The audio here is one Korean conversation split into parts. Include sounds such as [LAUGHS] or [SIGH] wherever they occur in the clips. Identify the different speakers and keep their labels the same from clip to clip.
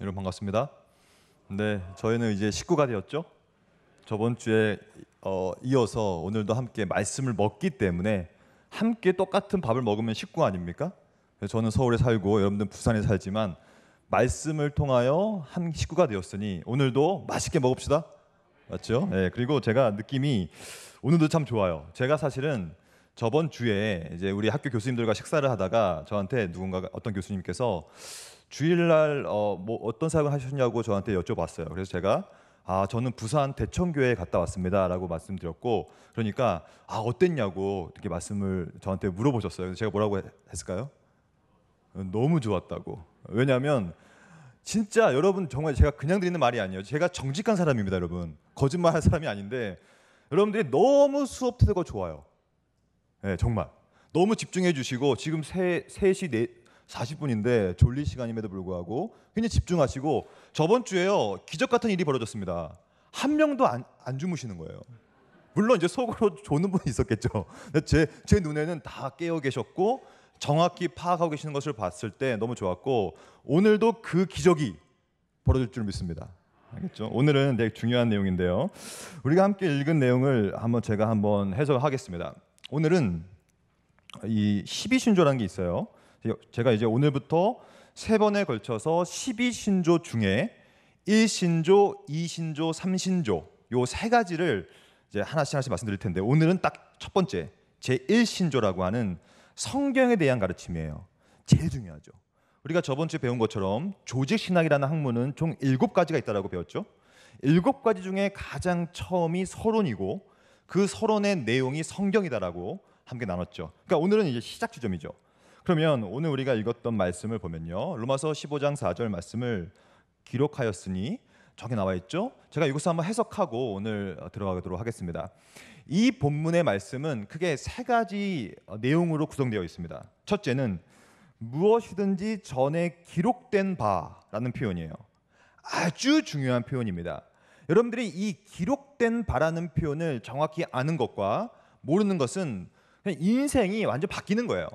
Speaker 1: 여러분 반갑습니다. 네, 저희는 이제 식구가 되었죠. 저번 주에 어, 이어서 오늘도 함께 말씀을 먹기 때문에 함께 똑같은 밥을 먹으면 식구 아닙니까? 저는 서울에 살고 여러분들 부산에 살지만 말씀을 통하여 한 식구가 되었으니 오늘도 맛있게 먹읍시다. 맞죠? 네, 그리고 제가 느낌이 오늘도 참 좋아요. 제가 사실은 저번 주에 이제 우리 학교 교수님들과 식사를 하다가 저한테 누군가가 어떤 교수님께서 주일날 어, 뭐 어떤 사역을 하셨냐고 저한테 여쭤봤어요. 그래서 제가 아 저는 부산 대천교회에 갔다 왔습니다라고 말씀드렸고 그러니까 아 어땠냐고 이렇게 말씀을 저한테 물어보셨어요. 그래서 제가 뭐라고 했을까요? 너무 좋았다고. 왜냐하면 진짜 여러분 정말 제가 그냥 드리는 말이 아니에요. 제가 정직한 사람입니다, 여러분. 거짓말할 사람이 아닌데 여러분들이 너무 수업 듣고 좋아요. 네, 정말 너무 집중해 주시고 지금 세 3시 4, 40분인데 졸릴 시간임에도 불구하고 굉장히 집중하시고 저번 주에요 기적 같은 일이 벌어졌습니다. 한 명도 안, 안 주무시는 거예요. 물론 이제 속으로 [LAUGHS] 조는 분이 있었겠죠. 제, 제 눈에는 다 깨어 계셨고 정확히 파악하고 계시는 것을 봤을 때 너무 좋았고 오늘도 그 기적이 벌어질 줄 믿습니다. 알겠죠? 오늘은 되게 중요한 내용인데요. 우리가 함께 읽은 내용을 한번 제가 한번 해석하겠습니다. 오늘은 이 12신조라는 게 있어요. 제가 이제 오늘부터 세 번에 걸쳐서 12신조 중에 1신조, 2신조, 3신조 요 세 가지를 이제 하나씩 하나씩 말씀드릴 텐데 오늘은 딱 첫 번째 제 1신조라고 하는 성경에 대한 가르침이에요. 제일 중요하죠. 우리가 저번 주에 배운 것처럼 조직 신학이라는 학문은 총 7가지가 있다라고 배웠죠. 7가지 중에 가장 처음이 서론이고 그 서론의 내용이 성경이다라고 함께 나눴죠. 그러니까 오늘은 이제 시작 지점이죠. 그러면 오늘 우리가 읽었던 말씀을 보면요. 로마서 15장 4절 말씀을 기록하였으니 저기 나와 있죠. 제가 이것을 한번 해석하고 오늘 어, 들어가도록 하겠습니다. 이 본문의 말씀은 크게 세 가지 어, 내용으로 구성되어 있습니다. 첫째는 무엇이든지 전에 기록된 바라는 표현이에요. 아주 중요한 표현입니다. 여러분들이 이 기록된 바라는 표현을 정확히 아는 것과 모르는 것은 그냥 인생이 완전 바뀌는 거예요.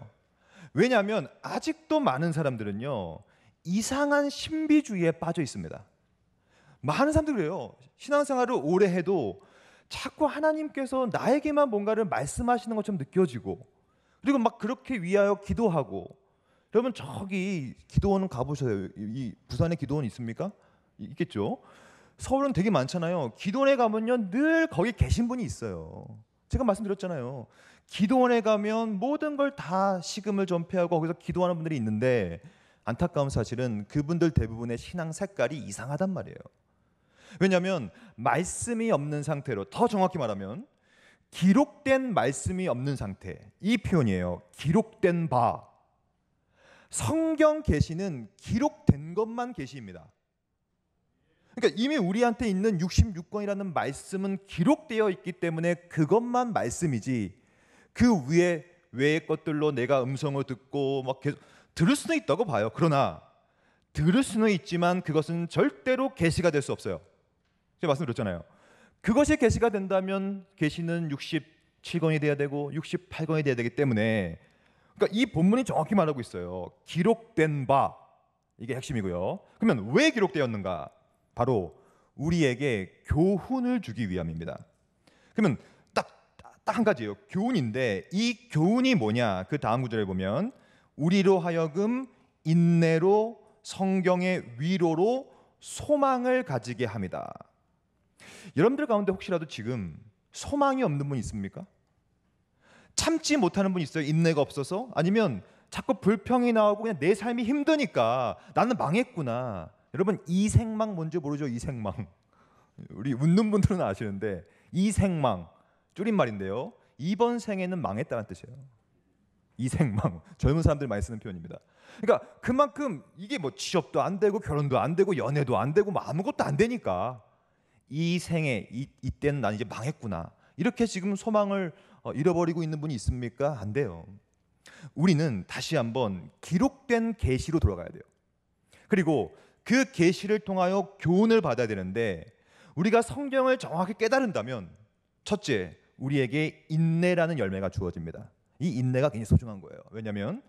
Speaker 1: 왜냐하면 아직도 많은 사람들은요 이상한 신비주의에 빠져 있습니다. 많은 사람들이 그래요. 신앙생활을 오래 해도 자꾸 하나님께서 나에게만 뭔가를 말씀하시는 것처럼 느껴지고 그리고 막 그렇게 위하여 기도하고 여러분 저기 기도원 가보셔요. 이 부산에 기도원 있습니까? 있겠죠. 서울은 되게 많잖아요. 기도원에 가면요 늘 거기 계신 분이 있어요. 제가 말씀드렸잖아요. 기도원에 가면 모든 걸다 식음을 전폐하고 거기서 기도하는 분들이 있는데 안타까운 사실은 그분들 대부분의 신앙 색깔이 이상하단 말이에요. 왜냐하면 말씀이 없는 상태로 더 정확히 말하면 기록된 말씀이 없는 상태 이 표현이에요. 기록된 바 성경 계시는 기록된 것만 계시입니다. 그러니까 이미 우리한테 있는 66권이라는 말씀은 기록되어 있기 때문에 그것만 말씀이지 그 위에 외의 것들로 내가 음성을 듣고 막 계속 들을 수는 있다고 봐요. 그러나 들을 수는 있지만 그것은 절대로 계시가 될 수 없어요. 제가 말씀드렸잖아요. 그것이 계시가 된다면 계시는 67권이 돼야 되고 68권이 돼야 되기 때문에 그러니까 이 본문이 정확히 말하고 있어요. 기록된 바 이게 핵심이고요. 그러면 왜 기록되었는가? 바로 우리에게 교훈을 주기 위함입니다. 그러면 딱 한 가지예요. 교훈인데 이 교훈이 뭐냐? 그 다음 구절에 보면 우리로 하여금 인내로 성경의 위로로 소망을 가지게 합니다. 여러분들 가운데 혹시라도 지금 소망이 없는 분 있습니까? 참지 못하는 분 있어요. 인내가 없어서 아니면 자꾸 불평이 나오고 그냥 내 삶이 힘드니까 나는 망했구나. 여러분 이생망 뭔지 모르죠? 이생망. 우리 웃는 분들은 아시는데 이생망 줄임말인데요. 이번 생에는 망했다는 뜻이에요. 이생망. 젊은 사람들이 많이 쓰는 표현입니다. 그러니까 그만큼 이게 뭐 취업도 안 되고 결혼도 안 되고 연애도 안 되고 뭐 아무것도 안 되니까 이 생에 이, 이때는 난 이제 망했구나. 이렇게 지금 소망을 어, 잃어버리고 있는 분이 있습니까? 안 돼요. 우리는 다시 한번 기록된 계시로 돌아가야 돼요. 그리고 그 계시를 통하여 교훈을 받아야 되는데 우리가 성경을 정확히 깨달은다면 첫째 우리에게 인내라는 열매가 주어집니다. 이 인내가 굉장히 소중한 거예요. 왜냐하면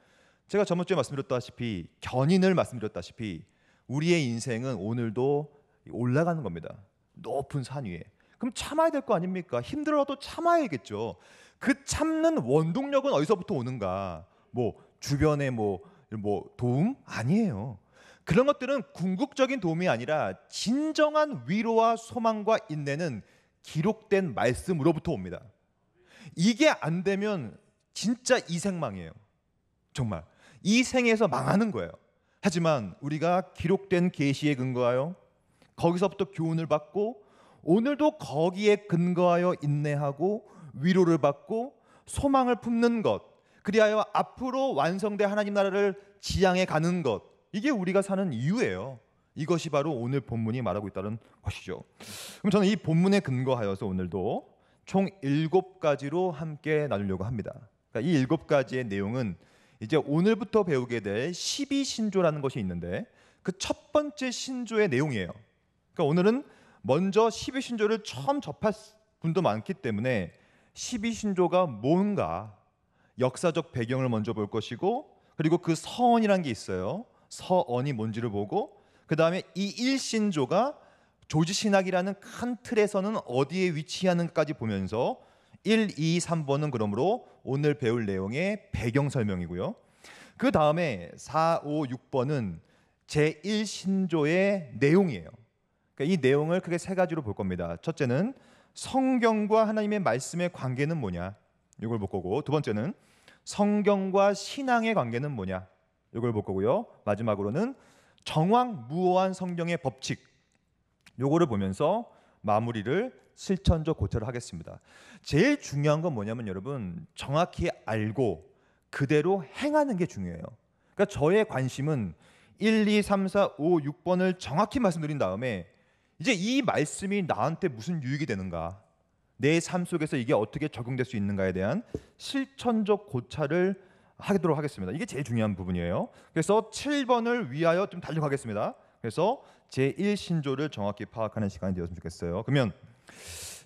Speaker 1: 제가 전번 주에 말씀드렸다시피 견인을 말씀드렸다시피 우리의 인생은 오늘도 올라가는 겁니다. 높은 산 위에. 그럼 참아야 될 거 아닙니까? 힘들어도 참아야겠죠. 그 참는 원동력은 어디서부터 오는가? 뭐 주변의 뭐뭐 도움 아니에요. 그런 것들은 궁극적인 도움이 아니라 진정한 위로와 소망과 인내는 기록된 말씀으로부터 옵니다. 이게 안 되면 진짜 이 생망이에요. 정말 이 생에서 망하는 거예요. 하지만 우리가 기록된 계시에 근거하여 거기서부터 교훈을 받고 오늘도 거기에 근거하여 인내하고 위로를 받고 소망을 품는 것 그리하여 앞으로 완성될 하나님 나라를 지향해 가는 것 이게 우리가 사는 이유예요. 이것이 바로 오늘 본문이 말하고 있다는 것이죠. 그럼 저는 이 본문에 근거하여서 오늘도 총 일곱 가지로 함께 나누려고 합니다. 그러니까 이 일곱 가지의 내용은 이제 오늘부터 배우게 될 12신조라는 것이 있는데 그 첫 번째 신조의 내용이에요. 그러니까 오늘은 먼저 12신조를 처음 접할 분도 많기 때문에 12신조가 뭔가 역사적 배경을 먼저 볼 것이고 그리고 그 서원이란 게 있어요. 서언이 뭔지를 보고 그 다음에 이 일신조가 조지 신학이라는 큰 틀에서는 어디에 위치하는까지 보면서 1, 2, 3번은 그러므로 오늘 배울 내용의 배경 설명이고요. 그 다음에 4, 5, 6번은 제1신조의 내용이에요. 그러니까 이 내용을 크게 세 가지로 볼 겁니다. 첫째는 성경과 하나님의 말씀의 관계는 뭐냐? 이걸 볼 거고 두 번째는 성경과 신앙의 관계는 뭐냐? 이걸 볼 거고요. 마지막으로는 정황무오한 성경의 법칙 요거를 보면서 마무리를 실천적 고찰을 하겠습니다. 제일 중요한 건 뭐냐면 여러분 정확히 알고 그대로 행하는 게 중요해요. 그러니까 저의 관심은 1, 2, 3, 4, 5, 6번을 정확히 말씀드린 다음에 이제 이 말씀이 나한테 무슨 유익이 되는가? 내 삶 속에서 이게 어떻게 적용될 수 있는가에 대한 실천적 고찰을 하도록 하겠습니다. 이게 제일 중요한 부분이에요. 그래서 7번을 위하여 좀달리가겠습니다 그래서 제1신조를 정확히 파악하는 시간이 되었으면 좋겠어요. 그러면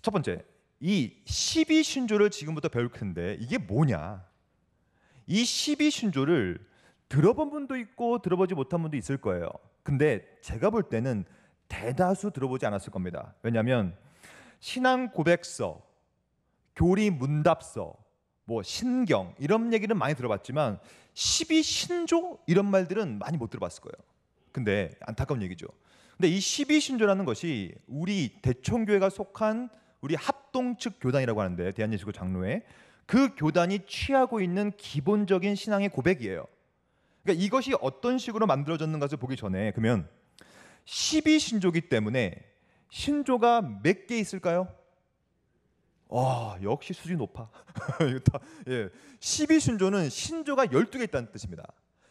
Speaker 1: 첫 번째, 이 12신조를 지금부터 배울 텐데 이게 뭐냐? 이 12신조를 들어본 분도 있고 들어보지 못한 분도 있을 거예요. 근데 제가 볼 때는 대다수 들어보지 않았을 겁니다. 왜냐하면 신앙 고백서, 교리 문답서, 뭐 신경 이런 얘기는 많이 들어봤지만 12신조 이런 말들은 많이 못 들어봤을 거예요. 근데 안타까운 얘기죠. 근데 이 12신조라는 것이 우리 대청교회가 속한 우리 합동측 교단이라고 하는데 대한예수교 장로회 그 교단이 취하고 있는 기본적인 신앙의 고백이에요. 그러니까 이것이 어떤 식으로 만들어졌는가를 보기 전에 그러면 12신조기 때문에 신조가 몇 개 있을까요? 아, 역시 수준이 높아. [LAUGHS] 이거 다, 예. 12신조는 신조가 12개 있다는 뜻입니다.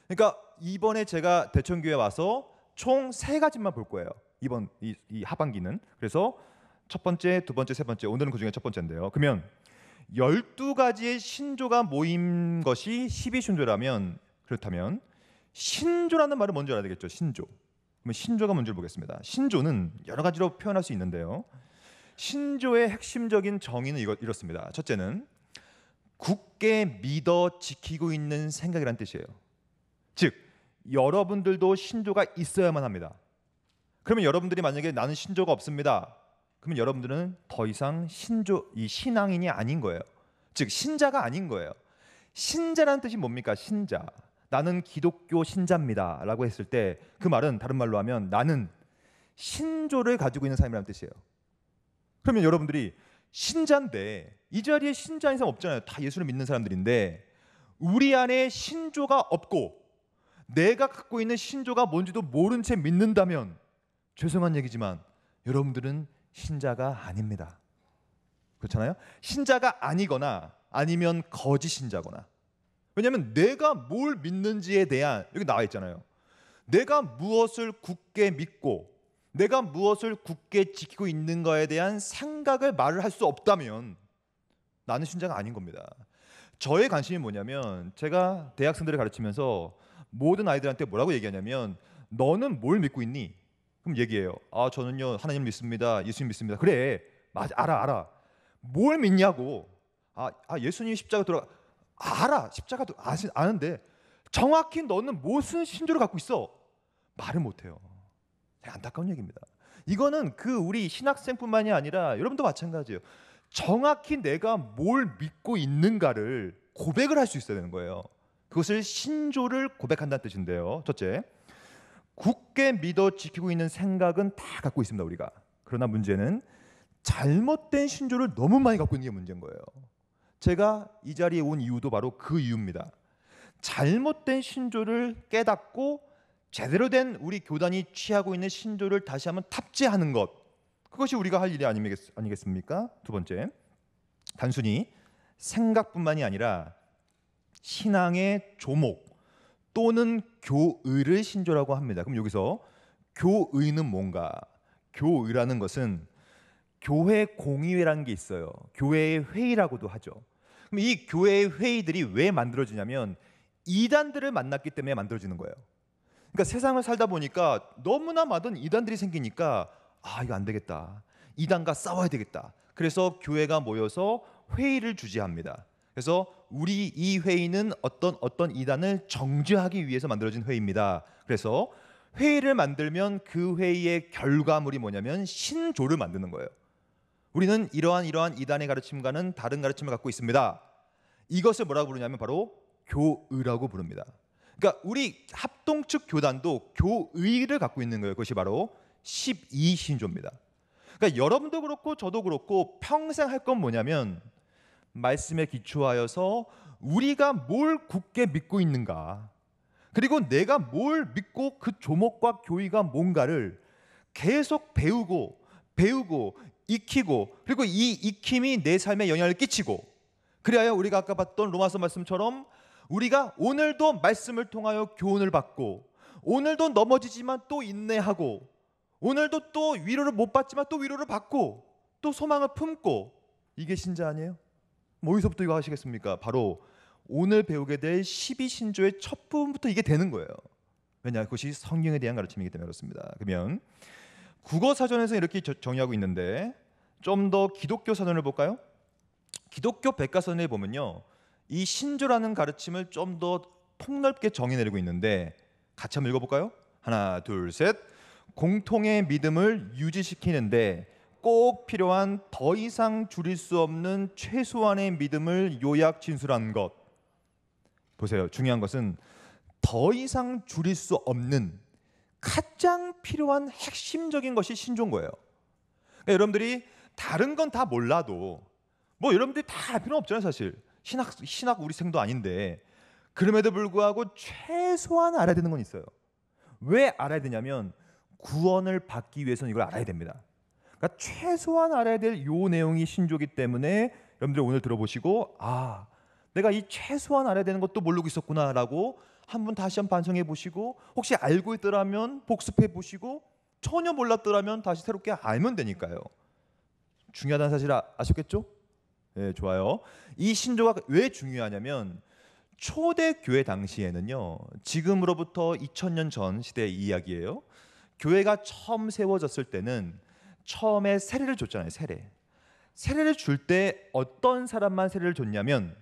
Speaker 1: 그러니까 이번에 제가 대천교회 와서 총 세 가지만 볼 거예요. 이번 이, 이 하반기는. 그래서 첫 번째, 두 번째, 세 번째. 오늘은 그 중에 첫 번째인데요. 그러면 12가지의 신조가 모인 것이 12신조라면 그렇다면 신조라는 말은 뭔지 알아야 되겠죠. 신조. 그러 신조가 뭔지 보겠습니다. 신조는 여러 가지로 표현할 수 있는데요. 신조의 핵심적인 정의는 이것 이렇습니다. 첫째는 굳게 믿어 지키고 있는 생각이란 뜻이에요. 즉 여러분들도 신조가 있어야만 합니다. 그러면 여러분들이 만약에 나는 신조가 없습니다. 그러면 여러분들은 더 이상 신조 이 신앙인이 아닌 거예요. 즉 신자가 아닌 거예요. 신자란 뜻이 뭡니까? 신자. 나는 기독교 신자입니다라고 했을 때 그 말은 다른 말로 하면 나는 신조를 가지고 있는 사람이라는 뜻이에요. 그러면 여러분들이 신자인데 이 자리에 신자인 사람 없잖아요. 다 예수를 믿는 사람들인데 우리 안에 신조가 없고 내가 갖고 있는 신조가 뭔지도 모른 채 믿는다면 죄송한 얘기지만 여러분들은 신자가 아닙니다. 그렇잖아요? 신자가 아니거나 아니면 거짓 신자거나. 왜냐하면 내가 뭘 믿는지에 대한 여기 나와 있잖아요. 내가 무엇을 굳게 믿고 내가 무엇을 굳게 지키고 있는가에 대한 생각을 말을 할 수 없다면 나는 신자가 아닌 겁니다. 저의 관심이 뭐냐면 제가 대학생들을 가르치면서 모든 아이들한테 뭐라고 얘기하냐면 너는 뭘 믿고 있니? 그럼 얘기해요. 아 저는요 하나님 믿습니다. 예수님 믿습니다. 그래 맞 알아 알아. 뭘 믿냐고. 아, 아 예수님 십자가 돌아 알아 십자가도 아시, 아는데 정확히 너는 무슨 신조를 갖고 있어? 말을 못해요. 되게 안타까운 얘기입니다. 이거는 그 우리 신학생뿐만이 아니라 여러분도 마찬가지예요. 정확히 내가 뭘 믿고 있는가를 고백을 할 수 있어야 되는 거예요. 그것을 신조를 고백한다는 뜻인데요. 첫째, 굳게 믿어 지키고 있는 생각은 다 갖고 있습니다, 우리가. 그러나 문제는 잘못된 신조를 너무 많이 갖고 있는 게 문제인 거예요. 제가 이 자리에 온 이유도 바로 그 이유입니다. 잘못된 신조를 깨닫고 제대로 된 우리 교단이 취하고 있는 신조를 다시 한번 탑재하는 것 그것이 우리가 할 일이 아니겠습니까? 두 번째 단순히 생각뿐만이 아니라 신앙의 조목 또는 교의를 신조라고 합니다. 그럼 여기서 교의는 뭔가? 교의라는 것은 교회 공의회라는 게 있어요. 교회의 회의라고도 하죠. 그럼 이 교회의 회의들이 왜 만들어지냐면 이단들을 만났기 때문에 만들어지는 거예요. 그러니까 세상을 살다 보니까 너무나 많은 이단들이 생기니까 아 이거 안 되겠다. 이단과 싸워야 되겠다. 그래서 교회가 모여서 회의를 주재합니다. 그래서 우리 이 회의는 어떤 어떤 이단을 정죄하기 위해서 만들어진 회의입니다. 그래서 회의를 만들면 그 회의의 결과물이 뭐냐면 신조를 만드는 거예요. 우리는 이러한 이러한 이단의 가르침과는 다른 가르침을 갖고 있습니다. 이것을 뭐라고 부르냐면 바로 교의라고 부릅니다. 그러니까 우리 합동측 교단도 교의를 갖고 있는 거예요. 그것이 바로 12신조입니다. 그러니까 여러분도 그렇고 저도 그렇고 평생 할 건 뭐냐면 말씀에 기초하여서 우리가 뭘 굳게 믿고 있는가 그리고 내가 뭘 믿고 그 조목과 교의가 뭔가를 계속 배우고 배우고 익히고 그리고 이 익힘이 내 삶에 영향을 끼치고 그래야 우리가 아까 봤던 로마서 말씀처럼 우리가 오늘도 말씀을 통하여 교훈을 받고 오늘도 넘어지지만 또 인내하고 오늘도 또 위로를 못 받지만 또 위로를 받고 또 소망을 품고 이게 신자 아니에요? 뭐 어디서부터 이거 하시겠습니까? 바로 오늘 배우게 될 12신조의 첫 부분부터 이게 되는 거예요. 왜냐? 그것이 성경에 대한 가르침이기 때문에 그렇습니다. 그러면 국어 사전에서 이렇게 정의하고 있는데 좀 더 기독교 사전을 볼까요? 기독교 백과사전에 보면요. 이 신조라는 가르침을 좀 더 폭넓게 정의 내리고 있는데 같이 한번 읽어볼까요? 하나, 둘, 셋. 공통의 믿음을 유지시키는데 꼭 필요한 더 이상 줄일 수 없는 최소한의 믿음을 요약 진술한 것. 보세요. 중요한 것은 더 이상 줄일 수 없는 가장 필요한 핵심적인 것이 신조인 거예요. 그러니까 여러분들이 다른 건 다 몰라도 뭐 여러분들이 다알 필요는 없잖아요, 사실. 신학 신학 우리생도 아닌데 그럼에도 불구하고 최소한 알아야 되는 건 있어요. 왜 알아야 되냐면 구원을 받기 위해서는 이걸 알아야 됩니다. 그러니까 최소한 알아야 될 요 내용이 신조기 때문에 여러분들 오늘 들어보시고 아 내가 이 최소한 알아야 되는 것도 모르고 있었구나라고 한 번 다시 한 번 반성해 보시고 혹시 알고 있더라면 복습해 보시고 전혀 몰랐더라면 다시 새롭게 알면 되니까요. 중요하다는 사실 아, 아셨겠죠? 예, 좋아요. 이 신조가 왜 중요하냐면 초대 교회 당시에는요. 지금으로부터 2000년 전 시대의 이야기예요. 교회가 처음 세워졌을 때는 처음에 세례를 줬잖아요. 세례. 세례를 줄 때 어떤 사람만 세례를 줬냐면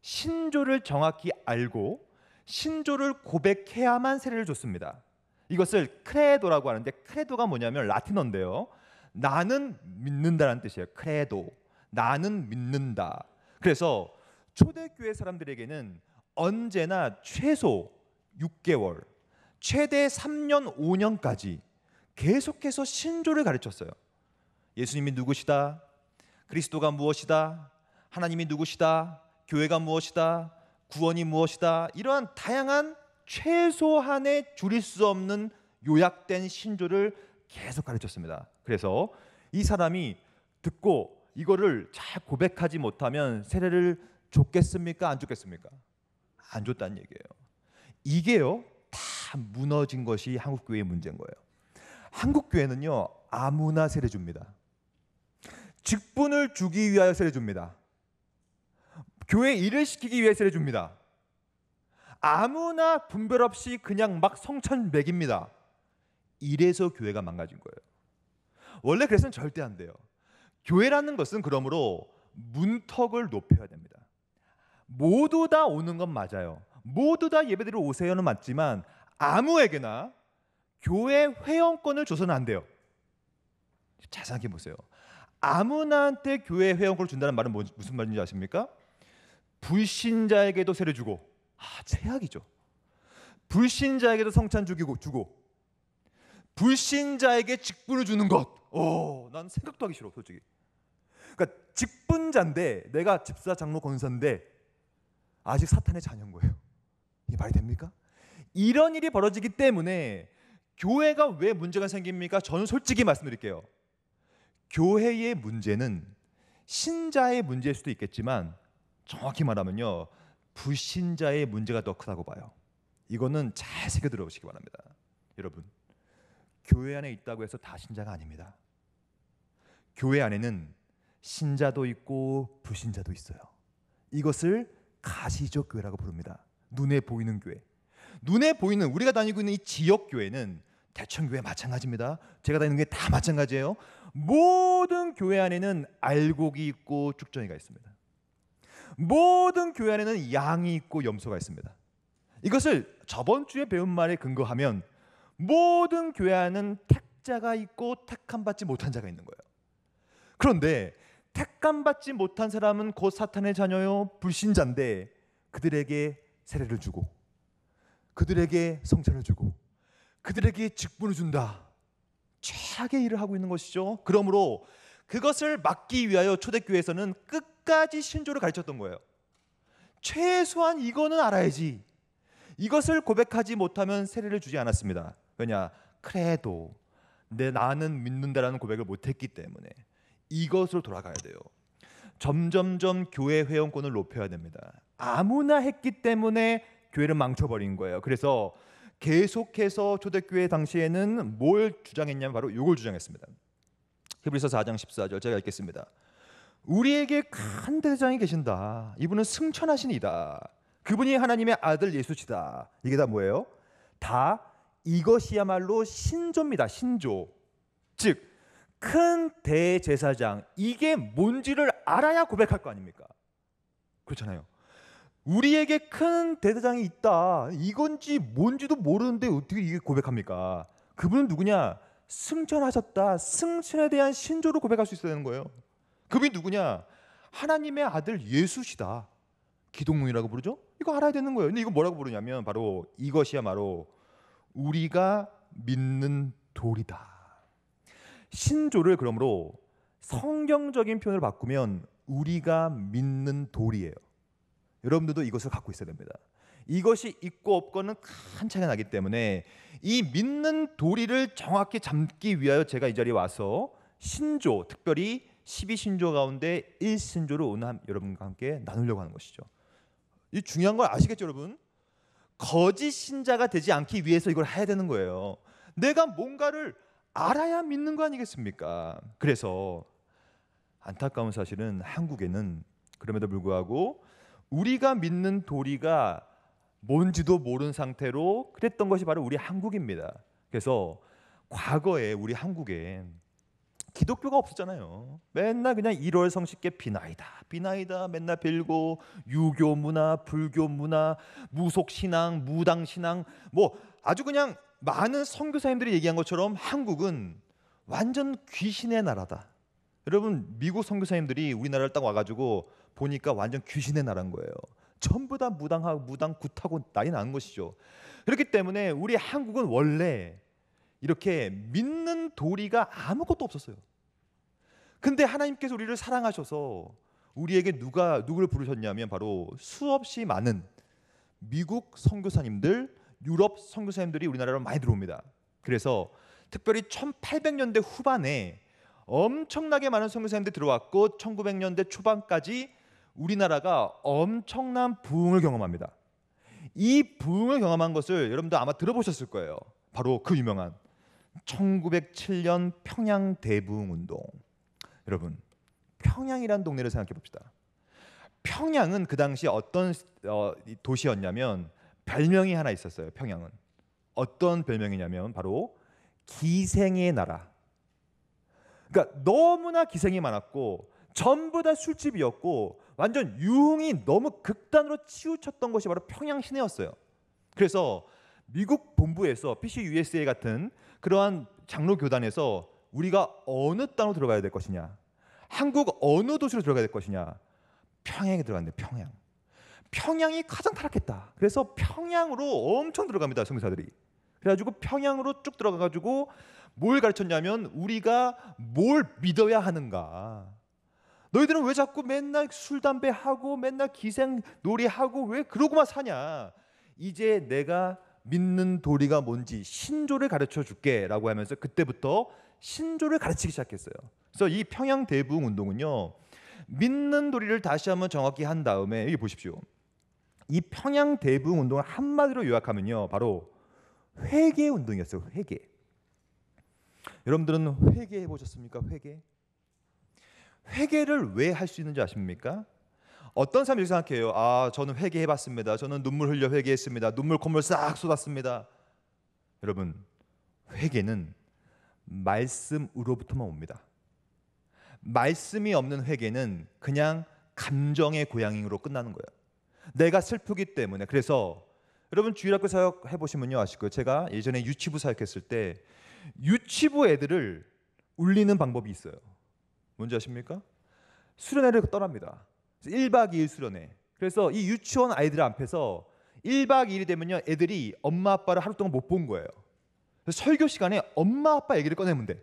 Speaker 1: 신조를 정확히 알고 신조를 고백해야만 세례를 줬습니다. 이것을 크레도라고 하는데 크레도가 뭐냐면 라틴어인데요. 나는 믿는다라는 뜻이에요. 크레도. 나는 믿는다. 그래서 초대교회 사람들에게는 언제나 최소 6개월, 최대 3년 5년까지 계속해서 신조를 가르쳤어요. 예수님이 누구시다? 그리스도가 무엇이다? 하나님이 누구시다? 교회가 무엇이다? 구원이 무엇이다? 이러한 다양한 최소한의 줄일 수 없는 요약된 신조를 계속 가르쳤습니다. 그래서 이 사람이 듣고 이거를 잘 고백하지 못하면 세례를 줬겠습니까? 안 줬겠습니까? 안 줬다는 얘기예요. 이게요. 다 무너진 것이 한국 교회의 문제인 거예요. 한국 교회는요. 아무나 세례 줍니다. 직분을 주기 위하여 세례 줍니다. 교회 일을 시키기 위해 세례 줍니다. 아무나 분별 없이 그냥 막 성천 맥입니다. 이래서 교회가 망가진 거예요. 원래 그래서는 절대 안 돼요. 교회라는 것은 그러므로 문턱을 높여야 됩니다. 모두 다 오는 건 맞아요. 모두 다 예배드리러 오세요는 맞지만 아무에게나 교회 회원권을 줘서는 안 돼요. 자세하게 보세요. 아무나한테 교회 회원권을 준다는 말은 무슨 말인지 아십니까? 불신자에게도 세를 주고 아 최악이죠. 불신자에게도 성찬 주고 주고 불신자에게 직분을 주는 것. 어, 난 생각도 하기 싫어, 솔직히. 그러니까 직분자인데 내가 집사 장로 권사인데 아직 사탄의 자녀인 거예요. 이게 말이 됩니까? 이런 일이 벌어지기 때문에 교회가 왜 문제가 생깁니까? 저는 솔직히 말씀드릴게요. 교회의 문제는 신자의 문제일 수도 있겠지만 정확히 말하면요. 불신자의 문제가 더 크다고 봐요. 이거는 잘 새겨 들어보시기 바랍니다. 여러분. 교회 안에 있다고 해서 다 신자가 아닙니다. 교회 안에는 신자도 있고 불신자도 있어요. 이것을 가시적 교회라고 부릅니다. 눈에 보이는 교회. 눈에 보이는 우리가 다니고 있는 이 지역 교회는 대천 교회 마찬가지입니다. 제가 다니는 게 다 마찬가지예요. 모든 교회 안에는 알곡이 있고 죽전이가 있습니다. 모든 교회 안에는 양이 있고 염소가 있습니다. 이것을 저번 주에 배운 말에 근거하면 모든 교회안은 택자가 있고 택함 받지 못한 자가 있는 거예요. 그런데 택감 받지 못한 사람은 곧 사탄의 자녀요 불신자인데 그들에게 세례를 주고 그들에게 성찬을 주고 그들에게 직분을 준다. 최악의 일을 하고 있는 것이죠. 그러므로 그것을 막기 위하여 초대교회에서는 끝까지 신조를 가르쳤던 거예요. 최소한 이거는 알아야지. 이것을 고백하지 못하면 세례를 주지 않았습니다. 왜냐 크레도 내 나는 믿는다라는 고백을 못했기 때문에 이것으로 돌아가야 돼요. 점점점 교회 회원권을 높여야 됩니다. 아무나 했기 때문에 교회를 망쳐버린 거예요. 그래서 계속해서 초대교회 당시에는 뭘 주장했냐면 바로 이걸 주장했습니다. 히브리서 4장 14절 제가 읽겠습니다. 우리에게 큰 대장이 계신다. 이분은 승천하신 이다. 그분이 하나님의 아들 예수시다. 이게 다 뭐예요? 다 이것이야말로 신조입니다. 신조. 즉, 큰 대제사장, 이게 뭔지를 알아야 고백할 거 아닙니까? 그렇잖아요. 우리에게 큰 대제사장이 있다. 이건지 뭔지도 모르는데 어떻게 이게 고백합니까? 그분은 누구냐? 승천하셨다. 승천에 대한 신조로 고백할 수 있어야 되는 거예요. 그분이 누구냐? 하나님의 아들 예수시다. 기독문이라고 부르죠? 이거 알아야 되는 거예요. 근데 이거 뭐라고 부르냐면 바로 이것이야말로 우리가 믿는 도리다. 신조를 그러므로 성경적인 표현을 바꾸면 우리가 믿는 도리예요. 여러분들도 이것을 갖고 있어야 됩니다. 이것이 있고 없고는 큰 차이가 나기 때문에 이 믿는 도리를 정확히 잡기 위하여 제가 이 자리에 와서 신조, 특별히 12신조 가운데 1신조를 오늘 여러분과 함께 나누려고 하는 것이죠. 이 중요한 걸 아시겠죠, 여러분? 거짓 신자가 되지 않기 위해서 이걸 해야 되는 거예요. 내가 뭔가를 알아야 믿는 거 아니겠습니까? 그래서 안타까운 사실은 한국에는 그럼에도 불구하고 우리가 믿는 도리가 뭔지도 모르는 상태로 그랬던 것이 바로 우리 한국입니다. 그래서 과거에 우리 한국에 기독교가 없었잖아요. 맨날 그냥 1월 성식계 비나이다, 비나이다 맨날 빌고 유교 문화, 불교 문화, 무속 신앙, 무당 신앙 뭐 아주 그냥 많은 선교사님들이 얘기한 것처럼 한국은 완전 귀신의 나라다. 여러분 미국 선교사님들이 우리나라를 딱 와가지고 보니까 완전 귀신의 나라인 거예요. 전부 다 무당하고 무당 굿하고 난이 난 것이죠. 그렇기 때문에 우리 한국은 원래 이렇게 믿는 도리가 아무것도 없었어요. 근데 하나님께서 우리를 사랑하셔서 우리에게 누가 누구를 부르셨냐면 바로 수없이 많은 미국 선교사님들, 유럽 선교사님들이 우리나라로 많이 들어옵니다. 그래서 특별히 1800년대 후반에 엄청나게 많은 선교사님들이 들어왔고 1900년대 초반까지 우리나라가 엄청난 부흥을 경험합니다. 이 부흥을 경험한 것을 여러분도 아마 들어보셨을 거예요. 바로 그 유명한 1907년 평양 대부흥 운동. 여러분, 평양이란 동네를 생각해 봅시다. 평양은 그 당시 어떤 어, 도시였냐면 별명이 하나 있었어요. 평양은 어떤 별명이냐면 바로 기생의 나라. 그러니까 너무나 기생이 많았고 전부 다 술집이었고 완전 유흥이 너무 극단으로 치우쳤던 것이 바로 평양 시내였어요. 그래서 미국 본부에서 PCUSA 같은 그러한 장로 교단에서 우리가 어느 땅으로 들어가야 될 것이냐, 한국 어느 도시로 들어가야 될 것이냐, 평양에 들어갔는데 평양. 평양이 가장 타락했다. 그래서 평양으로 엄청 들어갑니다 성교사들이 그래가지고 평양으로 쭉 들어가가지고 뭘 가르쳤냐면 우리가 뭘 믿어야 하는가. 너희들은 왜 자꾸 맨날 술 담배 하고 맨날 기생 놀이하고 왜 그러고만 사냐. 이제 내가 믿는 도리가 뭔지 신조를 가르쳐 줄게라고 하면서 그때부터 신조를 가르치기 시작했어요. 그래서 이 평양 대부흥 운동은요. 믿는 도리를 다시 한번 정확히 한 다음에 여기 보십시오. 이 평양 대부흥 운동을 한마디로 요약하면요. 바로 회개 운동이었어요. 회개. 여러분들은 회개해 보셨습니까? 회개? 회개를 왜 할 수 있는지 아십니까? 어떤 사람이 생각해요? 아, 저는 회개해봤습니다. 저는 눈물 흘려 회개했습니다. 눈물 콧물 싹 쏟았습니다. 여러분, 회개는 말씀으로부터만 옵니다. 말씀이 없는 회개는 그냥 감정의 고양이로 끝나는 거예요. 내가 슬프기 때문에 그래서 여러분 주일학교 사역 해보시면요 아실 거예요. 제가 예전에 유치부 사역했을 때 유치부 애들을 울리는 방법이 있어요. 뭔지 아십니까? 수련회를 떠납니다. 1박 2일 수련회. 그래서 이 유치원 아이들 앞에서 1박 2일이 되면요. 애들이 엄마 아빠를 하루 동안 못 본 거예요. 그래서 설교 시간에 엄마 아빠 얘기를 꺼내면 돼.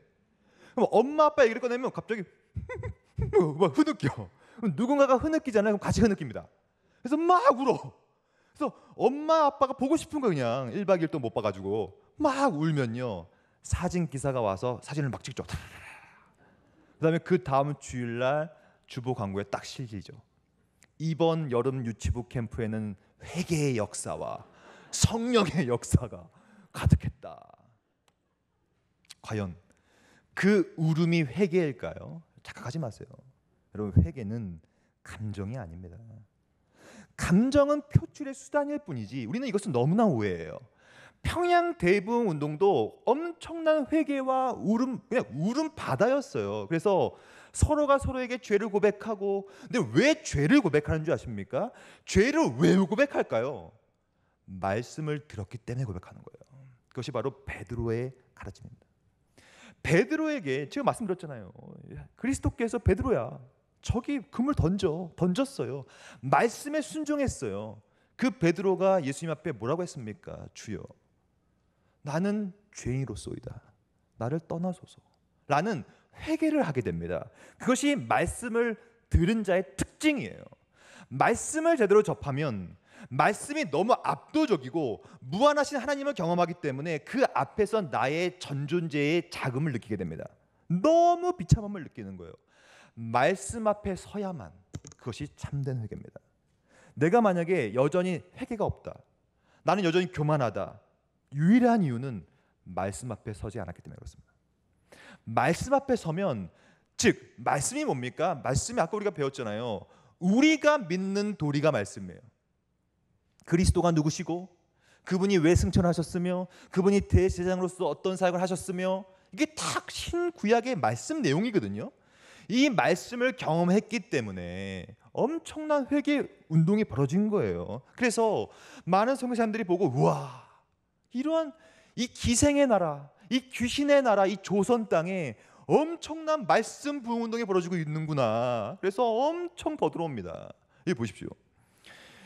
Speaker 1: 그럼 엄마 아빠 얘기를 꺼내면 갑자기 [LAUGHS] 뭐, 막 흐느껴. 누군가가 흐느끼잖아요. 그럼 같이 흐느낍니다. 그래서 막 울어. 그래서 엄마 아빠가 보고 싶은 거 그냥 1박 2일 또못 봐가지고 막 울면요. 사진 기사가 와서 사진을 막 찍죠. 그다음에 그 다음 주일날 주보 광고에 딱 실리죠. 이번 여름 유치부 캠프에는 회개의 역사와 성령의 역사가 가득했다. 과연 그 울음이 회개일까요? 착각하지 마세요. 여러분 회개는 감정이 아닙니다. 감정은 표출의 수단일 뿐이지 우리는 이것은 너무나 오해해요. 평양 대부흥 운동도 엄청난 회개와 울음 그냥 울음 바다였어요. 그래서 서로가 서로에게 죄를 고백하고 근데 왜 죄를 고백하는 줄 아십니까? 죄를 왜 고백할까요? 말씀을 들었기 때문에 고백하는 거예요. 그것이 바로 베드로의 가르침입니다. 베드로에게 지금 말씀드렸잖아요. 그리스도께서 베드로야. 저기 금을 던져. 던졌어요. 말씀에 순종했어요. 그 베드로가 예수님 앞에 뭐라고 했습니까? 주여. 나는 죄인으로소이다. 나를 떠나소서. 라는 회개를 하게 됩니다. 그것이 말씀을 들은 자의 특징이에요. 말씀을 제대로 접하면 말씀이 너무 압도적이고 무한하신 하나님을 경험하기 때문에 그 앞에서 나의 전존재의 자금을 느끼게 됩니다. 너무 비참함을 느끼는 거예요. 말씀 앞에 서야만 그것이 참된 회개입니다. 내가 만약에 여전히 회개가 없다. 나는 여전히 교만하다. 유일한 이유는 말씀 앞에 서지 않았기 때문에 그렇습니다. 말씀 앞에 서면 즉 말씀이 뭡니까? 말씀이 아까 우리가 배웠잖아요. 우리가 믿는 도리가 말씀이에요. 그리스도가 누구시고 그분이 왜 승천하셨으며 그분이 대제사장으로서 어떤 사역을 하셨으며 이게 다 신구약의 말씀 내용이거든요. 이 말씀을 경험했기 때문에 엄청난 회개 운동이 벌어진 거예요. 그래서 많은 성교사님들이 보고 와 이러한 이 기생의 나라 이 귀신의 나라 이 조선 땅에 엄청난 말씀 부흥 운동이 벌어지고 있는구나. 그래서 엄청 더 들어옵니다. 이 보십시오.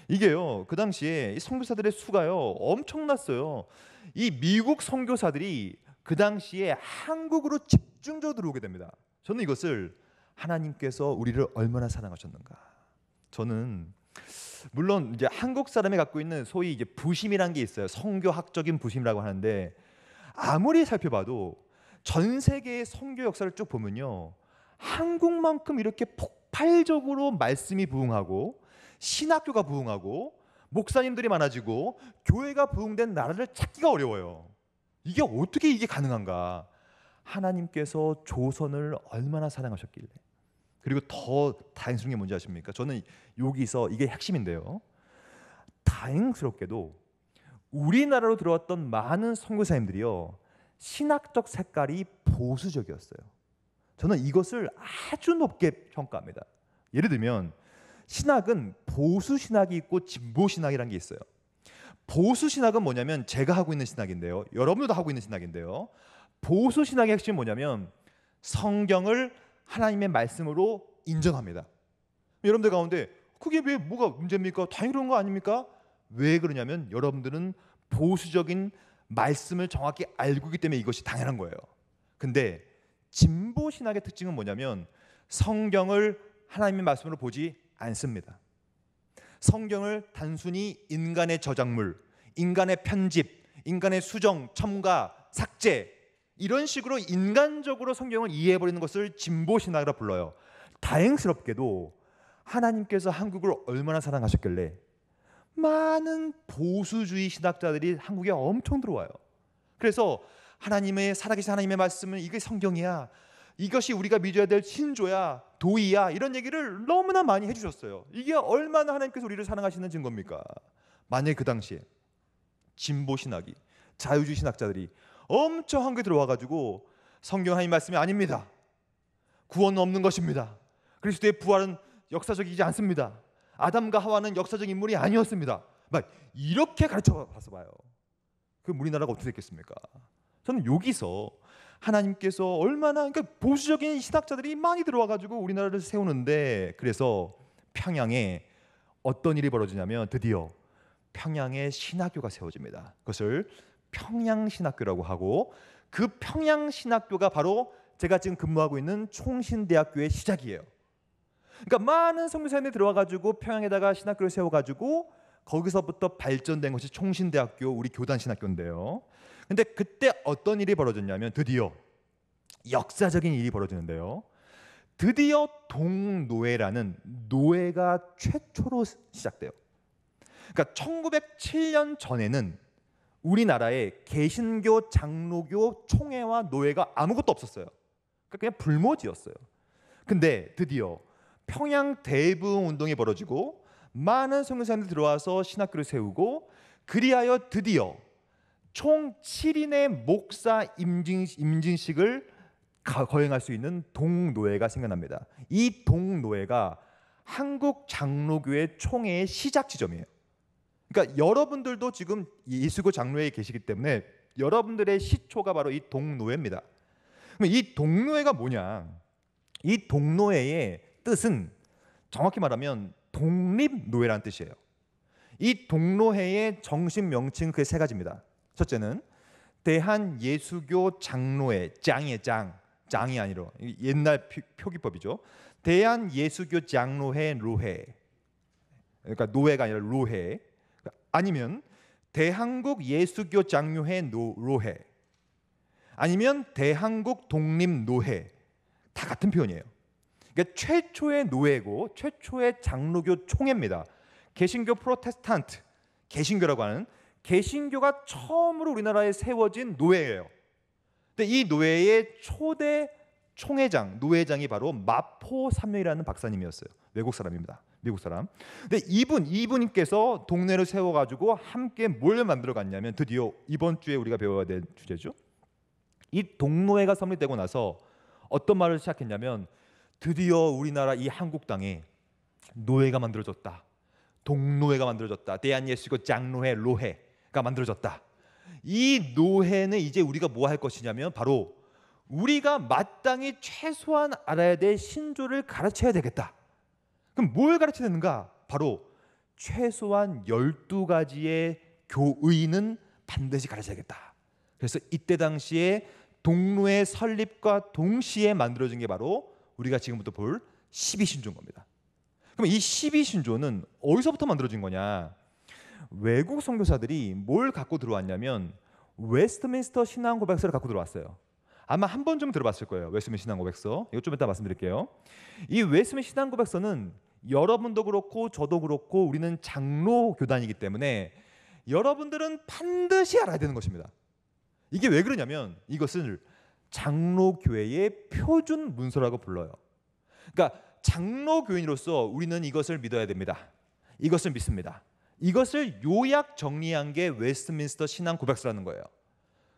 Speaker 1: 이게요. 그 당시에 선교사들의 수가요. 엄청났어요. 이 미국 선교사들이 그 당시에 한국으로 집중적으로 들어오게 됩니다. 저는 이것을 하나님께서 우리를 얼마나 사랑하셨는가. 저는 물론 이제 한국 사람이 갖고 있는 소위 이제 부심이란 게 있어요. 성교학적인 부심이라고 하는데 아무리 살펴봐도 전 세계의 선교 역사를 쭉 보면요. 한국만큼 이렇게 폭발적으로 말씀이 부흥하고 신학교가 부흥하고 목사님들이 많아지고 교회가 부흥된 나라를 찾기가 어려워요. 이게 어떻게 이게 가능한가? 하나님께서 조선을 얼마나 사랑하셨길래. 그리고 더 다행스러운 게 뭔지 아십니까? 저는 여기서 이게 핵심인데요. 다행스럽게도 우리나라로 들어왔던 많은 선교사님들이요. 신학적 색깔이 보수적이었어요. 저는 이것을 아주 높게 평가합니다. 예를 들면 신학은 보수 신학이 있고 진보 신학이란게 있어요. 보수 신학은 뭐냐면 제가 하고 있는 신학인데요. 여러분도 하고 있는 신학인데요. 보수 신학의 핵심이 뭐냐면 성경을 하나님의 말씀으로 인정합니다. 여러분들 가운데 그게 왜 뭐가 문제입니까? 당연한 거 아닙니까? 왜 그러냐면 여러분들은 보수적인 말씀을 정확히 알고 있기 때문에 이것이 당연한 거예요. 근데 진보 신학의 특징은 뭐냐면 성경을 하나님의 말씀으로 보지 않습니다. 성경을 단순히 인간의 저작물, 인간의 편집, 인간의 수정, 첨가, 삭제 이런 식으로 인간적으로 성경을 이해해 버리는 것을 진보 신학이라 불러요. 다행스럽게도 하나님께서 한국을 얼마나 사랑하셨길래 많은 보수주의 신학자들이 한국에 엄청 들어와요. 그래서 하나님의 살아계신 하나님의 말씀은 이게 성경이야. 이것이 우리가 믿어야 될 신조야, 도의야 이런 얘기를 너무나 많이 해주셨어요. 이게 얼마나 하나님께서 우리를 사랑하시는 증거입니까? 만약 그 당시에 진보 신학이 자유주의 신학자들이 엄청 한게 들어와가지고 성경 하나님 말씀이 아닙니다. 구원 없는 것입니다. 그리스도의 부활은 역사적이지 않습니다. 아담과 하와는 역사적 인물이 아니었습니다. 막 이렇게 가르쳐 봐서 봐요. 그럼 우리나라가 어떻게 됐겠습니까? 저는 여기서 하나님께서 얼마나 그러니까 보수적인 신학자들이 많이 들어와 가지고 우리나라를 세우는데 그래서 평양에 어떤 일이 벌어지냐면 드디어 평양에 신학교가 세워집니다. 그것을 평양 신학교라고 하고 그 평양 신학교가 바로 제가 지금 근무하고 있는 총신대학교의 시작이에요. 그러니까 많은 성교사님이 들어와가지고 평양에다가 신학교를 세워가지고 거기서부터 발전된 것이 총신대학교 우리 교단 신학교인데요. 근데 그때 어떤 일이 벌어졌냐면 드디어 역사적인 일이 벌어지는데요. 드디어 동노예라는 노예가 최초로 시작돼요. 그러니까 1907년 전에는 우리나라에 개신교 장로교 총회와 노예가 아무것도 없었어요. 그러니까 그냥 불모지였어요. 근데 드디어 평양 대부흥 운동이 벌어지고 많은 성교사님들이 들어와서 신학교를 세우고 그리하여 드디어 총 7인의 목사 임진, 임진식을 거행할 수 있는 동노예가 생겨납니다. 이 동노예가 한국 장로교회 총회의 시작 지점이에요. 그러니까 여러분들도 지금 예수교 장로회에 계시기 때문에 여러분들의 시초가 바로 이 동노예입니다. 그럼 이 동노예가 뭐냐? 이 동노예에 뜻은 정확히 말하면 독립노예란 뜻이에요. 이 동로회의 정식 명칭 그세 가지입니다. 첫째는 대한 예수교 장로회 장의 장 장이 아니라 옛날 표기법이죠. 대한 예수교 장로회 로회 그러니까 노회가 아니라 로회 아니면 대한국 예수교 장로회 로회 아니면 대한국 독립 노회 다 같은 표현이에요. 그러니까 최초의 노예고 최초의 장로교 총회입니다. 개신교 프로테스탄트 개신교라고 하는 개신교가 처음으로 우리나라에 세워진 노예예요. 근데 이 노예의 초대 총회장, 노회장이 바로 마포 삼명이라는 박사님이었어요. 외국 사람입니다. 미국 사람. 근데 이분 이분께서 동네를 세워 가지고 함께 뭘 만들어 갔냐면 드디어 이번 주에 우리가 배워야 될 주제죠. 이 동노예가 설립되고 나서 어떤 말을 시작했냐면 드디어 우리나라 이 한국 땅에 노예가 만들어졌다. 동노예가 만들어졌다. 대한예수교 장노회, 로회가 만들어졌다. 이 노회는 이제 우리가 뭐 할 것이냐면 바로 우리가 마땅히 최소한 알아야 될 신조를 가르쳐야 되겠다. 그럼 뭘 가르쳐야 되는가? 바로 최소한 12가지의 교의는 반드시 가르쳐야겠다. 그래서 이때 당시에 동로의 설립과 동시에 만들어진 게 바로 우리가 지금부터 볼 12신조인 겁니다. 그럼 이 12신조는 어디서부터 만들어진 거냐? 외국 선교사들이 뭘 갖고 들어왔냐면 웨스트민스터 신앙 고백서를 갖고 들어왔어요. 아마 한 번쯤 들어봤을 거예요. 웨스민 신앙 고백서. 이것 좀 이따 말씀드릴게요. 이 웨스민 신앙 고백서는 여러분도 그렇고 저도 그렇고 우리는 장로 교단이기 때문에 여러분들은 반드시 알아야 되는 것입니다. 이게 왜 그러냐면 이것을 장로교회의 표준 문서라고 불러요. 그러니까 장로교인으로서 우리는 이것을 믿어야 됩니다. 이것을 믿습니다. 이것을 요약 정리한 게 웨스트민스터 신앙 고백서라는 거예요.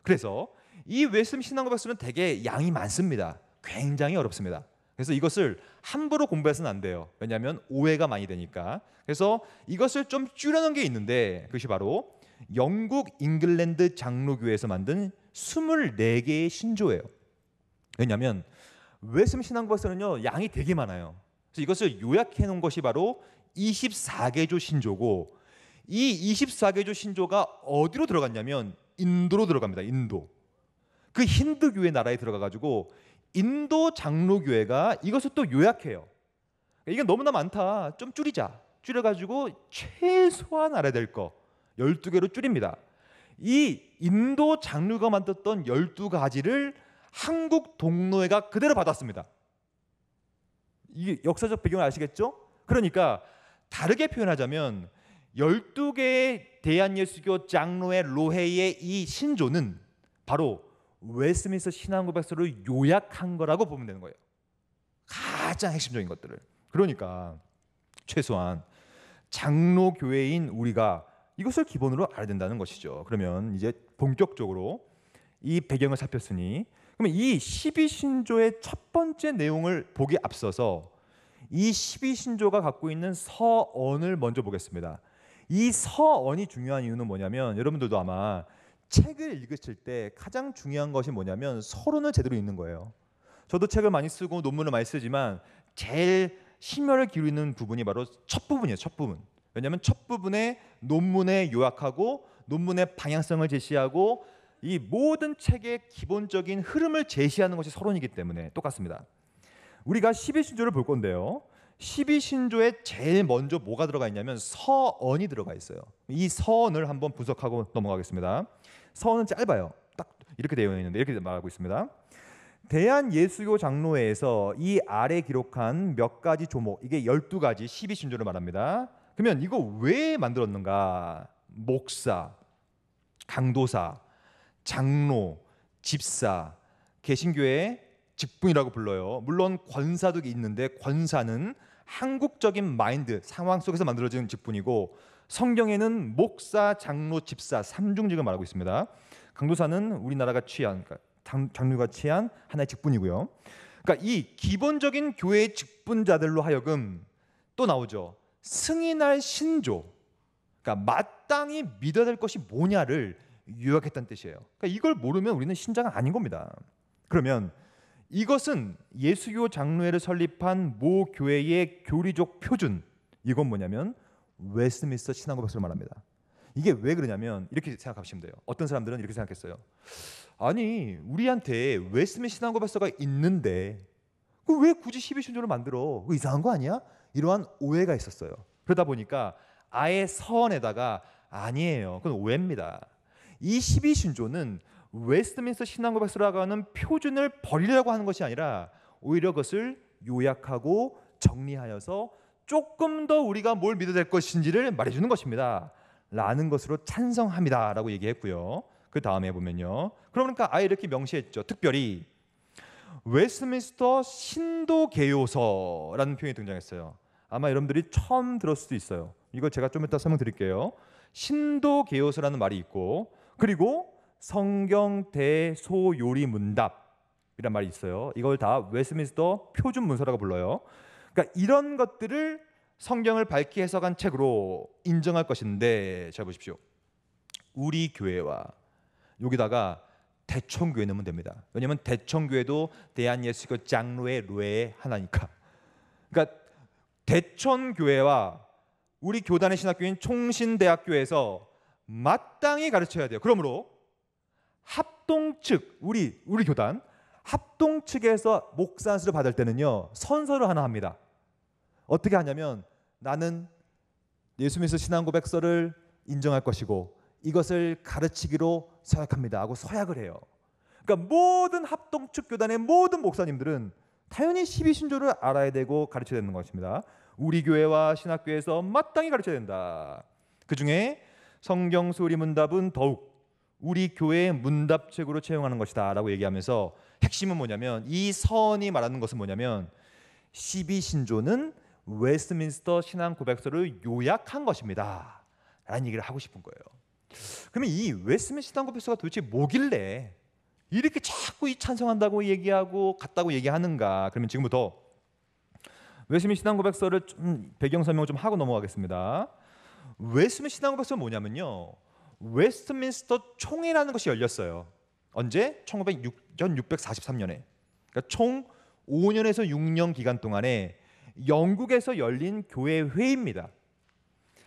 Speaker 1: 그래서 이웨스트 신앙 고백서는 되게 양이 많습니다. 굉장히 어렵습니다. 그래서 이것을 함부로 공부해서는 안 돼요. 왜냐하면 오해가 많이 되니까. 그래서 이것을 좀 줄여놓은 게 있는데 그것이 바로 영국 잉글랜드 장로교회에서 만든 24개의 신조예요. 왜냐하면 웨스신앙과에는요 양이 되게 많아요. 그래서 이것을 요약해 놓은 것이 바로 24개조 신조고 이 24개조 신조가 어디로 들어갔냐면 인도로 들어갑니다. 인도. 그 힌두 교회 나라에 들어가 가지고 인도 장로 교회가 이것을 또 요약해요. 이게 너무나 많다. 좀 줄이자. 줄여 가지고 최소한 알아야 될 거. 12개로 줄입니다. 이 인도 장르가 만들었던 12가지를 한국 동로회가 그대로 받았습니다. 이 역사적 배경을 아시겠죠? 그러니까 다르게 표현하자면 12개의 대한예수교 장로의 로헤의 이 신조는 바로 웨스민스 신앙고백서를 요약한 거라고 보면 되는 거예요. 가장 핵심적인 것들을. 그러니까 최소한 장로교회인 우리가 이것을 기본으로 알아야 된다는 것이죠. 그러면 이제 본격적으로 이 배경을 살폈으니 그러면 이 12신조의 첫 번째 내용을 보기 앞서서 이 12신조가 갖고 있는 서언을 먼저 보겠습니다. 이 서언이 중요한 이유는 뭐냐면 여러분들도 아마 책을 읽으실 때 가장 중요한 것이 뭐냐면 서론을 제대로 읽는 거예요. 저도 책을 많이 쓰고 논문을 많이 쓰지만 제일 심혈을 기울이는 부분이 바로 첫 부분이에요. 첫 부분. 왜냐하면 첫 부분에 논문에 요약하고 논문의 방향성을 제시하고 이 모든 책의 기본적인 흐름을 제시하는 것이 서론이기 때문에 똑같습니다. 우리가 12신조를 볼 건데요. 12신조에 제일 먼저 뭐가 들어가 있냐면 서언이 들어가 있어요. 이 서언을 한번 분석하고 넘어가겠습니다. 서언은 짧아요. 딱 이렇게 되어 있는데 이렇게 말하고 있습니다. 대한예수교 장로회에서 이 아래 기록한 몇 가지 조목, 이게 12가지 12신조를 말합니다. 그러면 이거 왜 만들었는가? 목사, 강도사, 장로, 집사, 개신교의 직분이라고 불러요. 물론 권사도 있는데 권사는 한국적인 마인드, 상황 속에서 만들어지는 직분이고 성경에는 목사, 장로, 집사 삼중직을 말하고 있습니다. 강도사는 우리나라가 취한 그러니까 장로가 취한 하나의 직분이고요. 그러니까 이 기본적인 교회의 직분자들로 하여금 또 나오죠. 승인할 신조, 그러니까 마땅히 믿어야 될 것이 뭐냐를 요약했다는 뜻이에요. 그러니까 이걸 모르면 우리는 신자가 아닌 겁니다. 그러면 이것은 예수교 장로회를 설립한 모 교회의 교리적 표준. 이건 뭐냐면 웨스민스터 신앙고 백서를 말합니다. 이게 왜 그러냐면 이렇게 생각하시면 돼요. 어떤 사람들은 이렇게 생각했어요. 아니 우리한테 웨스민 신앙고 백서가 있는데 그왜 굳이 12신조를 만들어? 이상한 거 아니야? 이러한 오해가 있었어요. 그러다 보니까 아예 서원에다가 아니에요. 그건 오해입니다. 이 12신조는 웨스트민스터 신앙고백서라고 하는 표준을 버리려고 하는 것이 아니라 오히려 그것을 요약하고 정리하여서 조금 더 우리가 뭘 믿어야 될 것인지를 말해주는 것입니다. 라는 것으로 찬성합니다. 라고 얘기했고요. 그 다음에 보면요. 그러니까 아예 이렇게 명시했죠. 특별히 웨스트민스터 신도개요서라는 표현이 등장했어요. 아마 여러분들이 처음 들었을 수도 있어요. 이걸 제가 좀 이따 설명드릴게요. 신도 개요서라는 말이 있고 그리고 성경 대소요리 문답이란 말이 있어요. 이걸 다 웨스민스터 표준 문서라고 불러요. 그러니까 이런 것들을 성경을 밝히 해석한 책으로 인정할 것인데 잘 보십시오. 우리 교회와 여기다가 대청교회 넣으면 됩니다. 왜냐하면 대청교회도 대한예수교 장로의 로의 하나니까. 그러니까 대천교회와 우리 교단의 신학교인 총신대학교에서 마땅히 가르쳐야 돼요. 그러므로 합동 측 우리 우리 교단 합동 측에서 목사 안수를 받을 때는요 선서를 하나 합니다. 어떻게 하냐면 나는 예수 믿어 신앙 고백서를 인정할 것이고 이것을 가르치기로 서약합니다 하고 서약을 해요. 그러니까 모든 합동 측 교단의 모든 목사님들은 당연히 12신조를 알아야 되고 가르쳐야 되는 것입니다. 우리 교회와 신학교에서 마땅히 가르쳐야 된다. 그 중에 성경 소리 문답은 더욱 우리 교회의 문답책으로 채용하는 것이다라고 얘기하면서 핵심은 뭐냐면 이선이 말하는 것은 뭐냐면 12신조는 웨스트민스터 신앙 고백서를 요약한 것입니다. 라는 얘기를 하고 싶은 거예요. 그러면 이 웨스트민스터 신앙 고백서가 도대체 뭐길래 이렇게 자꾸 이 찬성한다고 얘기하고 같다고 얘기하는가? 그러면 지금부터 웨스민 신앙 고백서를 좀 배경 설명좀 하고 넘어가겠습니다. 웨스민 신앙 고백서는 뭐냐면요. 웨스트민스터 총회라는 것이 열렸어요. 언제? 1 6 4 3년에 그러니까 총 5년에서 6년 기간 동안에 영국에서 열린 교회 회입니다.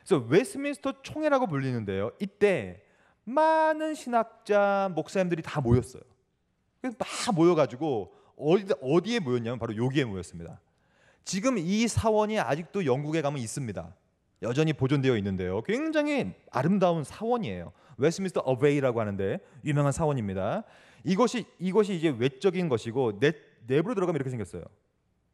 Speaker 1: 그래서 웨스민스터 총회라고 불리는데요. 이때 많은 신학자, 목사님들이 다 모였어요. 막 모여가지고 어디, 어디에 모였냐면 바로 여기에 모였습니다. 지금 이 사원이 아직도 영국에 가면 있습니다. 여전히 보존되어 있는데요. 굉장히 아름다운 사원이에요. 웨스민스터 어베이라고 하는데 유명한 사원입니다. 이것이 이것이 이제 외적인 것이고 내, 내부로 들어가면 이렇게 생겼어요.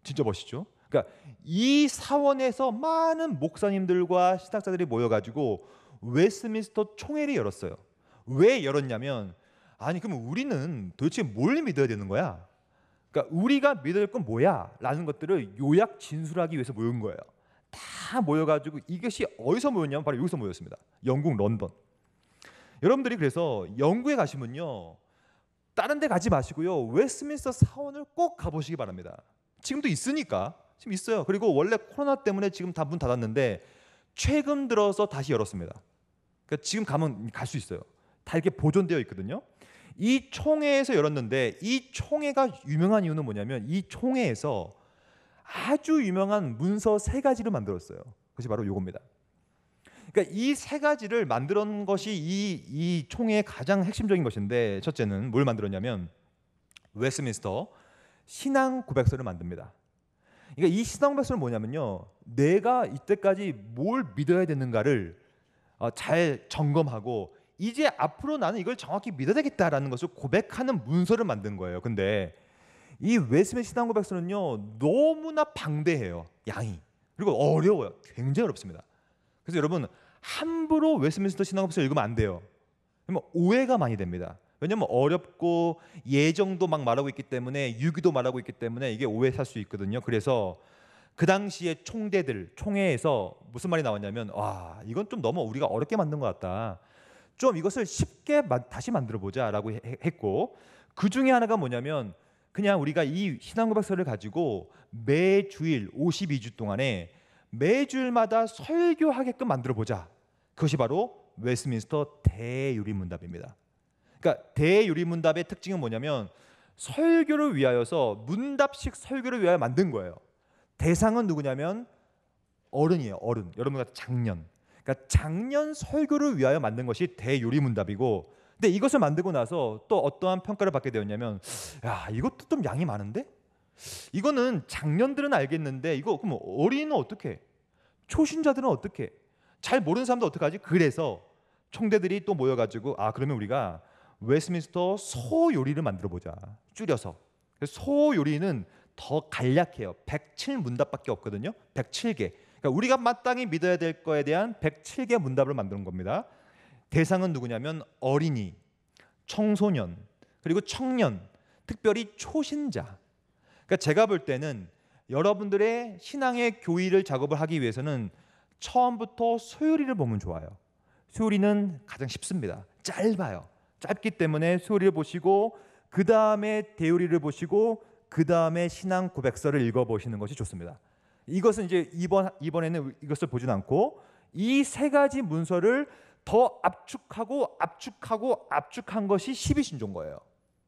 Speaker 1: 진짜 멋있죠? 그러니까 이 사원에서 많은 목사님들과 신학자들이 모여가지고 웨스민스터 총회를 열었어요. 왜 열었냐면 아니 그럼 우리는 도대체 뭘 믿어야 되는 거야? 그러니까 우리가 믿어야될건 뭐야?라는 것들을 요약 진술하기 위해서 모인 거예요. 다 모여가지고 이것이 어디서 모였냐면 바로 여기서 모였습니다. 영국 런던. 여러분들이 그래서 영국에 가시면요, 다른 데 가지 마시고요, 웨스민스터 사원을 꼭 가보시기 바랍니다. 지금도 있으니까 지금 있어요. 그리고 원래 코로나 때문에 지금 다문 닫았는데 최근 들어서 다시 열었습니다. 그러니까 지금 가면 갈 수 있어요. 다 이렇게 보존되어 있거든요. 이 총회에서 열었는데 이 총회가 유명한 이유는 뭐냐면 이 총회에서 아주 유명한 문서 세 가지를 만들었어요. 그것이 바로 요겁니다. 그러니까 이 세 가지를 만들 것이 이, 이 총회의 가장 핵심적인 것인데 첫째는 뭘 만들었냐면 웨스민스터 신앙 고백서를 만듭니다. 그러니까 이 신앙 고백서는 뭐냐면요. 내가 이때까지 뭘 믿어야 되는가를 어, 잘 점검하고 이제 앞으로 나는 이걸 정확히 믿어야 되겠다라는 것을 고백하는 문서를 만든 거예요. 근데 이 웨스민 신앙 고백서는요 너무나 방대해요 양이 그리고 어려워요 굉장히 어렵습니다. 그래서 여러분 함부로 웨스민스터 신앙 고백서 읽으면 안 돼요. 그러면 오해가 많이 됩니다. 왜냐면 어렵고 예정도 막 말하고 있기 때문에 유기도 말하고 있기 때문에 이게 오해 살수 있거든요. 그래서 그 당시에 총대들 총회에서 무슨 말이 나왔냐면 와 이건 좀 너무 우리가 어렵게 만든 것 같다. 좀 이것을 쉽게 다시 만들어 보자라고 했고 그 중에 하나가 뭐냐면 그냥 우리가 이 신앙고백서를 가지고 매 주일 52주 동안에 매 주일마다 설교하게끔 만들어 보자. 그것이 바로 웨스민스터 대유리문답입니다. 그러니까 대유리문답의 특징은 뭐냐면 설교를 위하여서 문답식 설교를 위하여 만든 거예요. 대상은 누구냐면 어른이에요. 어른. 여러분 같은 작년. 그러니까 작년 설교를 위하여 만든 것이 대요리문답이고 근데 이것을 만들고 나서 또 어떠한 평가를 받게 되었냐면 야 이것도 좀 양이 많은데 이거는 작년들은 알겠는데 이거 그럼 어린이는 어떻게 초신자들은 어떻게 잘 모르는 사람도 어떡하지 그래서 총대들이 또 모여가지고 아 그러면 우리가 웨스민스터 소 요리를 만들어 보자 줄여서 소 요리는 더 간략해요 107 문답밖에 없거든요 107개 그러니까 우리가 마땅히 믿어야 될 거에 대한 107개 문답을 만드는 겁니다. 대상은 누구냐면 어린이, 청소년, 그리고 청년, 특별히 초신자. 그러니까 제가 볼 때는 여러분들의 신앙의 교의를 작업을 하기 위해서는 처음부터 소요리를 보면 좋아요. 소요리는 가장 쉽습니다. 짧아요. 짧기 때문에 소요리를 보시고 그 다음에 대요리를 보시고 그 다음에 신앙 고백서를 읽어보시는 것이 좋습니다. 이것은 이제 이번 이번에는 이것을 보진 않고 이 세 가지 문서를 더 압축하고 압축하고 압축한 것이 12신조인 거예요.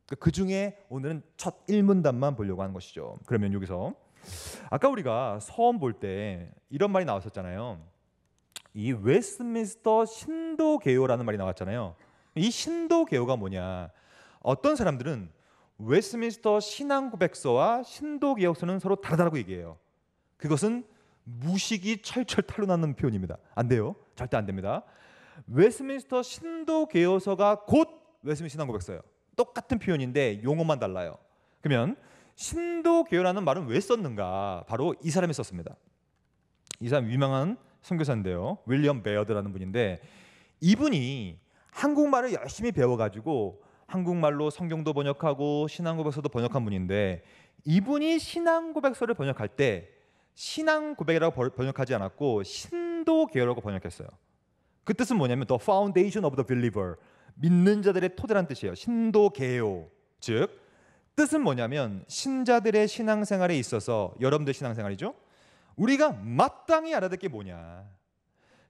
Speaker 1: 그러니까 그 중에 오늘은 첫 1문단만 보려고 하는 것이죠. 그러면 여기서 아까 우리가 서원 볼 때 이런 말이 나왔었잖아요. 이 웨스트민스터 신도 개요라는 말이 나왔잖아요. 이 신도 개요가 뭐냐? 어떤 사람들은 웨스트민스터 신앙 고백서와 신도 개혁서는 서로 다르다고 얘기해요. 그것은 무식이 철철 탈로나는 표현입니다. 안 돼요. 절대 안 됩니다. 웨스민스터 신도 개요서가 곧 웨스민 신앙 고백서예요. 똑같은 표현인데 용어만 달라요. 그러면 신도 개요라는 말은 왜 썼는가? 바로 이 사람이 썼습니다. 이 사람 유명한 선교사인데요. 윌리엄 베어드라는 분인데 이분이 한국말을 열심히 배워가지고 한국말로 성경도 번역하고 신앙고백서도 번역한 분인데 이분이 신앙고백서를 번역할 때 신앙 고백이라고 번역하지 않았고 신도 계열이라고 번역했어요. 그 뜻은 뭐냐면 the foundation of the believer 믿는 자들의 토대란 뜻이에요. 신도 개요. 즉 뜻은 뭐냐면 신자들의 신앙생활에 있어서 여러분들 신앙생활이죠. 우리가 마땅히 알아듣 게 뭐냐?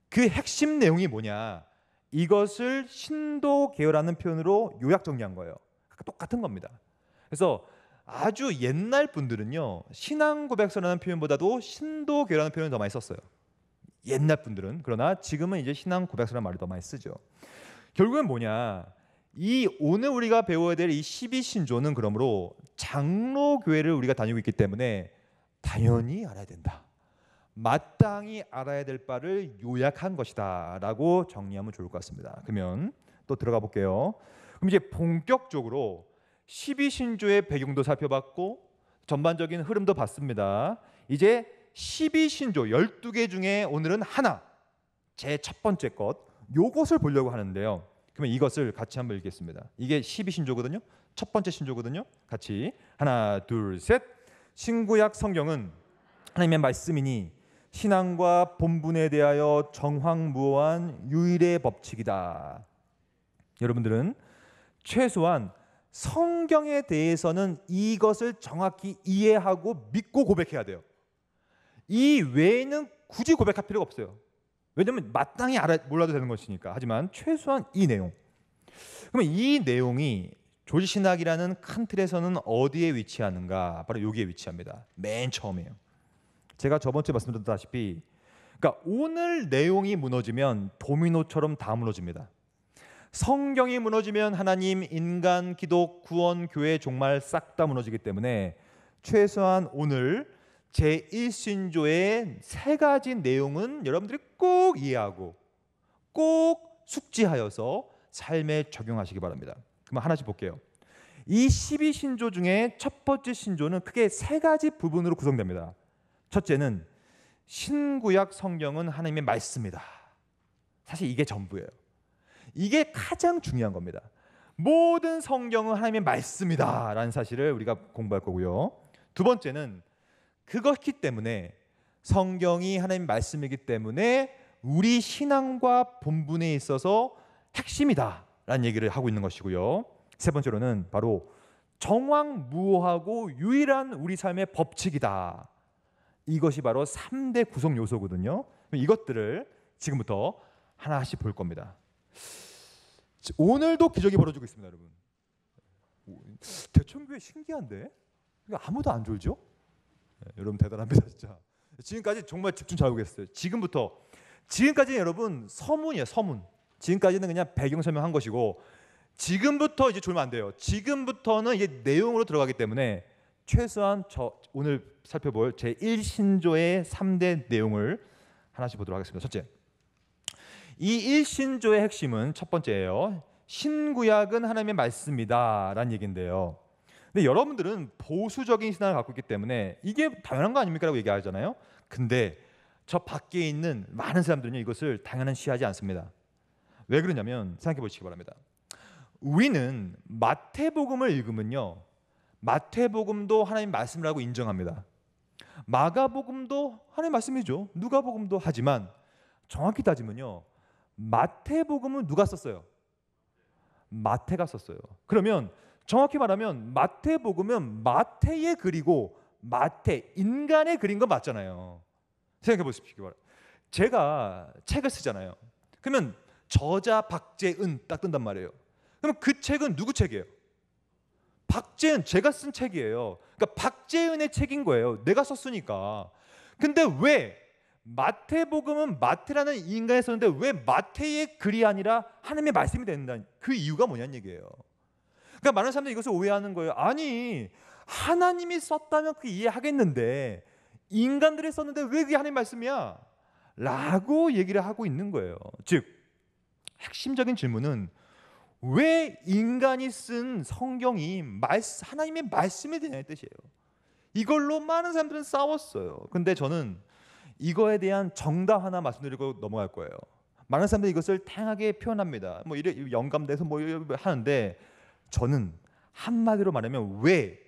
Speaker 1: 그 핵심 내용이 뭐냐? 이것을 신도 계열하는 표현으로 요약 정리한 거예요. 똑같은 겁니다. 그래서 아주 옛날 분들은요 신앙 고백서라는 표현보다도 신도교라는 표현을 더 많이 썼어요. 옛날 분들은 그러나 지금은 이제 신앙 고백서라는 말을 더 많이 쓰죠. 결국엔 뭐냐? 이 오늘 우리가 배워야 될 이 12신조는 그러므로 장로 교회를 우리가 다니고 있기 때문에 당연히 알아야 된다. 마땅히 알아야 될 바를 요약한 것이다라고 정리하면 좋을 것 같습니다. 그러면 또 들어가 볼게요. 그럼 이제 본격적으로 12신조의 배경도 살펴봤고 전반적인 흐름도 봤습니다. 이제 12신조 12개 중에 오늘은 하나 제 첫 번째 것 요것을 보려고 하는데요. 그러면 이것을 같이 한번 읽겠습니다. 이게 12신조거든요. 첫 번째 신조거든요. 같이 하나 둘 셋. 신구약 성경은 하나님의 말씀이니 신앙과 본분에 대하여 정황무오한 유일의 법칙이다. 여러분들은 최소한 성경에 대해서는 이것을 정확히 이해하고 믿고 고백해야 돼요. 이 외에는 굳이 고백할 필요가 없어요. 왜냐하면 마땅히 알아, 몰라도 되는 것이니까. 하지만 최소한 이 내용. 그러면 이 내용이 조지신학이라는 큰 틀에서는 어디에 위치하는가? 바로 여기에 위치합니다. 맨 처음이에요. 제가 저번 주에 말씀드렸다시피, 그러니까 오늘 내용이 무너지면 도미노처럼 다 무너집니다. 성경이 무너지면 하나님, 인간, 기독, 구원, 교회 정말 싹 다 무너지기 때문에 최소한 오늘 제1신조의 세 가지 내용은 여러분들이 꼭 이해하고 꼭 숙지하여서 삶에 적용하시기 바랍니다. 그럼 하나씩 볼게요. 이 12신조 중에 첫 번째 신조는 크게 세 가지 부분으로 구성됩니다. 첫째는 신구약 성경은 하나님의 말씀이다. 사실 이게 전부예요. 이게 가장 중요한 겁니다. 모든 성경은 하나님의 말씀이다라는 사실을 우리가 공부할 거고요. 두 번째는 그것이기 때문에 성경이 하나님의 말씀이기 때문에 우리 신앙과 본분에 있어서 핵심이다라는 얘기를 하고 있는 것이고요. 세 번째로는 바로 정황무호하고 유일한 우리 삶의 법칙이다. 이것이 바로 3대 구성 요소거든요. 이것들을 지금부터 하나씩 볼 겁니다. 오늘도 기적이 벌어지고 있습니다, 여러분. 대천교회 신기한데 아무도 안 졸죠? 네, 여러분 대단합니다, [LAUGHS] 진짜. 지금까지 정말 집중 잘하고 계어요 지금부터 지금까지는 여러분 서문이에요, 서문. 지금까지는 그냥 배경 설명한 것이고 지금부터 이제 졸면 안 돼요. 지금부터는 이제 내용으로 들어가기 때문에 최소한 저 오늘 살펴볼 제1신조의 3대 내용을 하나씩 보도록 하겠습니다. 첫째, 이 일신조의 핵심은 첫 번째예요. 신구약은 하나님의 말씀이다라는 얘기데요 근데 여러분들은 보수적인 신앙을 갖고 있기 때문에 이게 당연한 거 아닙니까라고 얘기하잖아요. 근데 저 밖에 있는 많은 사람들은 이것을 당연한 시하지 않습니다. 왜 그러냐면 생각해 보시기 바랍니다. 우리는 마태복음을 읽으면요 마태복음도 하나님 말씀이라고 인정합니다. 마가복음도 하나님 말씀이죠. 누가복음도 하지만 정확히 따지면요 마태복음은 누가 썼어요? 마태가 썼어요. 그러면 정확히 말하면 마태복음은 마태의 글이고 마태 인간의 글인 건 맞잖아요. 생각해 보십시오. 제가 책을 쓰잖아요. 그러면 저자 박재은 딱 뜬단 말이에요. 그럼 그 책은 누구 책이에요? 박재은 제가 쓴 책이에요. 그러니까 박재은의 책인 거예요. 내가 썼으니까. 근데 왜 마태복음은 마태라는 인간이 썼는데 왜 마태의 글이 아니라 하나님의 말씀이 된다. 그 이유가 뭐냐는 얘기예요. 그러니까 많은 사람들이 이것을 오해하는 거예요. 아니 하나님이 썼다면 그 이해하겠는데 인간들이 썼는데 왜 그게 하나님 말씀이야? 라고 얘기를 하고 있는 거예요. 즉 핵심적인 질문은 왜 인간이 쓴 성경이 하나님의 말씀이 되냐는 뜻이에요. 이걸로 많은 사람들은 싸웠어요. 근데 저는 이거에 대한 정답 하나 말씀드리고 넘어갈 거예요. 많은 사람들이 이것을 다양하게 표현합니다. 뭐 이래 영감돼서 뭐 하는데 저는 한마디로 말하면 왜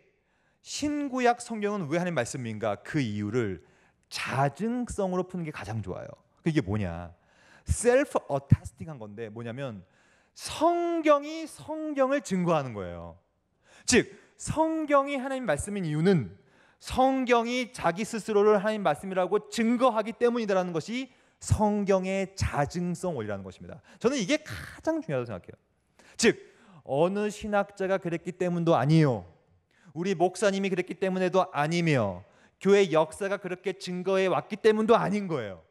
Speaker 1: 신구약 성경은 왜 하는 말씀인가 그 이유를 자증성으로 푸는 게 가장 좋아요. 그게 뭐냐? 셀프 어테스팅 한 건데 뭐냐면 성경이 성경을 증거하는 거예요. 즉 성경이 하나님 말씀인 이유는 성경이 자기 스스로를 하나님 말씀이라고 증거하기 때문이다라는 것이 성경의 자증성 원리라는 것입니다. 저는 이게 가장 중요하다고 생각해요. 즉 어느 신학자가 그랬기 때문도 아니요. 우리 목사님이 그랬기 때문에도 아니며 교회 역사가 그렇게 증거해 왔기 때문도 아닌 거예요.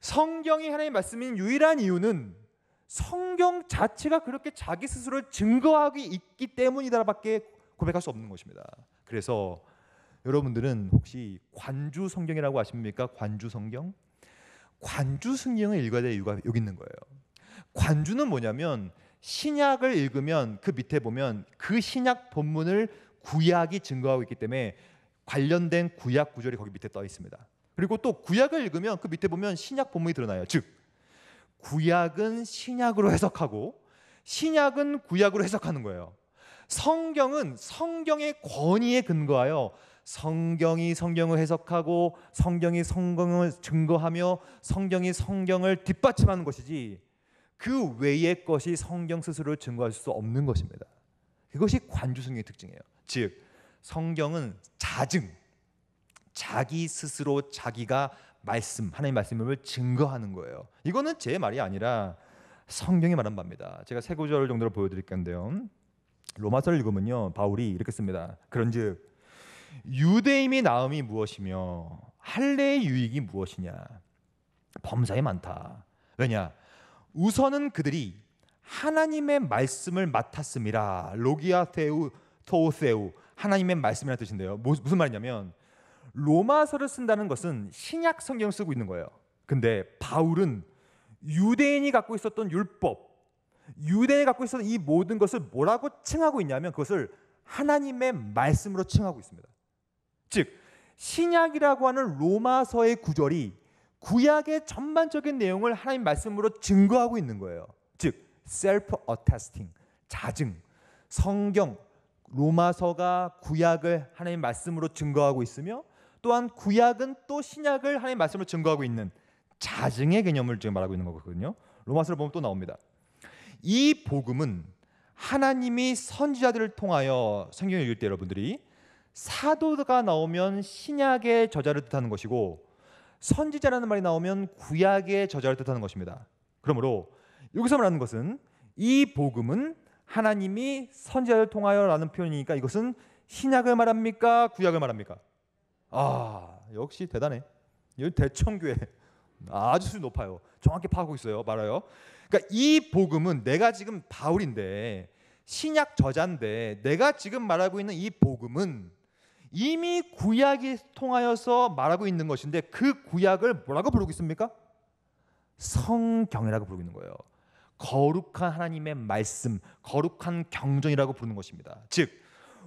Speaker 1: 성경이 하나님의 말씀인 유일한 이유는 성경 자체가 그렇게 자기 스스로를 증거하기 있기 때문이다밖에 고백할 수 없는 것입니다. 그래서 여러분들은 혹시 관주 성경이라고 아십니까? 관주 성경? 관주 성경을 읽어야 될 이유가 여기 있는 거예요. 관주는 뭐냐면 신약을 읽으면 그 밑에 보면 그 신약 본문을 구약이 증거하고 있기 때문에 관련된 구약 구절이 거기 밑에 떠 있습니다. 그리고 또 구약을 읽으면 그 밑에 보면 신약 본문이 드러나요. 즉 구약은 신약으로 해석하고 신약은 구약으로 해석하는 거예요. 성경은 성경의 권위에 근거하여 성경이 성경을 해석하고 성경이 성경을 증거하며 성경이 성경을 뒷받침하는 것이지 그 외의 것이 성경 스스로 를 증거할 수 없는 것입니다. 그것이 관주승의 특징이에요. 즉 성경은 자증 자기 스스로 자기가 말씀 하나님 말씀을 증거하는 거예요. 이거는 제 말이 아니라 성경이 말한 바입니다. 제가 세 구절 정도로 보여드릴 건데요. 로마서를 읽으면요, 바울이 이렇게 씁니다. 그런즉 유대임이 나음이 무엇이며 할례의 유익이 무엇이냐? 범사에 많다. 왜냐? 우선은 그들이 하나님의 말씀을 맡았음이라. 로기아테우 토세우 하나님의 말씀이라 뜻인데요. 뭐, 무슨 말이냐면 로마서를 쓴다는 것은 신약 성경을 쓰고 있는 거예요. 근데 바울은 유대인이 갖고 있었던 율법, 유대인이 갖고 있었던 이 모든 것을 뭐라고 칭하고 있냐면 그것을 하나님의 말씀으로 칭하고 있습니다. 즉 신약이라고 하는 로마서의 구절이 구약의 전반적인 내용을 하나님 말씀으로 증거하고 있는 거예요. 즉 self a t 자증 성경 로마서가 구약을 하나님 말씀으로 증거하고 있으며 또한 구약은 또 신약을 하나님 말씀으로 증거하고 있는 자증의 개념을 지금 말하고 있는 거거든요. 로마서를 보면 또 나옵니다. 이 복음은 하나님이 선지자들을 통하여 성경을 읽을 때 여러분들이 사도가 나오면 신약의 저자를 뜻하는 것이고 선지자라는 말이 나오면 구약의 저자를 뜻하는 것입니다. 그러므로 여기서 말하는 것은 이 복음은 하나님이 선지자를 통하여라는 표현이니까 이것은 신약을 말합니까? 구약을 말합니까? 아, 역시 대단해. 여기 대청교회 아주 높아요. 정확히 파고 있어요. 말아요. 그러니까 이 복음은 내가 지금 바울인데 신약 저자인데 내가 지금 말하고 있는 이 복음은 이미 구약이 통하여서 말하고 있는 것인데 그 구약을 뭐라고 부르고 있습니까? 성경이라고 부르고 있는 거예요. 거룩한 하나님의 말씀, 거룩한 경전이라고 부르는 것입니다. 즉,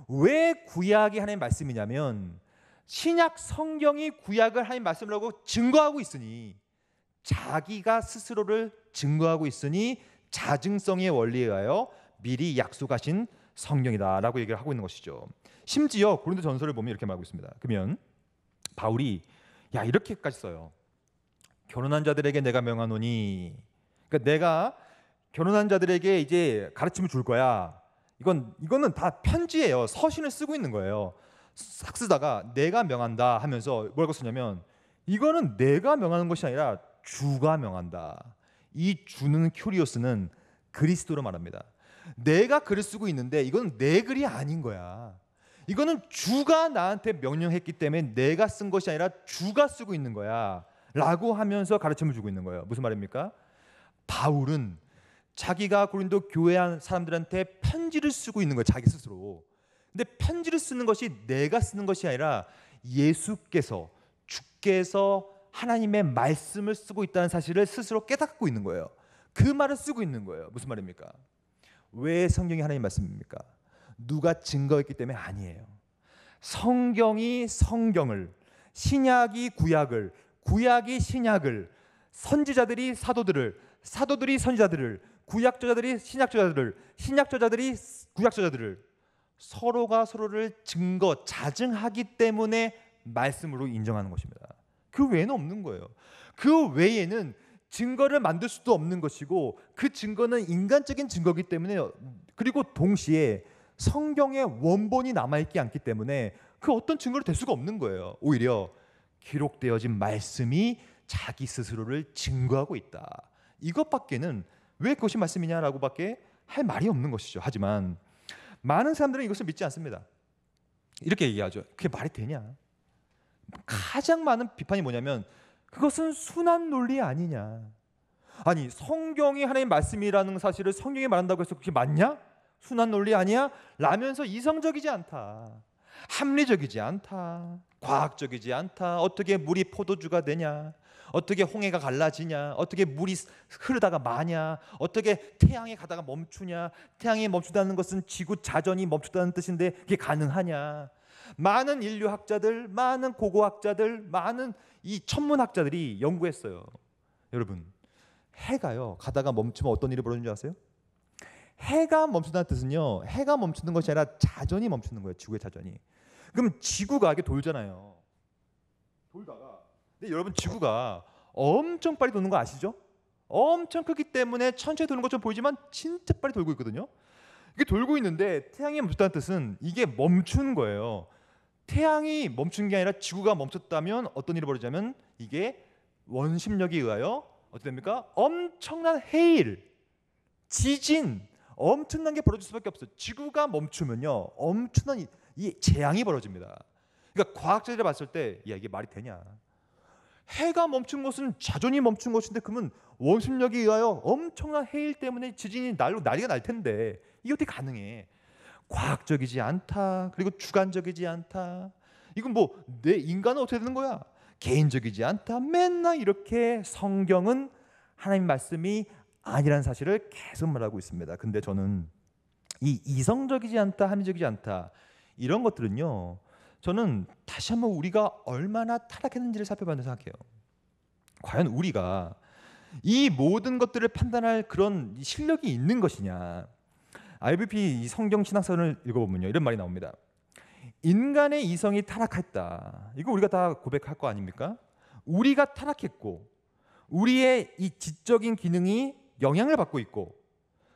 Speaker 1: 왜 구약이 하나님의 말씀이냐면 신약 성경이 구약을 하나님 말씀이라고 증거하고 있으니 자기가 스스로를 증거하고 있으니 자증성의 원리에 의하여 미리 약속하신 성경이다라고 얘기를 하고 있는 것이죠. 심지어 고린도 전서를 보면 이렇게 말하고 있습니다. 그러면 바울이 야 이렇게까지 써요. 결혼한 자들에게 내가 명하노니 그러니까 내가 결혼한 자들에게 이제 가르침을 줄 거야. 이건 이거는 다 편지예요. 서신을 쓰고 있는 거예요. 싹 쓰다가 내가 명한다 하면서 뭐라고 쓰냐면 이거는 내가 명하는 것이 아니라 주가 명한다. 이 주는 큐리오스는 그리스도로 말합니다. 내가 글을 쓰고 있는데 이건 내 글이 아닌 거야. 이거는 주가 나한테 명령했기 때문에 내가 쓴 것이 아니라 주가 쓰고 있는 거야. 라고 하면서 가르침을 주고 있는 거예요. 무슨 말입니까? 바울은 자기가 고린도 교회 사람들한테 편지를 쓰고 있는 거예 자기 스스로. 근데 편지를 쓰는 것이 내가 쓰는 것이 아니라 예수께서 주께서 하나님의 말씀을 쓰고 있다는 사실을 스스로 깨닫고 있는 거예요. 그 말을 쓰고 있는 거예요. 무슨 말입니까? 왜 성경이 하나님 말씀입니까? 누가 증거했기 때문에 아니에요. 성경이 성경을, 신약이 구약을, 구약이 신약을, 선지자들이 사도들을, 사도들이 선지자들을, 구약 저자들이 신약 저자들을, 신약 저자들이 구약 저자들을 서로가 서로를 증거, 자증하기 때문에 말씀으로 인정하는 것입니다. 그 외에는 없는 거예요. 그 외에는 증거를 만들 수도 없는 것이고 그 증거는 인간적인 증거기 이 때문에 그리고 동시에 성경의 원본이 남아있지 않기 때문에 그 어떤 증거로 될 수가 없는 거예요. 오히려 기록되어진 말씀이 자기 스스로를 증거하고 있다. 이것밖에는 왜 그것이 말씀이냐라고밖에 할 말이 없는 것이죠. 하지만 많은 사람들은 이것을 믿지 않습니다. 이렇게 얘기하죠. 그게 말이 되냐? 가장 많은 비판이 뭐냐면 그것은 순한 논리 아니냐. 아니 성경이 하나님 말씀이라는 사실을 성경이 말한다고 해서 그게 맞냐? 순한 논리 아니야? 라면서 이성적이지 않다. 합리적이지 않다. 과학적이지 않다. 어떻게 물이 포도주가 되냐? 어떻게 홍해가 갈라지냐? 어떻게 물이 흐르다가 마냐? 어떻게 태양에 가다가 멈추냐? 태양이 멈추다는 것은 지구 자전이 멈추다는 뜻인데 그게 가능하냐? 많은 인류학자들, 많은 고고학자들, 많은 이 천문학자들이 연구했어요. 여러분, 해가요. 가다가 멈추면 어떤 일이 벌어지는 줄 아세요? 해가 멈춘다는 뜻은요. 해가 멈추는 것이 아니라 자전이 멈추는 거예요. 지구의 자전이. 그럼 지구가 이게 돌잖아요. 돌다가 근데 여러분 지구가 엄청 빨리 도는 거 아시죠? 엄청 크기 때문에 천천히 도는 것처럼 보이지만 진짜 빨리 돌고 있거든요. 이게 돌고 있는데 태양이 멈췄다는 뜻은 이게 멈춘 거예요. 태양이 멈춘 게 아니라 지구가 멈췄다면 어떤 일이 벌어지냐면 이게 원심력에 의하여 어떻게 됩니까? 엄청난 해일, 지진, 엄청난 게 벌어질 수밖에 없어요. 지구가 멈추면요, 엄청난 이, 이 재앙이 벌어집니다. 그러니까 과학자들이 봤을 때, 야 이게 말이 되냐? 해가 멈춘 것은 자존이 멈춘 것인데 그러면 원심력에 의하여 엄청난 해일 때문에 지진이 날로 난리가 날 텐데 이게 어떻게 가능해? 과학적이지 않다. 그리고 주관적이지 않다. 이건 뭐 내 인간은 어떻게 되는 거야? 개인적이지 않다. 맨날 이렇게 성경은 하나님 말씀이 아니라는 사실을 계속 말하고 있습니다. 근데 저는 이 이성적이지 않다, 합리적이지 않다 이런 것들은요. 저는 다시 한번 우리가 얼마나 타락했는지를 살펴봤는다 생각해요. 과연 우리가 이 모든 것들을 판단할 그런 실력이 있는 것이냐? IBP 이 성경 신학선을 읽어보면요 이런 말이 나옵니다. 인간의 이성이 타락했다. 이거 우리가 다 고백할 거 아닙니까? 우리가 타락했고 우리의 이 지적인 기능이 영향을 받고 있고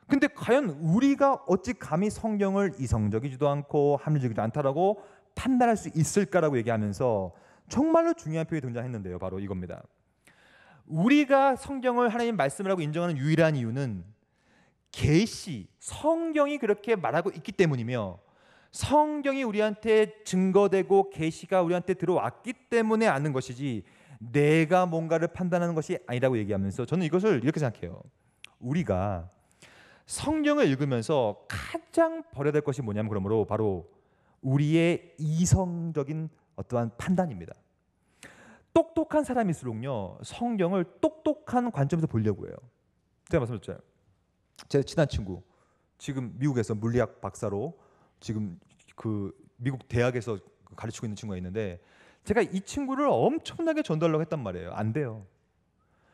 Speaker 1: 근데 과연 우리가 어찌 감히 성경을 이성적이지도 않고 합리적이지 않다라고 판단할 수 있을까라고 얘기하면서 정말로 중요한 표현이 등장했는데요. 바로 이겁니다. 우리가 성경을 하나님 말씀이라고 인정하는 유일한 이유는 계시 성경이 그렇게 말하고 있기 때문이며 성경이 우리한테 증거되고 계시가 우리한테 들어왔기 때문에 아는 것이지 내가 뭔가를 판단하는 것이 아니라고 얘기하면서 저는 이것을 이렇게 생각해요. 우리가 성경을 읽으면서 가장 버려야 될 것이 뭐냐면 그러므로 바로 우리의 이성적인 어떠한 판단입니다. 똑똑한 사람일수록요 성경을 똑똑한 관점에서 보려고 해요. 제가 말씀드렸잖아요. 제 친한 친구 지금 미국에서 물리학 박사로 지금 그 미국 대학에서 가르치고 있는 친구가 있는데 제가 이 친구를 엄청나게 전달하려고 했단 말이에요. 안 돼요.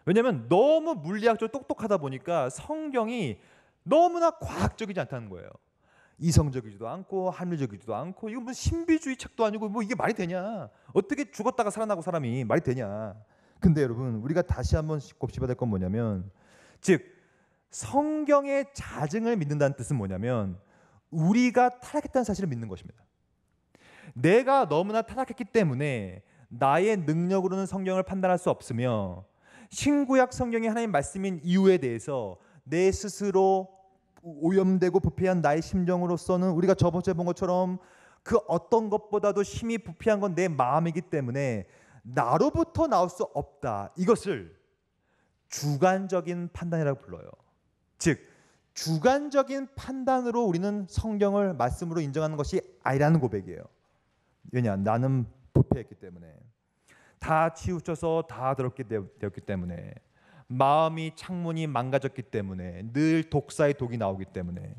Speaker 1: 왜냐하면 너무 물리학적으로 똑똑하다 보니까 성경이 너무나 과학적이지 않다는 거예요. 이성적이지도 않고 합리적이지도 않고 이건 무슨 신비주의 책도 아니고 뭐 이게 말이 되냐? 어떻게 죽었다가 살아나고 사람이 말이 되냐? 근데 여러분 우리가 다시 한번 곱씹어야 될건 뭐냐면 즉 성경의 자증을 믿는다는 뜻은 뭐냐면 우리가 타락했다는 사실을 믿는 것입니다. 내가 너무나 타락했기 때문에 나의 능력으로는 성경을 판단할 수 없으며 신구약 성경의 하나님 말씀인 이유에 대해서 내 스스로 오염되고 부패한 나의 심정으로서는 우리가 저번에 본 것처럼 그 어떤 것보다도 심히 부패한 건 내 마음이기 때문에 나로부터 나올 수 없다. 이것을 주관적인 판단이라고 불러요. 즉 주관적인 판단으로 우리는 성경을 말씀으로 인정하는 것이 아니라는 고백이에요. 왜냐? 나는 부패했기 때문에 다 치우쳐서 다 더럽게 되었기 때문에 마음이 창문이 망가졌기 때문에 늘 독사의 독이 나오기 때문에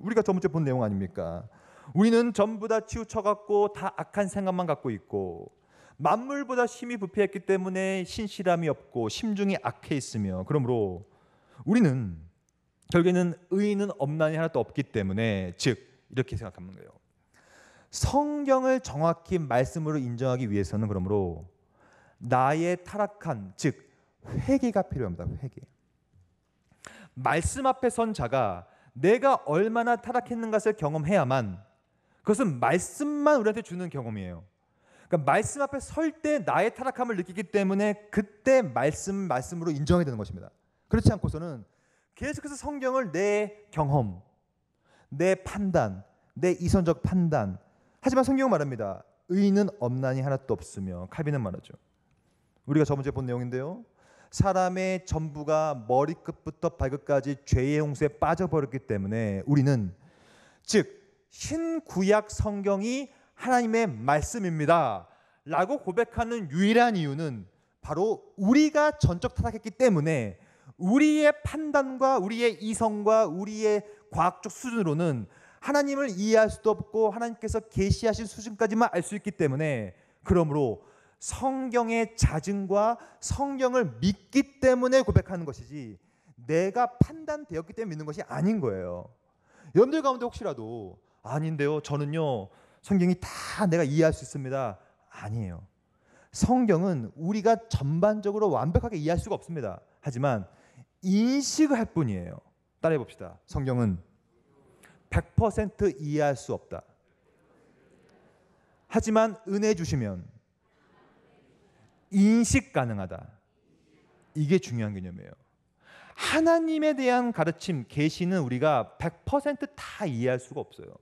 Speaker 1: 우리가 저번에 본 내용 아닙니까? 우리는 전부 다 치우쳐 갖고 다 악한 생각만 갖고 있고 만물보다 심히 부패했기 때문에 신실함이 없고 심중이 악해 있으며 그러므로 우리는 결국에는 의인은 없나니 하나도 없기 때문에 즉 이렇게 생각하는 거예요. 성경을 정확히 말씀으로 인정하기 위해서는 그러므로 나의 타락한 즉 회개가 필요합니다. 회개. 말씀 앞에 선 자가 내가 얼마나 타락했는가를 경험해야만 그것은 말씀만 우리한테 주는 경험이에요. 그러니까 말씀 앞에 설 때 나의 타락함을 느끼기 때문에 그때 말씀 말씀으로 인정해야 되는 것입니다. 그렇지 않고서는 계속해서 성경을 내 경험, 내 판단, 내 이선적 판단. 하지만 성경은 말합니다. 의는 없나니 하나도 없으며 칼빈은 말하죠. 우리가 저번주에 본 내용인데요. 사람의 전부가 머리끝부터 발끝까지 죄의 홍수에 빠져버렸기 때문에 우리는 즉 신구약 성경이 하나님의 말씀입니다. 라고 고백하는 유일한 이유는 바로 우리가 전적 타락했기 때문에 우리의 판단과 우리의 이성과 우리의 과학적 수준으로는 하나님을 이해할 수도 없고 하나님께서 계시하신 수준까지만 알 수 있기 때문에 그러므로 성경의 자증과 성경을 믿기 때문에 고백하는 것이지 내가 판단되었기 때문에 믿는 것이 아닌 거예요. 여러분들 가운데 혹시라도 아닌데요. 저는요. 성경이 다 내가 이해할 수 있습니다. 아니에요. 성경은 우리가 전반적으로 완벽하게 이해할 수가 없습니다. 하지만 인식할 뿐이에요. 따라해 봅시다. 성경은 100% 이해할 수 없다. 하지만 은혜 주시면 인식 가능하다. 이게 중요한 개념이에요. 하나님에 대한 가르침, 계시는 우리가 100%다 이해할 수가 없어요.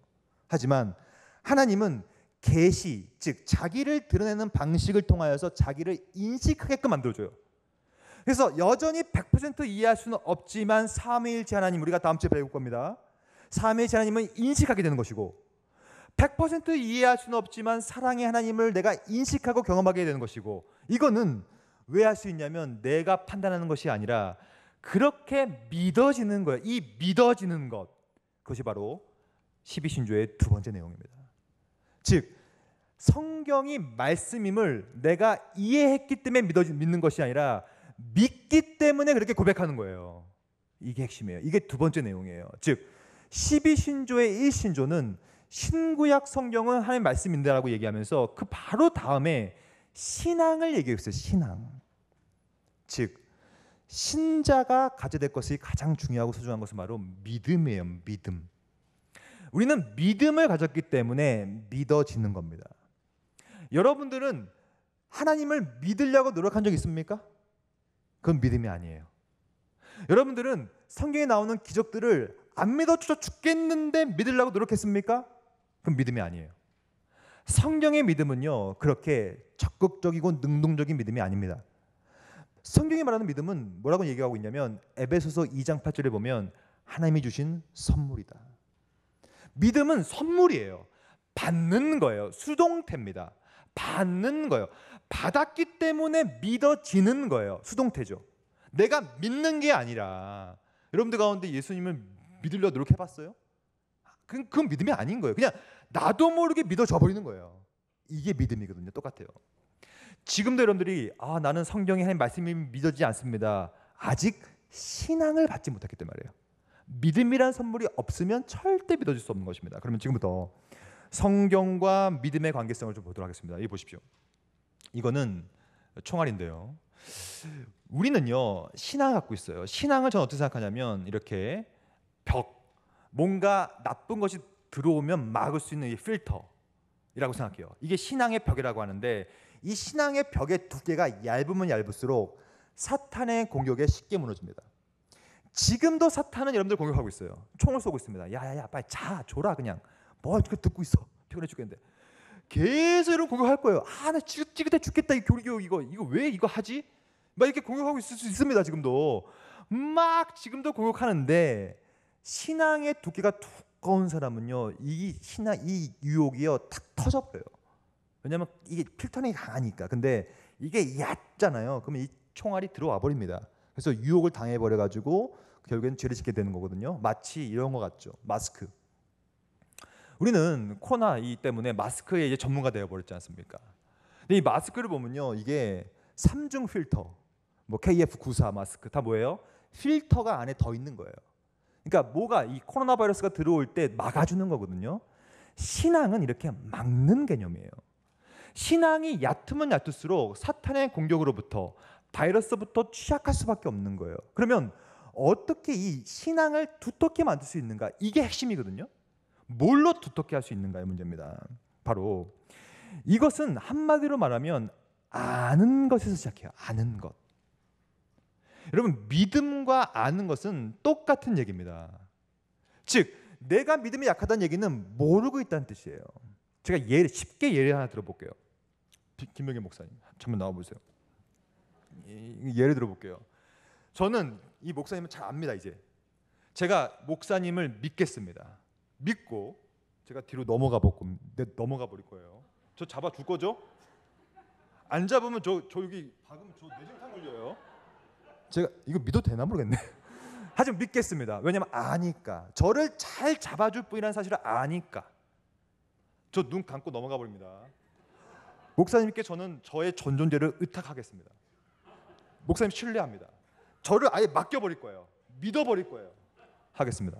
Speaker 1: 하지만 하나님은 계시, 즉 자기를 드러내는 방식을 통하여서 자기를 인식하게끔 만들어 줘요. 그래서 여전히 100% 이해할 수는 없지만 삼위일체 하나님 우리가 다음 주에 배울 겁니다. 삼위일체 하나님은 인식하게 되는 것이고 100% 이해할 수는 없지만 사랑의 하나님을 내가 인식하고 경험하게 되는 것이고 이거는 왜 할 수 있냐면 내가 판단하는 것이 아니라 그렇게 믿어지는 거예요. 이 믿어지는 것 그것이 바로 12신조의 두 번째 내용입니다. 즉 성경이 말씀임을 내가 이해했기 때문에 믿어 믿는 것이 아니라 믿기 때문에 그렇게 고백하는 거예요. 이게 핵심이에요. 이게 두 번째 내용이에요. 즉 12신조의 1신조는 신구약 성경은 하나님 말씀인데라고 얘기하면서 그 바로 다음에 신앙을 얘기했어요. 신앙. 즉 신자가 가져될 것이 가장 중요하고 소중한 것은 바로 믿음이에요. 믿음. 우리는 믿음을 가졌기 때문에 믿어지는 겁니다. 여러분들은 하나님을 믿으려고 노력한 적 있습니까? 그건 믿음이 아니에요. 여러분들은 성경에 나오는 기적들을 안 믿어 죽겠는데 믿으려고 노력했습니까? 그건 믿음이 아니에요. 성경의 믿음은요, 그렇게 적극적이고 능동적인 믿음이 아닙니다. 성경이 말하는 믿음은 뭐라고 얘기하고 있냐면 에베소서 2장 8절에 보면 하나님이 주신 선물이다. 믿음은 선물이에요. 받는 거예요. 수동태입니다. 받는 거예요. 받았기 때문에 믿어지는 거예요. 수동태죠. 내가 믿는 게 아니라 여러분들 가운데 예수님을 믿으려 노력해봤어요? 그건, 믿음이 아닌 거예요. 그냥 나도 모르게 믿어져 버리는 거예요. 이게 믿음이거든요. 똑같아요. 지금도 여러분들이 아 나는 성경의 하나님 말씀이 믿어지지 않습니다. 아직 신앙을 받지 못했기 때문에 말이에요. 믿음이란 선물이 없으면 절대 믿어질 수 없는 것입니다. 그러면 지금부터 성경과 믿음의 관계성을 좀 보도록 하겠습니다. 이 보십시오. 이거는 총알인데요. 우리는요 신앙 갖고 있어요. 신앙을 저는 어떻게 생각하냐면 이렇게 벽 뭔가 나쁜 것이 들어오면 막을 수 있는 이필터라고 생각해요. 이게 신앙의 벽이라고 하는데 이 신앙의 벽의 두께가 얇으면 얇을수록 사탄의 공격에 쉽게 무너집니다. 지금도 사탄은 여러분들 공격하고 있어요. 총을 쏘고 있습니다. 야야야 빨리 자 줘라 그냥 뭐 듣고 있어. 피곤해 죽겠는데. 계속 이런 공격할 거예요. 아, 나 찌긋찌긋해 죽겠다. 이 교리교 이거 이거 왜 이거 하지? 막 이렇게 공격하고 있을 수 있습니다. 지금도 막 지금도 공격하는데 신앙의 두께가 두꺼운 사람은요, 이 신앙 이 유혹이요 탁 터져버려요. 왜냐면 이게 필터링이 강하니까. 근데 이게 얕잖아요. 그러면 이 총알이 들어와 버립니다. 그래서 유혹을 당해 버려 가지고 결국엔 죄를 짓게 되는 거거든요. 마치 이런 거 같죠. 마스크. 우리는 코로나 이 때문에 마스크에 이제 전문가 되어 버렸지 않습니까? 근데 이 마스크를 보면요. 이게 3중 필터. 뭐 KF94 마스크 다 뭐예요? 필터가 안에 더 있는 거예요. 그러니까 뭐가 이 코로나 바이러스가 들어올 때 막아주는 거거든요. 신앙은 이렇게 막는 개념이에요. 신앙이 얕으면 얕을수록 사탄의 공격으로부터 바이러스부터 취약할 수밖에 없는 거예요. 그러면 어떻게 이 신앙을 두텁게 만들 수 있는가? 이게 핵심이거든요. 뭘로 두텁게 할 수 있는가의 문제입니다. 바로 이것은 한마디로 말하면 아는 것에서 시작해요. 아는 것. 여러분 믿음과 아는 것은 똑같은 얘기입니다. 즉 내가 믿음이 약하다는 얘기는 모르고 있다는 뜻이에요. 제가 예를 쉽게 예를 하나 들어볼게요. 김명희 목사님 잠깐 나와보세요. 예를 들어볼게요. 저는 이 목사님을 잘 압니다 이제. 제가 목사님을 믿겠습니다. 믿고 제가 뒤로 넘어가 버고 네, 넘어가 버릴 거예요. 저 잡아 줄 거죠? 안 잡으면 저, 저 여기 박으면 저 뇌진탕 걸려요. 제가 이거 믿어도 되나 모르겠네. [LAUGHS] 하지만 믿겠습니다. 왜냐면 아니까. 저를 잘 잡아줄 뿐이라는 사실을 아니까. 저 눈 감고 넘어가 버립니다. 목사님께 저는 저의 전존재를 의탁하겠습니다. 목사님 신뢰합니다. 저를 아예 맡겨버릴 거예요. 믿어버릴 거예요. 하겠습니다.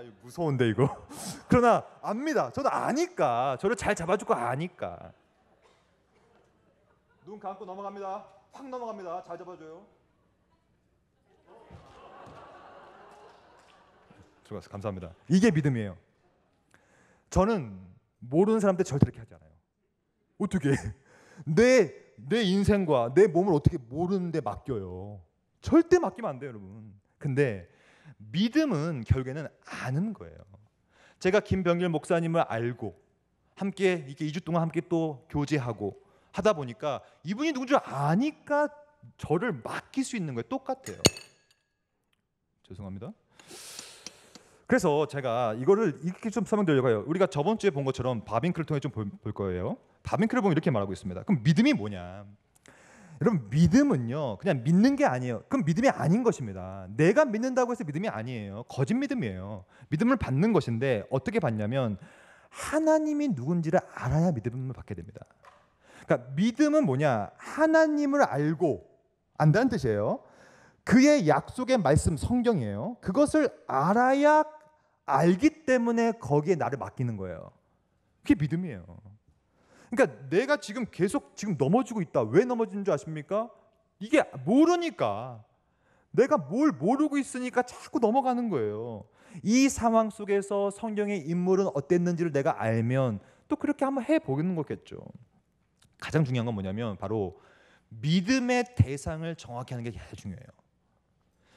Speaker 1: 아유 무서운데 이거. [LAUGHS] 그러나 압니다. 저도 아니까 저를 잘 잡아줄 거 아니까. 눈 감고 넘어갑니다. 확 넘어갑니다. 잘 잡아줘요. 들어 감사합니다. 이게 믿음이에요. 저는 모르는 사람한테 절대 이렇게 하지 않아요. 어떻게 [LAUGHS] 내, 내 인생과 내 몸을 어떻게 모르는데 맡겨요. 절대 맡기면 안 돼요, 여러분. 근데 믿음은 결국에는 아는 거예요. 제가 김병길 목사님을 알고 함께 이게 2주 동안 함께 또 교제하고 하다 보니까 이분이 누군지 아니까 저를 맡길 수 있는 거예요. 똑같아요. 죄송합니다. 그래서 제가 이거를 이렇게 좀 설명드리려고 해요. 우리가 저번 주에 본 것처럼 바빙크를 통해 좀볼 거예요. 바빙크를 보면 이렇게 말하고 있습니다. 그럼 믿음이 뭐냐? 여러분 믿음은요 그냥 믿는 게 아니에요. 그럼 믿음이 아닌 것입니다. 내가 믿는다고 해서 믿음이 아니에요. 거짓 믿음이에요. 믿음을 받는 것인데 어떻게 받냐면 하나님이 누군지를 알아야 믿음을 받게 됩니다. 그러니까 믿음은 뭐냐 하나님을 알고 안다는 뜻이에요. 그의 약속의 말씀 성경이에요. 그것을 알아야 알기 때문에 거기에 나를 맡기는 거예요. 그게 믿음이에요. 그러니까 내가 지금 계속 지금 넘어지고 있다. 왜 넘어지는 줄 아십니까? 이게 모르니까 내가 뭘 모르고 있으니까 자꾸 넘어가는 거예요. 이 상황 속에서 성경의 인물은 어땠는지를 내가 알면 또 그렇게 한번 해 보는 거겠죠. 가장 중요한 건 뭐냐면 바로 믿음의 대상을 정확히 하는 게 제일 중요해요.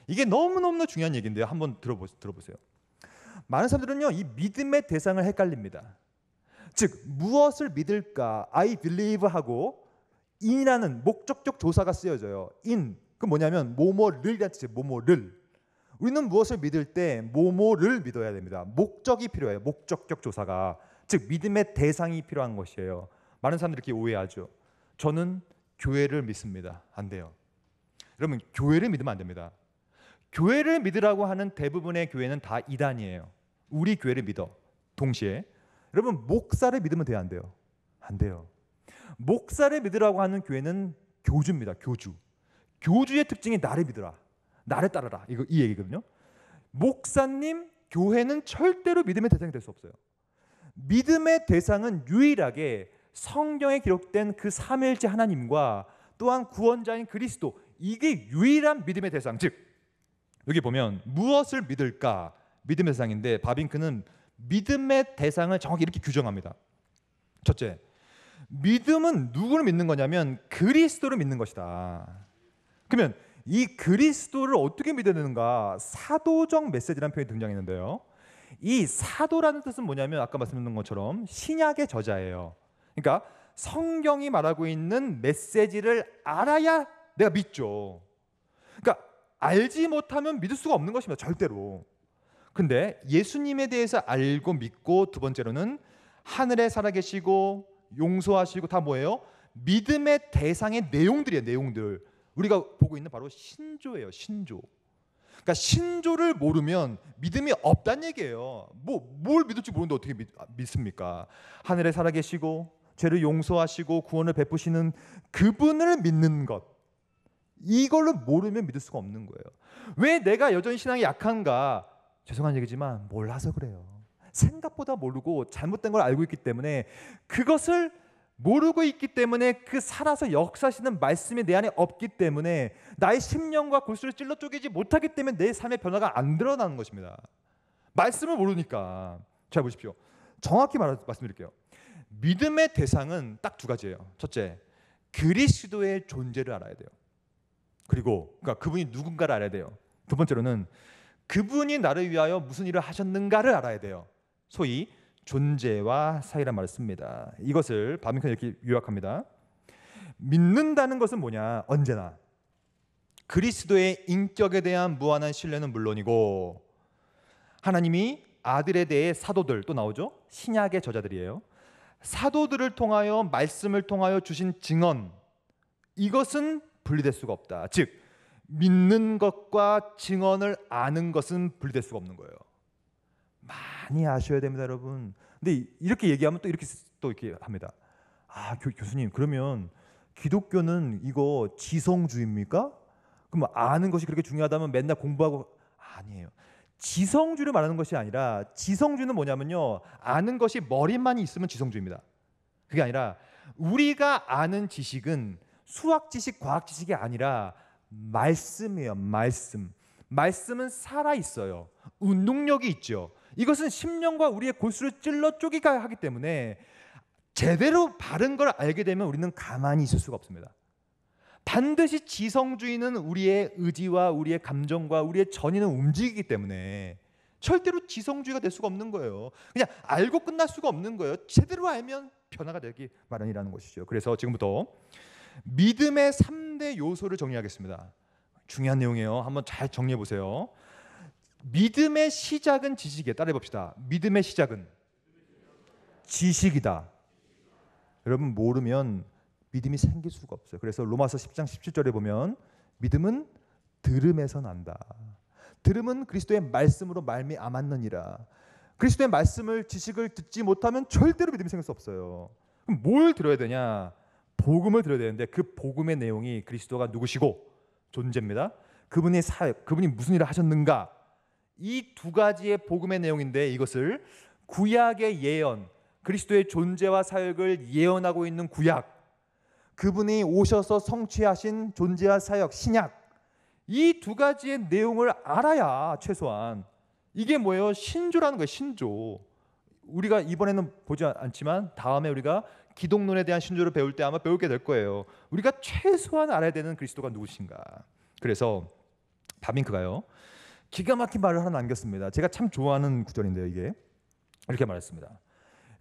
Speaker 1: 이게 너무너무 중요한 얘기인데요. 한번 들어보, 들어보세요. 많은 사람들은요, 이 믿음의 대상을 헷갈립니다. 즉 무엇을 믿을까? I believe 하고 in이라는 목적적 조사가 쓰여져요. in 그 뭐냐면 뭐뭐를이라 뜻이 뭐뭐를. 우리는 무엇을 믿을 때 뭐뭐를 믿어야 됩니다. 목적이 필요해요. 목적적 조사가 즉 믿음의 대상이 필요한 것이에요. 많은 사람들이 이렇게 오해하죠. 저는 교회를 믿습니다. 안 돼요. 여러분 교회를 믿으면 안 됩니다. 교회를 믿으라고 하는 대부분의 교회는 다 이단이에요. 우리 교회를 믿어. 동시에 여러분 목사를 믿으면 돼요, 안 돼요? 안 돼요. 목사를 믿으라고 하는 교회는 교주입니다. 교주. 교주의 특징이 나를 믿으라. 나를 따르라. 이거 이 얘기거든요. 목사님 교회는 절대로 믿음의 대상이 될 수 없어요. 믿음의 대상은 유일하게 성경에 기록된 그 삼일째 하나님과 또한 구원자인 그리스도 이게 유일한 믿음의 대상. 즉 여기 보면 무엇을 믿을까? 믿음의 대상인데 바빙크는 믿음의 대상을 정확히 이렇게 규정합니다. 첫째, 믿음은 누구를 믿는 거냐면 그리스도를 믿는 것이다. 그러면 이 그리스도를 어떻게 믿어야 되는가? 사도적 메시지라는 표현이 등장했는데요. 이 사도라는 뜻은 뭐냐면 아까 말씀드린 것처럼 신약의 저자예요. 그러니까 성경이 말하고 있는 메시지를 알아야 내가 믿죠. 그러니까 알지 못하면 믿을 수가 없는 것입니다. 절대로. 근데 예수님에 대해서 알고 믿고 두 번째로는 하늘에 살아계시고 용서하시고 다 뭐예요? 믿음의 대상의 내용들이에요. 내용들. 우리가 보고 있는 바로 신조예요. 신조. 그러니까 신조를 모르면 믿음이 없다는 얘기예요. 뭐 뭘 믿을지 모르는데 어떻게 믿, 아, 믿습니까? 하늘에 살아계시고 죄를 용서하시고 구원을 베푸시는 그분을 믿는 것. 이걸로 모르면 믿을 수가 없는 거예요. 왜 내가 여전히 신앙이 약한가? 죄송한 얘기지만 몰라서 그래요. 생각보다 모르고 잘못된 걸 알고 있기 때문에 그것을 모르고 있기 때문에 그 살아서 역사시는 말씀이 내 안에 없기 때문에 나의 심령과 골수를 찔러 쪼개지 못하기 때문에 내 삶의 변화가 안 드러나는 것입니다. 말씀을 모르니까 잘 보십시오. 정확히 말, 말씀드릴게요. 믿음의 대상은 딱 두 가지예요. 첫째, 그리스도의 존재를 알아야 돼요. 그리고 그러니까 그분이 누군가를 알아야 돼요. 두 번째로는 그분이 나를 위하여 무슨 일을 하셨는가를 알아야 돼요. 소위 존재와 사이란 말을 씁니다. 이것을 바빙컨 이렇게 요약합니다. 믿는다는 것은 뭐냐? 언제나 그리스도의 인격에 대한 무한한 신뢰는 물론이고 하나님이 아들에 대해 사도들 또 나오죠? 신약의 저자들이에요. 사도들을 통하여 말씀을 통하여 주신 증언 이것은 분리될 수가 없다. 즉 믿는 것과 증언을 아는 것은 분리될 수가 없는 거예요. 많이 아셔야 됩니다, 여러분. 근데 이렇게 얘기하면 또 이렇게 또 이렇게 합니다. 아, 교, 교수님, 그러면 기독교는 이거 지성주의입니까? 그럼 아는 것이 그렇게 중요하다면 맨날 공부하고 아니에요. 지성주의를 말하는 것이 아니라 지성주의는 뭐냐면요. 아는 것이 머리만 있으면 지성주의입니다. 그게 아니라 우리가 아는 지식은 수학 지식, 과학 지식이 아니라 말씀이에요. 말씀. 말씀은 살아 있어요. 운동력이 있죠. 이것은 심령과 우리의 골수를 찔러 쪼개가 하기 때문에 제대로 바른 걸 알게 되면 우리는 가만히 있을 수가 없습니다. 반드시 지성주의는 우리의 의지와 우리의 감정과 우리의 전의는 움직이기 때문에 절대로 지성주의가 될 수가 없는 거예요. 그냥 알고 끝날 수가 없는 거예요. 제대로 알면 변화가 되기 마련이라는 것이죠. 그래서 지금부터 믿음의 3대 요소를 정리하겠습니다. 중요한 내용이에요. 한번 잘 정리해 보세요. 믿음의 시작은 지식에 따라해 봅시다. 믿음의 시작은 지식이다. 여러분 모르면 믿음이 생길 수가 없어요. 그래서 로마서 10장 17절에 보면 믿음은 들음에서 난다. 들음은 그리스도의 말씀으로 말미암았느니라. 그리스도의 말씀을 지식을 듣지 못하면 절대로 믿음이 생길 수 없어요. 그럼 뭘 들어야 되냐? 복음을 들어야 되는데 그 복음의 내용이 그리스도가 누구시고 존재입니다. 그분의 사 그분이 무슨 일을 하셨는가 이 두 가지의 복음의 내용인데 이것을 구약의 예언, 그리스도의 존재와 사역을 예언하고 있는 구약, 그분이 오셔서 성취하신 존재와 사역, 신약 이 두 가지의 내용을 알아야 최소한 이게 뭐예요? 신조라는 거예요. 신조. 우리가 이번에는 보지 않지만 다음에 우리가 기독론에 대한 신조를 배울 때 아마 배우게 될 거예요. 우리가 최소한 알아야 되는 그리스도가 누구신가. 그래서 바빙크가요. 기가 막힌 말을 하나 남겼습니다. 제가 참 좋아하는 구절인데요, 이게. 이렇게 말했습니다.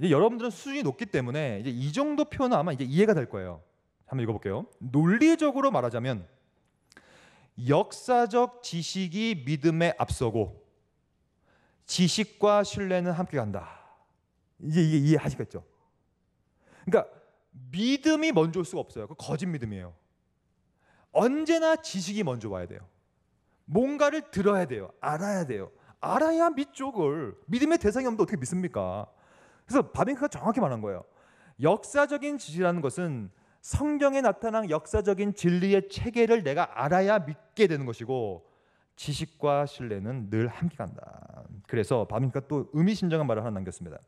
Speaker 1: 이제 여러분들은 수준이 높기 때문에 이제 이 정도 표현은 아마 이제 이해가 될 거예요. 한번 읽어볼게요. 논리적으로 말하자면 역사적 지식이 믿음에 앞서고 지식과 신뢰는 함께 간다. 이게 이해하시겠죠? 그러니까 믿음이 먼저 올 수가 없어요. 그 거짓 믿음이에요. 언제나 지식이 먼저 와야 돼요. 뭔가를 들어야 돼요. 알아야 돼요. 알아야 믿죠, 그걸. 믿음의 대상이 없는데 어떻게 믿습니까? 그래서 바빙크가 정확히 말한 거예요. 역사적인 지식라는 것은 성경에 나타난 역사적인 진리의 체계를 내가 알아야 믿게 되는 것이고 지식과 신뢰는 늘 함께 간다. 그래서 바빙크가 또 의미심장한 말을 하나 남겼습니다.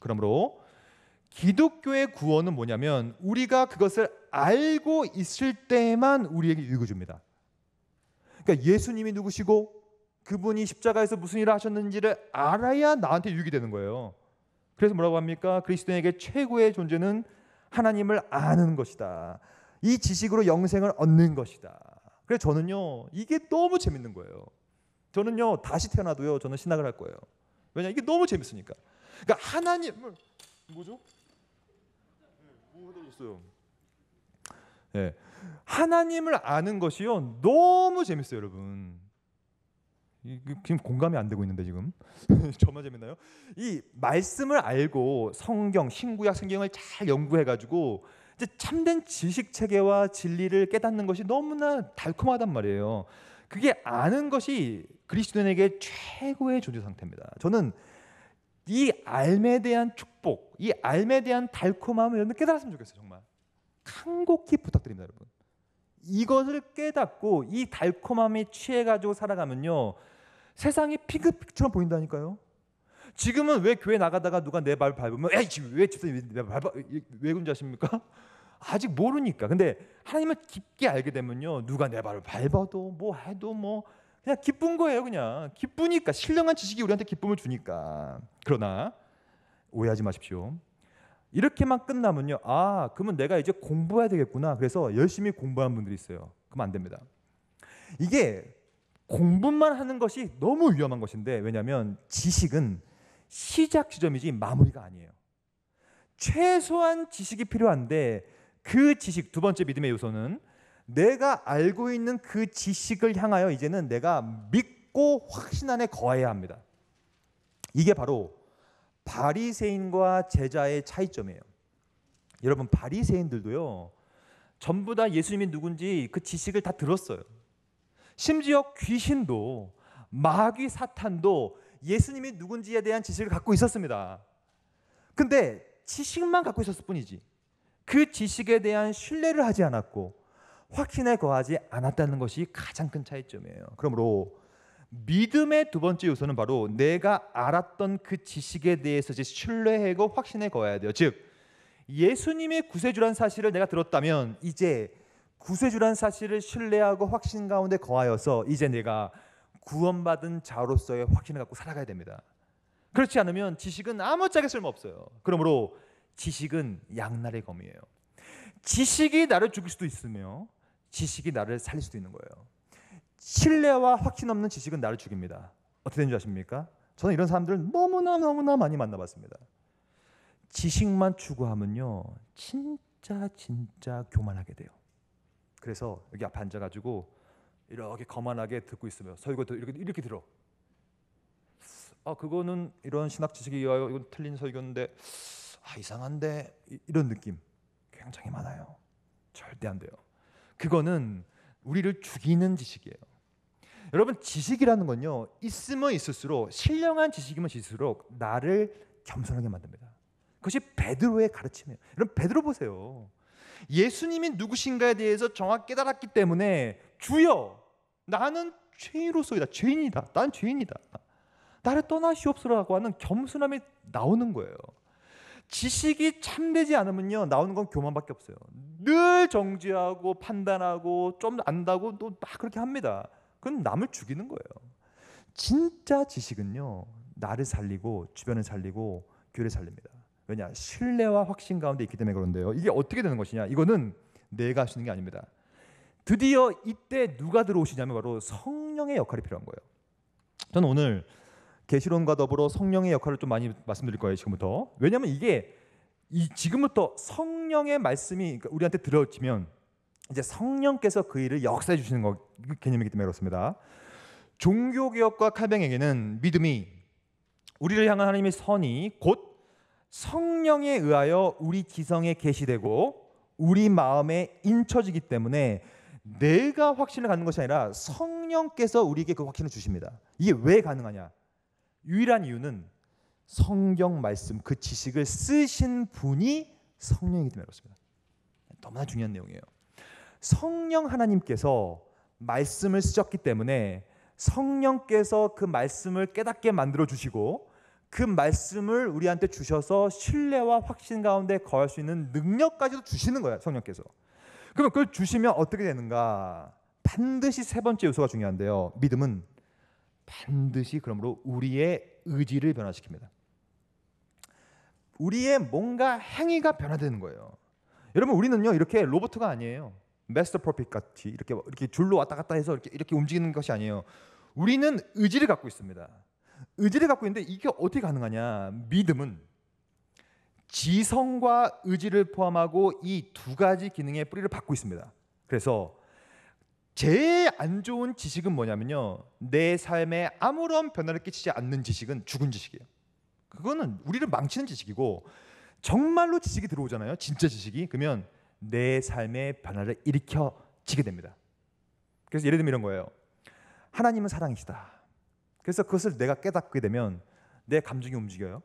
Speaker 1: 그러므로 기독교의 구원은 뭐냐면 우리가 그것을 알고 있을 때만 에 우리에게 읽어줍니다. 그러니까 예수님이 누구시고 그분이 십자가에서 무슨 일을 하셨는지를 알아야 나한테 유익이 되는 거예요. 그래서 뭐라고 합니까? 그리스도에게 최고의 존재는 하나님을 아는 것이다. 이 지식으로 영생을 얻는 것이다. 그래서 저는요, 이게 너무 재밌는 거예요. 저는요, 다시 태어나도요, 저는 신학을 할 거예요. 왜냐, 이게 너무 재밌으니까. 그러니까 하나님을, 뭐죠? 흐려졌어요. 예. 하나님을 아는 것이요 너무 재밌어요, 여러분. 지금 공감이 안 되고 있는데 지금 저만 [LAUGHS] 재밌나요? 이 말씀을 알고 성경 신구약 성경을 잘 연구해가지고 이제 참된 지식 체계와 진리를 깨닫는 것이 너무나 달콤하단 말이에요. 그게 아는 것이 그리스도인에게 최고의 존재 상태입니다. 저는 이 알매 대한 축복, 이 알매 대한 달콤함을 여러분 깨달았으면 좋겠어요, 정말. 간곡히 부탁드립니다, 여러분. 이것을 깨닫고 이 달콤함에 취해 가지고 살아가면요. 세상이 피그처럼 보인다니까요. 지금은 왜 교회 나가다가 누가 내발 밟으면 에이 왜 집사님 내발 왜 군자십니까? [LAUGHS] 아직 모르니까. 근데 하나님을 깊게 알게 되면요. 누가 내 발을 밟아도 뭐 해도 뭐 그냥 기쁜 거예요, 그냥. 기쁘니까 신령한 지식이 우리한테 기쁨을 주니까. 그러나 오해하지 마십시오. 이렇게만 끝나면요. 아, 그러면 내가 이제 공부해야 되겠구나. 그래서 열심히 공부하는 분들이 있어요. 그러안 됩니다. 이게 공부만 하는 것이 너무 위험한 것인데 왜냐면 지식은 시작 지점이지 마무리가 아니에요. 최소한 지식이 필요한데 그 지식 두 번째 믿음의 요소는 내가 알고 있는 그 지식을 향하여 이제는 내가 믿고 확신 안에 거해야 합니다. 이게 바로 바리새인과 제자의 차이점이에요. 여러분 바리새인들도요. 전부 다 예수님이 누군지 그 지식을 다 들었어요. 심지어 귀신도 마귀 사탄도 예수님이 누군지에 대한 지식을 갖고 있었습니다. 근데 지식만 갖고 있었을 뿐이지 그 지식에 대한 신뢰를 하지 않았고 확신에 거하지 않았다는 것이 가장 큰 차이점이에요. 그러므로 믿음의 두 번째 요소는 바로 내가 알았던 그 지식에 대해서 신뢰하고 확신에 거해야 돼요. 즉 예수님이 구세주란 사실을 내가 들었다면 이제 구세주란 사실을 신뢰하고 확신 가운데 거하여서 이제 내가 구원받은 자로서의 확신을 갖고 살아가야 됩니다. 그렇지 않으면 지식은 아무짝에 쓸모없어요. 그러므로 지식은 양날의 검이에요. 지식이 나를 죽일 수도 있으며 지식이 나를 살릴 수도 있는 거예요. 신뢰와 확신 없는 지식은 나를 죽입니다. 어떻게 되는 아십니까? 저는 이런 사람들을 너무나 너무나 많이 만나봤습니다. 지식만 추구하면요, 진짜 진짜 교만하게 돼요. 그래서 여기 앞에 앉아가지고 이렇게 거만하게 듣고 있으면 설교 이렇게 이렇게 들어. 아 그거는 이런 신학 지식이에요. 이건 틀린 설교인데 아 이상한데 이, 이런 느낌 굉장히 많아요. 절대 안 돼요. 그거는 우리를 죽이는 지식이에요. 여러분 지식이라는 건요 있으면 있을수록 신령한 지식이면 있을수록 나를 겸손하게 만듭니다. 그것이 베드로의 가르침이에요. 여러분 베드로 보세요. 예수님이 누구신가에 대해서 정확 깨달았기 때문에 주여 나는 죄인으로서이다 죄인이다 난 죄인이다 나를 떠나시옵소서라고 하는 겸손함이 나오는 거예요. 지식이 참되지 않으면요 나오는 건 교만밖에 없어요. 늘정지하고 판단하고 좀 안다고 또 막 그렇게 합니다. 그건 남을 죽이는 거예요. 진짜 지식은요 나를 살리고 주변을 살리고 교회를 살립니다. 왜냐 신뢰와 확신 가운데 있기 때문에 그런데요. 이게 어떻게 되는 것이냐? 이거는 내가 하시는게 아닙니다. 드디어 이때 누가 들어오시냐면 바로 성령의 역할이 필요한 거예요. 저는 오늘 계시론과 더불어 성령의 역할을 좀 많이 말씀드릴 거예요 지금부터. 왜냐하면 이게 이 지금부터 성령의 말씀이 그러니까 우리한테 들어지면 이제 성령께서 그 일을 역사해 주시는 거 개념이기 때문에 그렇습니다. 종교 개혁과 칼뱅에게는 믿음이 우리를 향한 하나님의 선이 곧 성령에 의하여 우리 지성에 계시되고 우리 마음에 인쳐지기 때문에 내가 확신을 갖는 것이 아니라 성령께서 우리에게 그 확신을 주십니다. 이게 왜 가능하냐? 유일한 이유는 성경 말씀 그 지식을 쓰신 분이 성령이기 때문에 그렇습니다. 너무나 중요한 내용이에요. 성령 하나님께서 말씀을 쓰셨기 때문에 성령께서 그 말씀을 깨닫게 만들어 주시고 그 말씀을 우리한테 주셔서 신뢰와 확신 가운데 거할 수 있는 능력까지도 주시는 거예요, 성령께서. 그럼 그걸 주시면 어떻게 되는가? 반드시 세 번째 요소가 중요한데요. 믿음은 반드시 그러므로 우리의 의지를 변화시킵니다. 우리의 뭔가 행위가 변화되는 거예요. 여러분 우리는요 이렇게 로봇가 아니에요. 메스터 프로 같이 이렇게 이렇게 줄로 왔다 갔다 해서 이렇게 이렇게 움직이는 것이 아니에요. 우리는 의지를 갖고 있습니다. 의지를 갖고 있는데 이게 어떻게 가능하냐? 믿음은 지성과 의지를 포함하고 이 두 가지 기능의 뿌리를 받고 있습니다. 그래서 제일 안 좋은 지식은 뭐냐면요. 내 삶에 아무런 변화를 끼치지 않는 지식은 죽은 지식이에요. 그거는 우리를 망치는 지식이고 정말로 지식이 들어오잖아요. 진짜 지식이. 그러면 내 삶의 변화를 일으켜지게 됩니다. 그래서 예를 들면 이런 거예요. 하나님은 사랑이시다. 그래서 그것을 내가 깨닫게 되면 내 감정이 움직여요.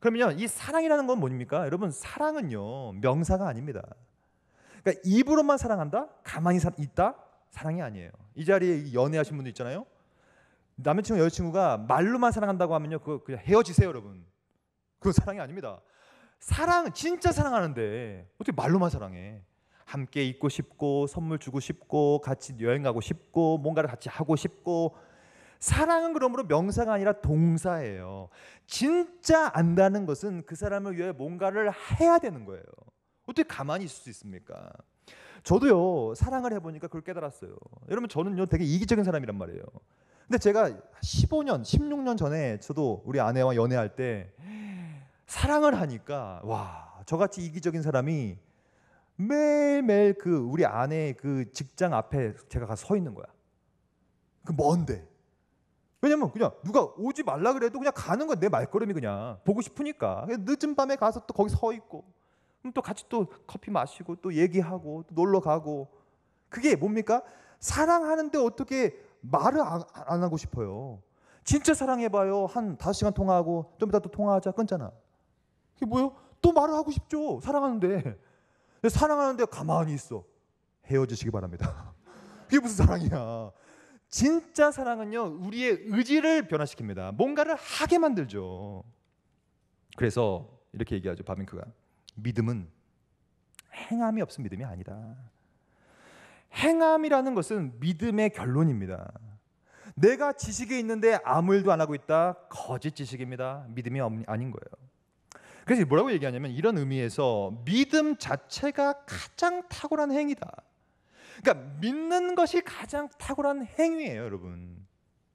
Speaker 1: 그러면요. 이 사랑이라는 건 뭡니까? 여러분 사랑은요. 명사가 아닙니다. 그러니까 입으로만 사랑한다? 가만히 있다? 사랑이 아니에요. 이 자리에 연애하신 분도 있잖아요. 남자친구 여자친구가 말로만 사랑한다고 하면요, 그 그냥 헤어지세요, 여러분. 그건 사랑이 아닙니다. 사랑 진짜 사랑하는데 어떻게 말로만 사랑해? 함께 있고 싶고 선물 주고 싶고 같이 여행 가고 싶고 뭔가를 같이 하고 싶고 사랑은 그러므로 명사가 아니라 동사예요. 진짜 안다는 것은 그 사람을 위해 뭔가를 해야 되는 거예요. 어떻게 가만히 있을 수 있습니까? 저도요 사랑을 해보니까 그걸 깨달았어요. 여러분 저는요 되게 이기적인 사람이란 말이에요. 근데 제가 15년, 16년 전에 저도 우리 아내와 연애할 때 사랑을 하니까 와 저같이 이기적인 사람이 매일매일 그 우리 아내그 직장 앞에 제가 가서 서 있는 거야. 그 먼데. 왜냐면 그냥 누가 오지 말라 그래도 그냥 가는 건내 말걸음이 그냥 보고 싶으니까 늦은 밤에 가서 또 거기 서 있고 그럼 또 같이 또 커피 마시고 또 얘기하고 또 놀러 가고 그게 뭡니까? 사랑하는데 어떻게 말을 안, 안 하고 싶어요. 진짜 사랑해봐요. 한5 시간 통화하고 좀 이따 또 통화하자 끊잖아. 그게 뭐예요? 또 말을 하고 싶죠. 사랑하는데. 사랑하는데 가만히 있어. 헤어지시기 바랍니다. [LAUGHS] 그게 무슨 사랑이야. 진짜 사랑은요, 우리의 의지를 변화시킵니다. 뭔가를 하게 만들죠. 그래서 이렇게 얘기하죠, 바빙크가. 믿음은 행함이 없은 믿음이 아니다. 행함이라는 것은 믿음의 결론입니다. 내가 지식이 있는데 아무 일도 안 하고 있다. 거짓 지식입니다. 믿음이 아닌 거예요. 그래서 뭐라고 얘기하냐면 이런 의미에서 믿음 자체가 가장 탁월한 행위다. 그러니까 믿는 것이 가장 탁월한 행위예요, 여러분.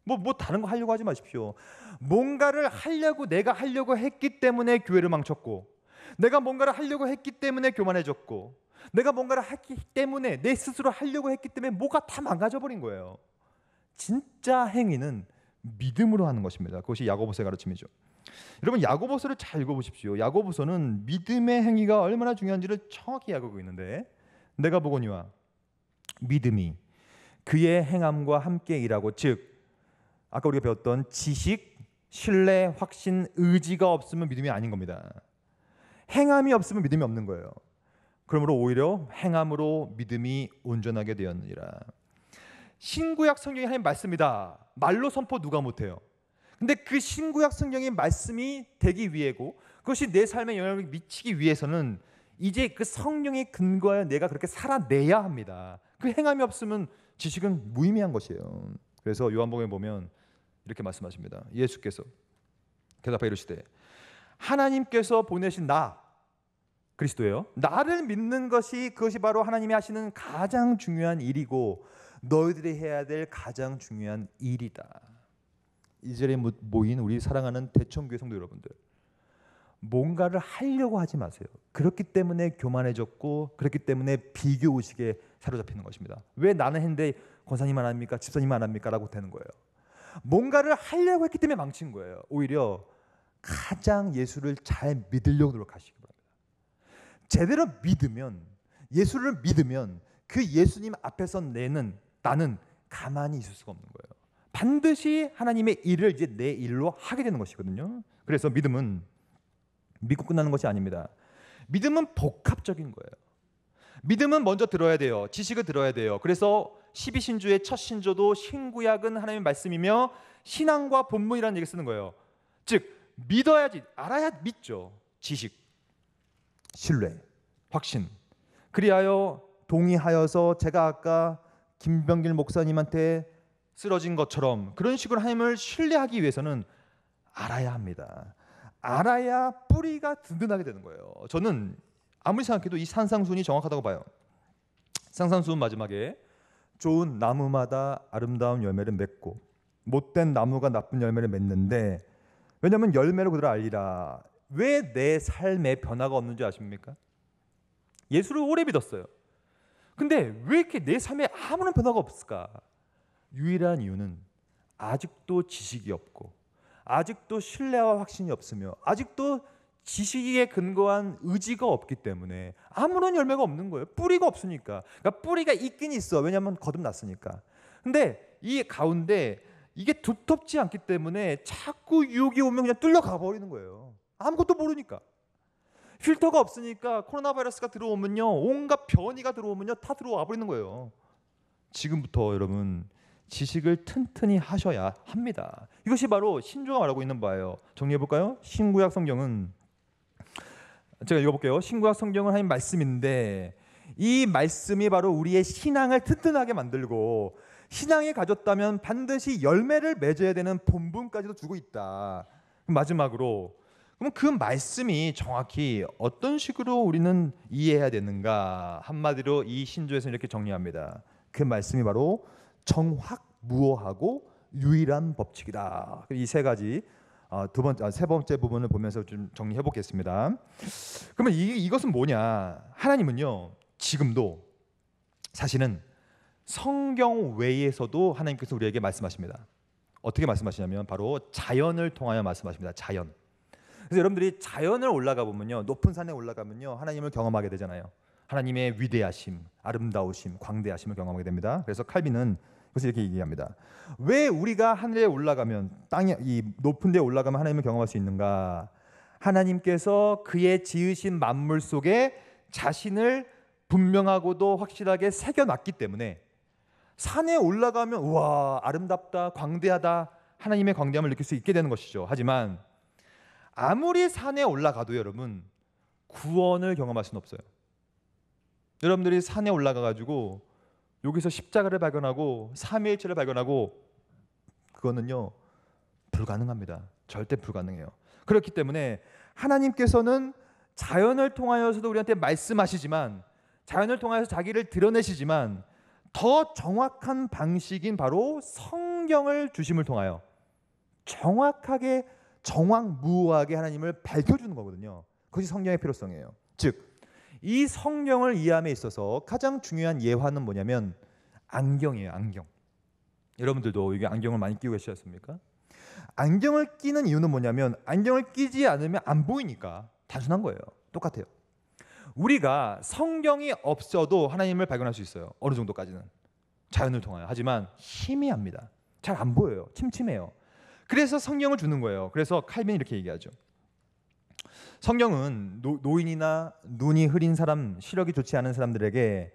Speaker 1: 뭐, 뭐 다른 거 하려고 하지 마십시오. 뭔가를 하려고 내가 하려고 했기 때문에 교회를 망쳤고, 내가 뭔가를 하려고 했기 때문에 교만해졌고 내가 뭔가를 했기 때문에 내 스스로 하려고 했기 때문에 뭐가 다 망가져 버린 거예요. 진짜 행위는 믿음으로 하는 것입니다. 그것이 야고보서의 가르침이죠. 여러분 야고보서를 잘 읽어보십시오. 야고보서는 믿음의 행위가 얼마나 중요한지를 정확히 야기하고 있는데 내가 보거니와 믿음이 그의 행함과 함께 일하고 즉 아까 우리가 배웠던 지식, 신뢰, 확신, 의지가 없으면 믿음이 아닌 겁니다. 행함이 없으면 믿음이 없는 거예요. 그러므로 오히려 행함으로 믿음이 온전하게 되었느니라. 신구약 성경이 하는 말씀이다. 말로 선포 누가 못해요. 근데 그 신구약 성경의 말씀이 되기 위해고 그것이 내 삶에 영향을 미치기 위해서는 이제 그 성령에 근거하여 내가 그렇게 살아내야 합니다. 그 행함이 없으면 지식은 무의미한 것이에요. 그래서 요한복음에 보면 이렇게 말씀하십니다. 예수께서 대답하 이르시되 하나님께서 보내신 나 그리스도예요. 나를 믿는 것이 그것이 바로 하나님이 하시는 가장 중요한 일이고 너희들이 해야 될 가장 중요한 일이다. 이 자리에 모인 우리 사랑하는 대청교회 성도 여러분들. 뭔가를 하려고 하지 마세요. 그렇기 때문에 교만해졌고 그렇기 때문에 비교 의식에 사로잡히는 것입니다. 왜 나는 했는데 권사님 안 합니까? 집사님 안 합니까?라고 되는 거예요. 뭔가를 하려고 했기 때문에 망친 거예요. 오히려 가장 예수를 잘 믿으려고 노력하시고 제대로 믿으면 예수를 믿으면 그 예수님 앞에서 내는 나는 가만히 있을 수가 없는 거예요. 반드시 하나님의 일을 이제 내 일로 하게 되는 것이거든요. 그래서 믿음은 믿고 끝나는 것이 아닙니다. 믿음은 복합적인 거예요. 믿음은 먼저 들어야 돼요. 지식을 들어야 돼요. 그래서 12신조의 첫 신조도 신구약은 하나님의 말씀이며 신앙과 본문이라는 얘기 쓰는 거예요. 즉 믿어야지 알아야 믿죠. 지식 신뢰, 확신. 그리하여 동의하여서 제가 아까 김병길 목사님한테 쓰러진 것처럼 그런 식으로 하나님을 신뢰하기 위해서는 알아야 합니다. 알아야 뿌리가 든든하게 되는 거예요. 저는 아무리 생각해도 이 산상순이 정확하다고 봐요. 산상순 마지막에 좋은 나무마다 아름다운 열매를 맺고 못된 나무가 나쁜 열매를 맺는데 왜냐하면 열매로 그들을 알리라 왜내 삶에 변화가 없는 지 아십니까? 예수를 오래 믿었어요. 근데 왜 이렇게 내 삶에 아무런 변화가 없을까? 유일한 이유는 아직도 지식이 없고 아직도 신뢰와 확신이 없으며 아직도 지식에 근거한 의지가 없기 때문에 아무런 열매가 없는 거예요. 뿌리가 없으니까. 그러니까 뿌리가 있긴 있어. 왜냐하면 거듭났으니까. 근데 이 가운데 이게 두텁지 않기 때문에 자꾸 유혹이 오면 그냥 뚫려가 버리는 거예요. 아무것도 모르니까. 필터가 없으니까 코로나 바이러스가 들어오면요. 온갖 변이가 들어오면요. 다 들어와 버리는 거예요. 지금부터 여러분 지식을 튼튼히 하셔야 합니다. 이것이 바로 신조가 말하고 있는 바예요. 정리해 볼까요? 신구약 성경은 제가 읽어 볼게요. 신구약 성경은 하나님 말씀인데 이 말씀이 바로 우리의 신앙을 튼튼하게 만들고 신앙이 가졌다면 반드시 열매를 맺어야 되는 본분까지도 주고 있다. 마지막으로 그럼 그 말씀이 정확히 어떤 식으로 우리는 이해해야 되는가 한마디로 이 신조에서 이렇게 정리합니다. 그 말씀이 바로 정확무오하고 유일한 법칙이다. 이 세 가지 어, 두 번째 아, 세 번째 부분을 보면서 좀 정리해 보겠습니다. 그러면 이, 이것은 뭐냐? 하나님은요 지금도 사실은 성경 외에서도 하나님께서 우리에게 말씀하십니다. 어떻게 말씀하시냐면 바로 자연을 통하여 말씀하십니다. 자연. 그래서 여러분들이 자연을 올라가 보면요. 높은 산에 올라가면요. 하나님을 경험하게 되잖아요. 하나님의 위대하심, 아름다우심, 광대하심을 경험하게 됩니다. 그래서 칼빈은 그래서 이렇게 얘기합니다. 왜 우리가 하늘에 올라가면 땅에 이 높은 데 올라가면 하나님을 경험할 수 있는가? 하나님께서 그의 지으신 만물 속에 자신을 분명하고도 확실하게 새겨 놨기 때문에 산에 올라가면 우와 아름답다 광대하다 하나님의 광대함을 느낄 수 있게 되는 것이죠. 하지만 아무리 산에 올라가도 여러분 구원을 경험할 수는 없어요. 여러분들이 산에 올라가 가지고 여기서 십자가를 발견하고 삼위일체를 발견하고 그거는요 불가능합니다. 절대 불가능해요. 그렇기 때문에 하나님께서는 자연을 통하여서도 우리한테 말씀하시지만 자연을 통하여서 자기를 드러내시지만 더 정확한 방식인 바로 성경을 주심을 통하여 정확하게 정황무오하게 하나님을 밝혀주는 거거든요. 그것이 성령의 필요성이에요. 즉, 이 성령을 이해함에 있어서 가장 중요한 예화는 뭐냐면 안경이에요. 안경. 여러분들도 이게 안경을 많이 끼고 계시지 습니까 안경을 끼는 이유는 뭐냐면 안경을 끼지 않으면 안 보이니까 단순한 거예요. 똑같아요. 우리가 성경이 없어도 하나님을 발견할 수 있어요. 어느 정도까지는 자연을 통하여. 하지만 희미합니다. 잘 안 보여요. 침침해요. 그래서 성경을 주는 거예요. 그래서 칼빈이 이렇게 얘기하죠. 성경은 노, 인이나 눈이 흐린 사람, 시력이 좋지 않은 사람들에게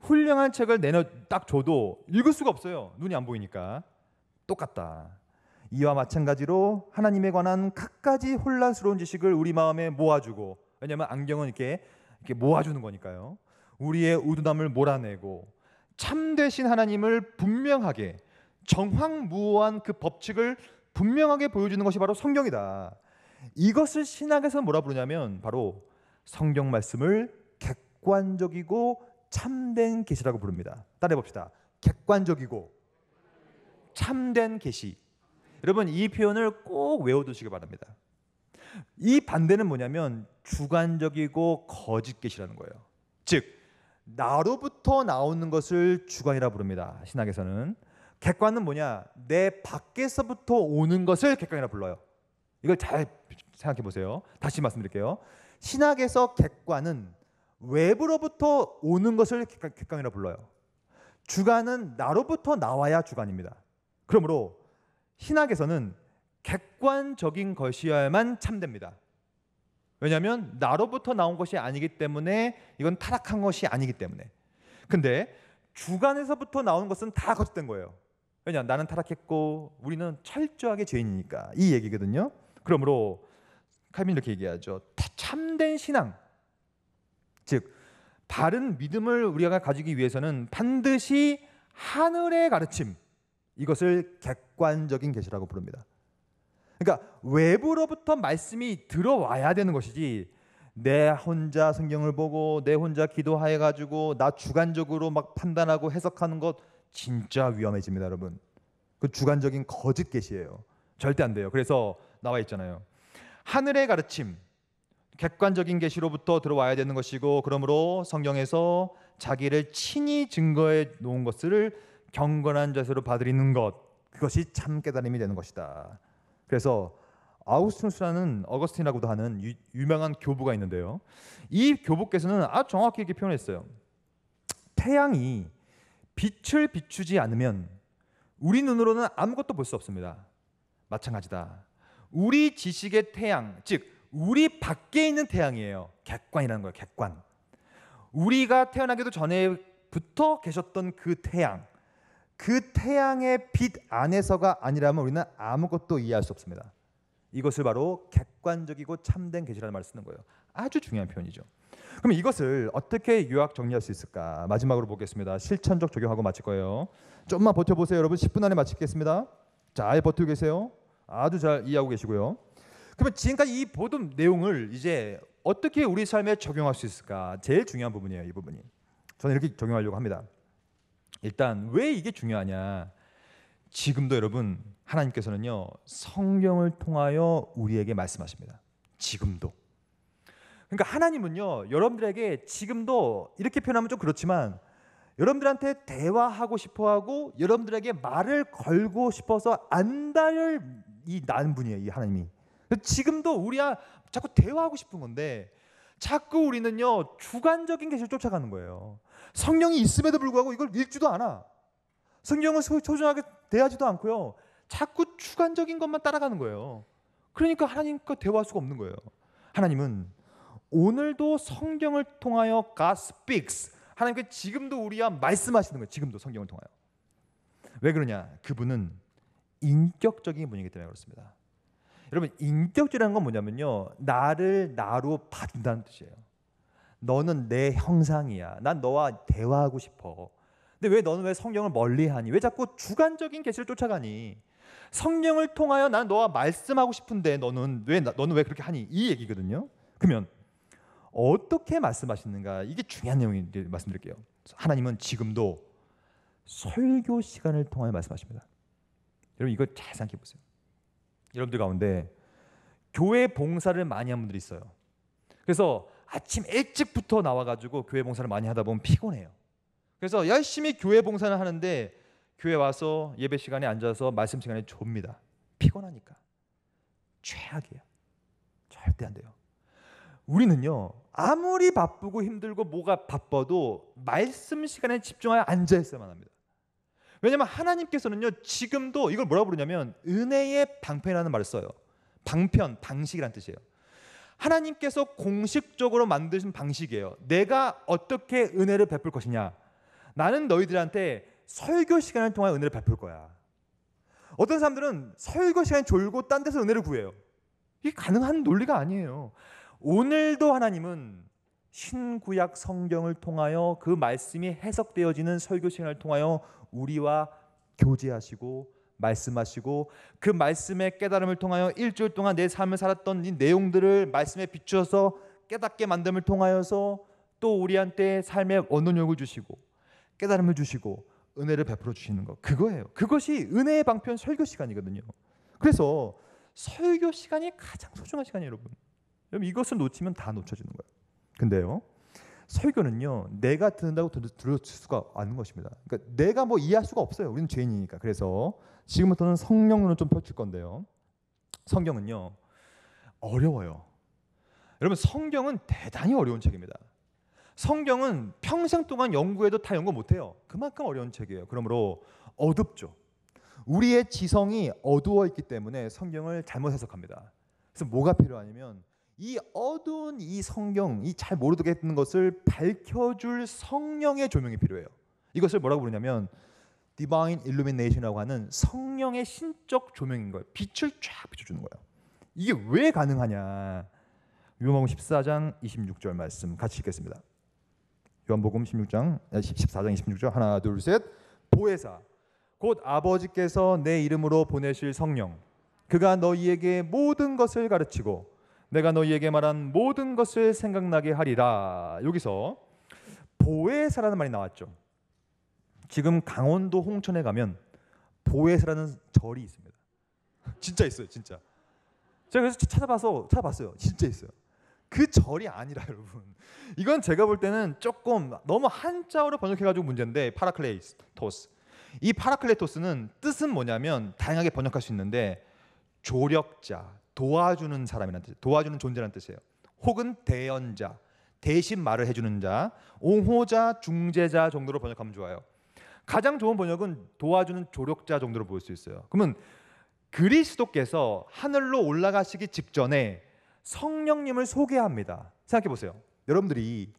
Speaker 1: 훌륭한 책을 내놓 딱 줘도 읽을 수가 없어요. 눈이 안 보이니까. 똑같다. 이와 마찬가지로 하나님에 관한 각가지 혼란스러운 지식을 우리 마음에 모아주고 왜냐하면 안경은 이렇게, 이렇게 모아주는 거니까요. 우리의 우둔함을 몰아내고 참되신 하나님을 분명하게 정황무오한 그 법칙을 분명하게 보여주는 것이 바로 성경이다. 이것을 신학에서 뭐라 부르냐면 바로 성경 말씀을 객관적이고 참된 계시라고 부릅니다. 따라해 봅시다. 객관적이고 참된 계시. 여러분 이 표현을 꼭 외워 두시기 바랍니다. 이 반대는 뭐냐면 주관적이고 거짓 계시라는 거예요. 즉 나로부터 나오는 것을 주관이라 부릅니다. 신학에서는 객관은 뭐냐? 내 밖에서부터 오는 것을 객관이라 불러요. 이걸 잘 생각해 보세요. 다시 말씀드릴게요. 신학에서 객관은 외부로부터 오는 것을 객관, 이라 불러요. 주관은 나로부터 나와야 주관입니다. 그러므로 신학에서는 객관적인 것이어야만 참됩니다. 왜냐하면 나로부터 나온 것이 아니기 때문에 이건 타락한 것이 아니기 때문에. 근데 주관에서부터 나온 것은 다 거짓된 거예요. 왜냐 나는 타락했고 우리는 철저하게 죄인이니까 이 얘기거든요. 그러므로 칼빈 이렇게 얘기하죠. 참된 신앙, 즉 바른 믿음을 우리가 가지기 위해서는 반드시 하늘의 가르침 이것을 객관적인 계시라고 부릅니다. 그러니까 외부로부터 말씀이 들어와야 되는 것이지 내 혼자 성경을 보고 내 혼자 기도해 가지고 나 주관적으로 막 판단하고 해석하는 것 진짜 위험해집니다, 여러분. 그 주관적인 거짓 계시예요. 절대 안 돼요. 그래서 나와 있잖아요. 하늘의 가르침, 객관적인 계시로부터 들어와야 되는 것이고 그러므로 성경에서 자기를 친히 증거해 놓은 것을 경건한 자세로 받아들이는 것 그것이 참 깨달음이 되는 것이다. 그래서 아우스누스라는 어거스틴이라고도 하는 유, 유명한 교부가 있는데요. 이 교부께서는 아주 정확히 이렇게 표현했어요. 태양이 빛을 비추지 않으면 우리 눈으로는 아무것도 볼 수 없습니다. 마찬가지다. 우리 지식의 태양, 즉 우리 밖에 있는 태양이에요. 객관이라는 거예요. 객관. 우리가 태어나기도 전에부터 계셨던 그 태양. 그 태양의 빛 안에서가 아니라면 우리는 아무것도 이해할 수 없습니다. 이것을 바로 객관적이고 참된 계시라는 말을 쓰는 거예요. 아주 중요한 표현이죠. 그럼 이것을 어떻게 요약 정리할 수 있을까? 마지막으로 보겠습니다. 실천적 적용하고 마칠 거예요. 좀만 버텨보세요, 여러분. 10분 안에 마치겠습니다. 잘 버티고 계세요. 아주 잘 이해하고 계시고요. 그러면 지금까지 이 모든 내용을 이제 어떻게 우리 삶에 적용할 수 있을까? 제일 중요한 부분이에요, 이 부분이. 저는 이렇게 적용하려고 합니다. 일단 왜 이게 중요하냐? 지금도 여러분 하나님께서는요 성경을 통하여 우리에게 말씀하십니다. 지금도. 그러니까 하나님은요 여러분들에게 지금도 이렇게 표현하면 좀 그렇지만 여러분들한테 대화하고 싶어하고 여러분들에게 말을 걸고 싶어서 안달을 이난 분이에요 이 하나님이. 지금도 우리야 아, 자꾸 대화하고 싶은 건데 자꾸 우리는요 주관적인 계시를 쫓아가는 거예요. 성령이 있음에도 불구하고 이걸 읽지도 않아. 성경을 소중하게 대하지도 않고요. 자꾸 주관적인 것만 따라가는 거예요. 그러니까 하나님과 대화할 수가 없는 거예요. 하나님은 오늘도 성경을 통하여 God speaks. 하나님께 지금도 우리와 말씀하시는 거예요. 지금도 성경을 통하여. 왜 그러냐? 그분은 인격적인 분이기 때문에 그렇습니다. 여러분 인격적이라는 건 뭐냐면요. 나를 나로 받는다는 뜻이에요. 너는 내 형상이야. 난 너와 대화하고 싶어. 근데 왜 너는 왜 성경을 멀리하니? 왜 자꾸 주관적인 계시를 쫓아가니? 성령을 통하여 난 너와 말씀하고 싶은데 너는 왜 너는 왜 그렇게 하니? 이 얘기거든요. 그러면 어떻게 말씀하시는가? 이게 중요한 내용인데 말씀드릴게요. 하나님은 지금도 설교 시간을 통하여 말씀하십니다. 여러분 이거 잘 생각해 보세요. 여러분들 가운데 교회 봉사를 많이 한 분들이 있어요. 그래서 아침 일찍부터 나와가지고 교회 봉사를 많이 하다 보면 피곤해요. 그래서 열심히 교회 봉사를 하는데 교회 와서 예배 시간에 앉아서 말씀 시간에 줍니다 피곤하니까. 최악이에요. 절대 안 돼요. 우리는요. 아무리 바쁘고 힘들고 뭐가 바빠도 말씀 시간에 집중하여 앉아 있어야만 합니다. 왜냐하면 하나님께서는요 지금도 이걸 뭐라 부르냐면 은혜의 방편이라는 말을 써요. 방편, 방식이란 뜻이에요. 하나님께서 공식적으로 만드신 방식이에요. 내가 어떻게 은혜를 베풀 것이냐. 나는 너희들한테 설교 시간 동안 은혜를 베풀 거야. 어떤 사람들은 설교 시간 졸고 딴 데서 은혜를 구해요. 이게 가능한 논리가 아니에요. 오늘도 하나님은 신구약 성경을 통하여 그 말씀이 해석되어지는 설교 시간을 통하여 우리와 교제하시고 말씀하시고 그 말씀의 깨달음을 통하여 일주일 동안 내 삶을 살았던 이 내용들을 말씀에 비추어서 깨닫게 만듦을 통하여서 또 우리한테 삶의 원론력을 주시고 깨달음을 주시고 은혜를 베풀어 주시는 것 그거예요. 그것이 은혜의 방편 설교 시간이거든요. 그래서 설교 시간이 가장 소중한 시간이에요, 여러분. 여러분 이것을 놓치면 다 놓쳐지는 거예요. 근데요. 설교는요 내가 듣는다고 들을 수가 않는 것입니다. 그러니까 내가 뭐 이해할 수가 없어요. 우리는 죄인이니까. 그래서 지금부터는 성령론을 좀 펼칠 건데요. 성경은요 어려워요. 여러분 성경은 대단히 어려운 책입니다. 성경은 평생 동안 연구해도 다 연구 못해요. 그만큼 어려운 책이에요. 그러므로 어둡죠. 우리의 지성이 어두워 있기 때문에 성경을 잘못 해석합니다. 그래서 뭐가 필요하냐면 이 어두운 이 성경, 이 잘 모르겠는 것을 밝혀줄 성령의 조명이 필요해요. 이것을 뭐라고 부르냐면 divine illumination이라고 하는 성령의 신적 조명인 거예요. 빛을 쫙 비춰주는 거예요. 이게 왜 가능하냐? 요한복음 14장 26절 말씀 같이 읽겠습니다. 요한복음 16장 14장 26절 하나 둘 셋 보혜사 곧 아버지께서 내 이름으로 보내실 성령 그가 너희에게 모든 것을 가르치고 내가 너희에게 말한 모든 것을 생각나게 하리라 여기서 보혜사라는 말이 나왔죠 지금 강원도 홍천에 가면 보혜사라는 절이 있습니다 [LAUGHS] 진짜 있어요 진짜 제가 그래서 찾아봐서 찾아봤어요 진짜 있어요 그 절이 아니라 [LAUGHS] 여러분. 이건 제가 볼 때는 조금 너무 한자어로 번역해가지고 문제인데 파라클레이토스. 이 파라클레토스는 뜻은 뭐냐면 다양하게 번역할 수 있는데 조력자, 도와주는 사람이라는 뜻, 도와주는 존재라는 뜻이에요. 혹은 대연자, 대신 말을 해주는 자, 옹호자, 중재자 정도로 번역하면 좋아요. 가장 좋은 번역은 도와주는 조력자 정도로 볼 수 있어요. 그러면 그리스도께서 하늘로 올라가시기 직전에 성령님을 소개합니다. 생각해 보세요. 여러분들이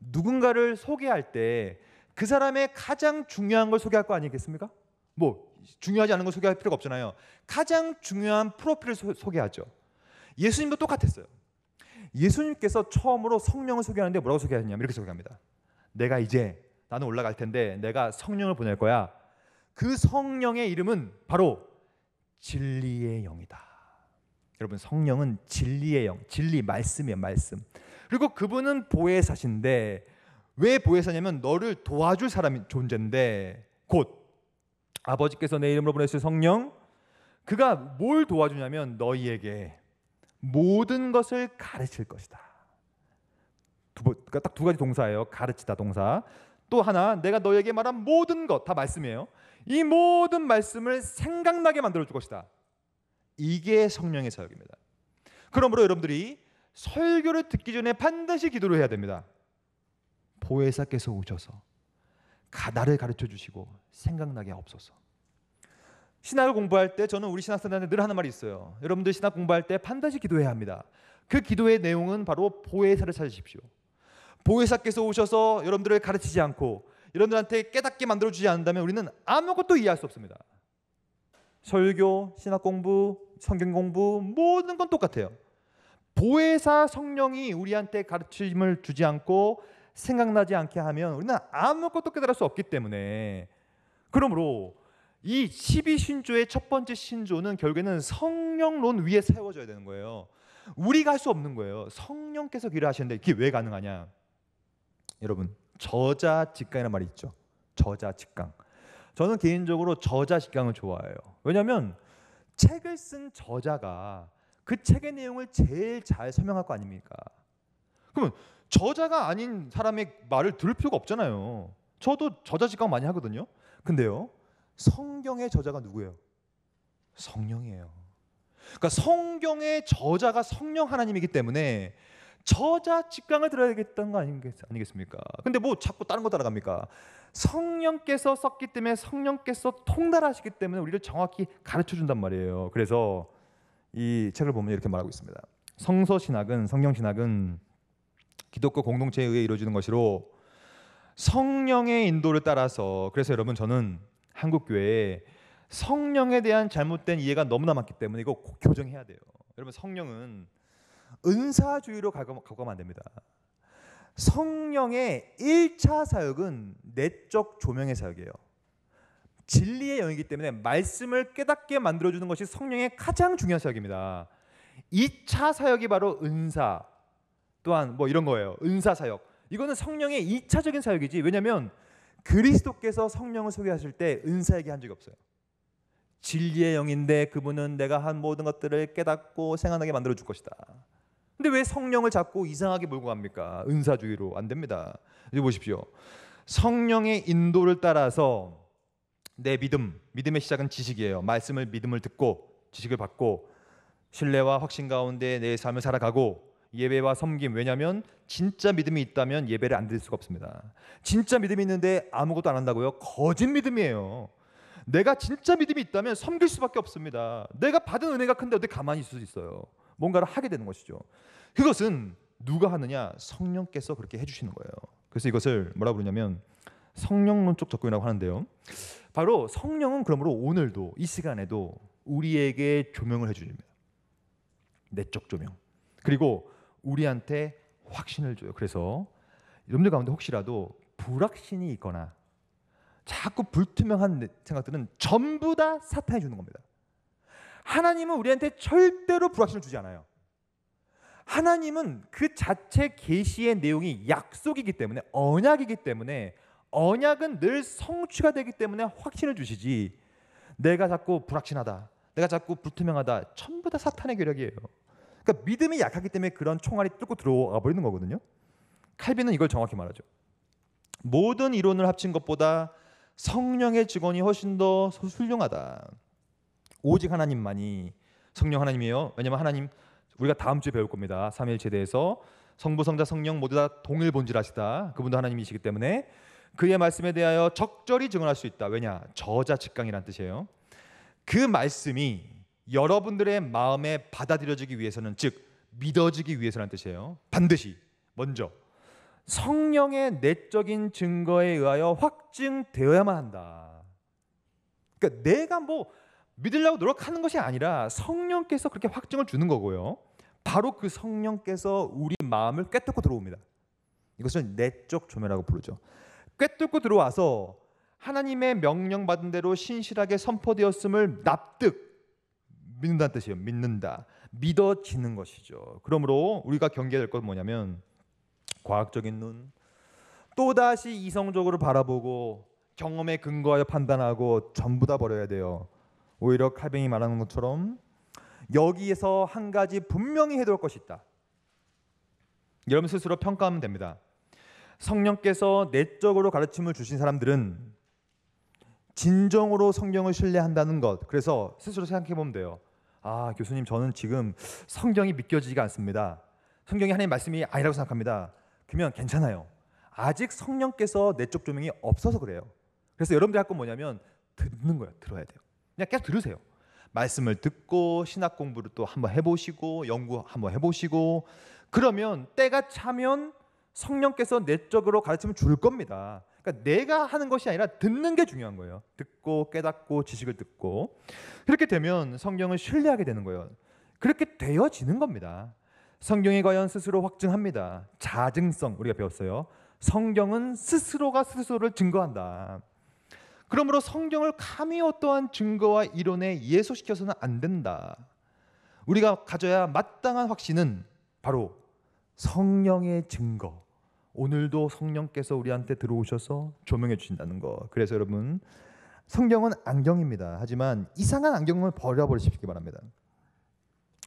Speaker 1: 누군가를 소개할 때 그 사람의 가장 중요한 걸 소개할 거 아니겠습니까? 뭐 중요하지 않은 걸 소개할 필요가 없잖아요. 가장 중요한 프로필을 소, 소개하죠. 예수님도 똑같았어요. 예수님께서 처음으로 성령을 소개하는데 뭐라고 소개하셨냐면 이렇게 소개합니다. 내가 이제 나는 올라갈 텐데 내가 성령을 보낼 거야. 그 성령의 이름은 바로 진리의 영이다. 여러분 성령은 진리의 영, 진리 말씀이에요, 말씀. 그리고 그분은 보혜사신데 왜 보혜사냐면 너를 도와줄 사람이 존재인데 곧 아버지께서 내 이름으로 보내실 성령 그가 뭘 도와주냐면 너희에게 모든 것을 가르칠 것이다. 두, 그러니까 딱두 가지 동사예요. 가르치다 동사. 또 하나 내가 너에게 말한 모든 것 다 말씀이에요. 이 모든 말씀을 생각나게 만들어 줄 것이다. 이게 성령의 사역입니다. 그러므로 여러분들이 설교를 듣기 전에 반드시 기도를 해야 됩니다. 보혜사께서 오셔서 나를 가르쳐 주시고 생각나게 하옵서 신학을 공부할 때 저는 우리 신학생들한테 늘 하는 말이 있어요. 여러분들 신학 공부할 때 반드시 기도해야 합니다. 그 기도의 내용은 바로 보혜사를 찾으십시오. 보혜사께서 오셔서 여러분들을 가르치지 않고 여러분들한테 깨닫게 만들어 주지 않는다면 우리는 아무것도 이해할 수 없습니다. 설교, 신학 공부, 성경 공부 모든 건 똑같아요. 보혜사 성령이 우리한테 가르침을 주지 않고 생각나지 않게 하면 우리는 아무것도 깨달을 수 없기 때문에 그러므로 이 12신조의 첫 번째 신조는 결국에는 성령론 위에 세워져야 되는 거예요. 우리가 할 수 없는 거예요. 성령께서 길을 하시는데 이게 왜 가능하냐? 여러분, 저자 직강이라는 말이 있죠. 저자 직강. 저는 개인적으로 저자 직강을 좋아해요. 왜냐하면 책을 쓴 저자가 그 책의 내용을 제일 잘 설명할 거 아닙니까? 그러면 저자가 아닌 사람의 말을 들을 필요가 없잖아요. 저도 저자 직각 많이 하거든요. 근데요, 성경의 저자가 누구예요? 성령이에요. 그러니까 성경의 저자가 성령 하나님이기 때문에 저자 직강을 들어야 되겠다는 거 아니겠, 아니겠습니까? 근데 뭐 자꾸 다른 거 따라갑니까? 성령께서 썼기 때문에 성령께서 통달하시기 때문에 우리를 정확히 가르쳐 준단 말이에요. 그래서 이 책을 보면 이렇게 말하고 있습니다. 성서 신학은 성경 신학은 기독교 공동체에 의해 이루어지는 것이로 성령의 인도를 따라서 그래서 여러분 저는 한국 교회에 성령에 대한 잘못된 이해가 너무나 많기 때문에 이거 교정해야 돼요. 여러분 성령은 은사주의로 가고면안 됩니다. 성령의 1차 사역은 내적 조명의 사역이에요. 진리의 영이기 때문에 말씀을 깨닫게 만들어주는 것이 성령의 가장 중요한 사역입니다. 2차 사역이 바로 은사, 또한 뭐 이런 거예요. 은사 사역. 이거는 성령의 2차적인 사역이지. 왜냐면 그리스도께서 성령을 소개하실 때 은사 얘기한 적이 없어요. 진리의 영인데 그분은 내가 한 모든 것들을 깨닫고 생각하게 만들어 줄 것이다. 근데 왜 성령을 자꾸 이상하게 몰고 갑니까? 은사주의로 안 됩니다. 이제 보십시오. 성령의 인도를 따라서 내 믿음, 믿음의 시작은 지식이에요. 말씀을 믿음을 듣고 지식을 받고 신뢰와 확신 가운데 내 삶을 살아가고 예배와 섬김 왜냐하면 진짜 믿음이 있다면 예배를 안 드릴 수가 없습니다. 진짜 믿음이 있는데 아무것도 안 한다고요? 거짓 믿음이에요. 내가 진짜 믿음이 있다면 섬길 수밖에 없습니다. 내가 받은 은혜가 큰데 어떻 가만히 있을 수 있어요? 뭔가를 하게 되는 것이죠. 그것은 누가 하느냐? 성령께서 그렇게 해주시는 거예요. 그래서 이것을 뭐라 부르냐면 성령론적 접근이라고 하는데요. 바로 성령은 그러므로 오늘도 이 시간에도 우리에게 조명을 해주십니다. 내적 조명. 그리고 우리한테 확신을 줘요. 그래서 여러분들 가운데 혹시라도 불확신이 있거나 자꾸 불투명한 생각들은 전부 다 사탄이 주는 겁니다. 하나님은 우리한테 절대로 불확실을 주지 않아요. 하나님은 그 자체 계시의 내용이 약속이기 때문에 언약이기 때문에 언약은 늘 성취가 되기 때문에 확신을 주시지 내가 자꾸 불확신하다. 내가 자꾸 불투명하다. 전부 다 사탄의 괴력이에요. 그러니까 믿음이 약하기 때문에 그런 총알이 뚫고 들어와 버리는 거거든요. 칼빈은 이걸 정확히 말하죠. 모든 이론을 합친 것보다 성령의 직원이 훨씬 더 훌륭하다. 오직 하나님만이 성령 하나님이에요. 왜냐면 하 하나님 우리가 다음 주에 배울 겁니다. 삼일체 대해서 성부 성자 성령 모두 다 동일 본질하시다. 그분도 하나님이시기 때문에 그의 말씀에 대하여 적절히 증언할 수 있다. 왜냐? 저자 직강이란 뜻이에요. 그 말씀이 여러분들의 마음에 받아들여지기 위해서는 즉 믿어지기 위해서란 뜻이에요. 반드시 먼저 성령의 내적인 증거에 의하여 확증되어야만 한다. 그러니까 내가 뭐 믿으려고 노력하는 것이 아니라 성령께서 그렇게 확증을 주는 거고요. 바로 그 성령께서 우리 마음을 꿰뚫고 들어옵니다. 이것은 내적 조명이라고 부르죠. 꿰뚫고 들어와서 하나님의 명령받은 대로 신실하게 선포되었음을 납득 믿는다는 뜻이에요. 믿는다. 믿어지는 것이죠. 그러므로 우리가 경계될 건 뭐냐면 과학적인 눈 또다시 이성적으로 바라보고 경험에 근거하여 판단하고 전부 다 버려야 돼요. 오히려 칼뱅이 말하는 것처럼 여기에서 한 가지 분명히 해둘 것이 있다. 여러분 스스로 평가하면 됩니다. 성령께서 내적으로 가르침을 주신 사람들은 진정으로 성경을 신뢰한다는 것. 그래서 스스로 생각해 보면 돼요. 아, 교수님, 저는 지금 성경이 믿겨지지가 않습니다. 성경이 하나님 말씀이 아니라고 생각합니다. 그러면 괜찮아요. 아직 성령께서 내적 조명이 없어서 그래요. 그래서 여러분들이 할건 뭐냐면 듣는 거예요. 들어야 돼요. 그냥 계속 들으세요. 말씀을 듣고 신학 공부를 또 한번 해보시고 연구 한번 해보시고 그러면 때가 차면 성령께서 내적으로 가르침을 줄 겁니다. 그러니까 내가 하는 것이 아니라 듣는 게 중요한 거예요. 듣고 깨닫고 지식을 듣고 그렇게 되면 성령을 신뢰하게 되는 거예요. 그렇게 되어지는 겁니다. 성경이 과연 스스로 확증합니다. 자증성 우리가 배웠어요. 성경은 스스로가 스스로를 증거한다. 그러므로 성경을 감히 어떠한 증거와 이론에 예소시켜서는 안 된다. 우리가 가져야 마땅한 확신은 바로 성령의 증거. 오늘도 성령께서 우리한테 들어오셔서 조명해 주신다는 거. 그래서 여러분 성경은 안경입니다. 하지만 이상한 안경을 버려버리시기 바랍니다.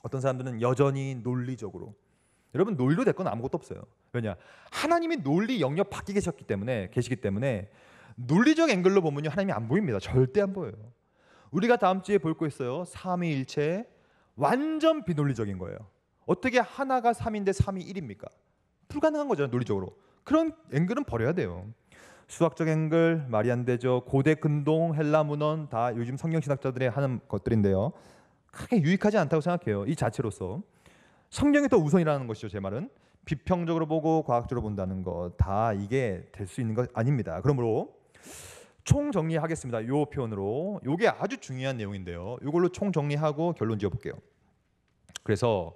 Speaker 1: 어떤 사람들은 여전히 논리적으로 여러분 논리로 될건 아무것도 없어요. 왜냐 하나님이 논리 영역 밖에 계셨기 때문에 계시기 때문에 논리적 앵글로 보면요 하나님이 안 보입니다. 절대 안 보여요. 우리가 다음 주에 볼 거 있어요. 삼위일체 완전 비논리적인 거예요. 어떻게 하나가 3인데 3이 1입니까? 불가능한 거잖아요, 논리적으로. 그런 앵글은 버려야 돼요. 수학적 앵글 말이 안 되죠. 고대 근동 헬라 문헌 다 요즘 성경 신학자들이 하는 것들인데요. 크게 유익하지 않다고 생각해요. 이 자체로서 성경이 더 우선이라는 것이죠. 제 말은 비평적으로 보고 과학적으로 본다는 거 다 이게 될 수 있는 것 아닙니다. 그러므로 총정리하겠습니다. 요 표현으로. 요게 아주 중요한 내용인데요. 요걸로 총정리하고 결론 지어 볼게요. 그래서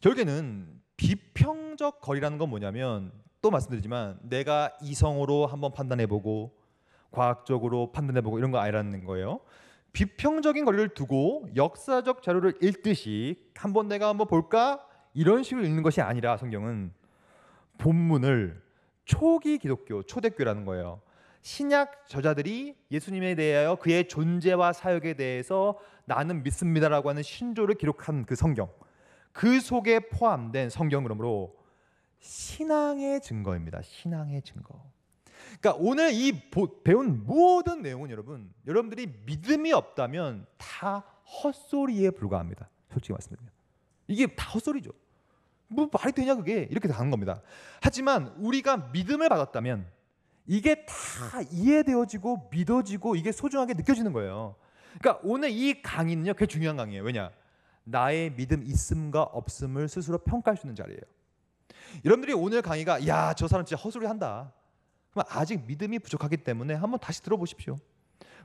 Speaker 1: 결국에는 비평적 거리라는 건 뭐냐면 또 말씀드리지만 내가 이성으로 한번 판단해 보고 과학적으로 판단해 보고 이런 거 아니라는 거예요. 비평적인 거리를 두고 역사적 자료를 읽듯이 한번 내가 한번 볼까 이런 식으로 읽는 것이 아니라 성경은 본문을 초기 기독교 초대교라는 거예요. 신약 저자들이 예수님에 대하여 그의 존재와 사역에 대해서 나는 믿습니다라고 하는 신조를 기록한 그 성경. 그 속에 포함된 성경 그러므로 신앙의 증거입니다. 신앙의 증거. 그러니까 오늘 이 보, 배운 모든 내용은 여러분, 여러분들이 믿음이 없다면 다 헛소리에 불과합니다. 솔직히 말씀드리면. 이게 다 헛소리죠. 뭐 말이 되냐 그게 이렇게 가는 겁니다. 하지만 우리가 믿음을 받았다면 이게 다 이해되어지고 믿어지고 이게 소중하게 느껴지는 거예요. 그러니까 오늘 이 강의는요, 그게 중요한 강의예요. 왜냐? 나의 믿음 있음과 없음을 스스로 평가할 수 있는 자리예요. 여러분들이 오늘 강의가 야, 저 사람 진짜 허술이 한다. 그럼 아직 믿음이 부족하기 때문에 한번 다시 들어보십시오.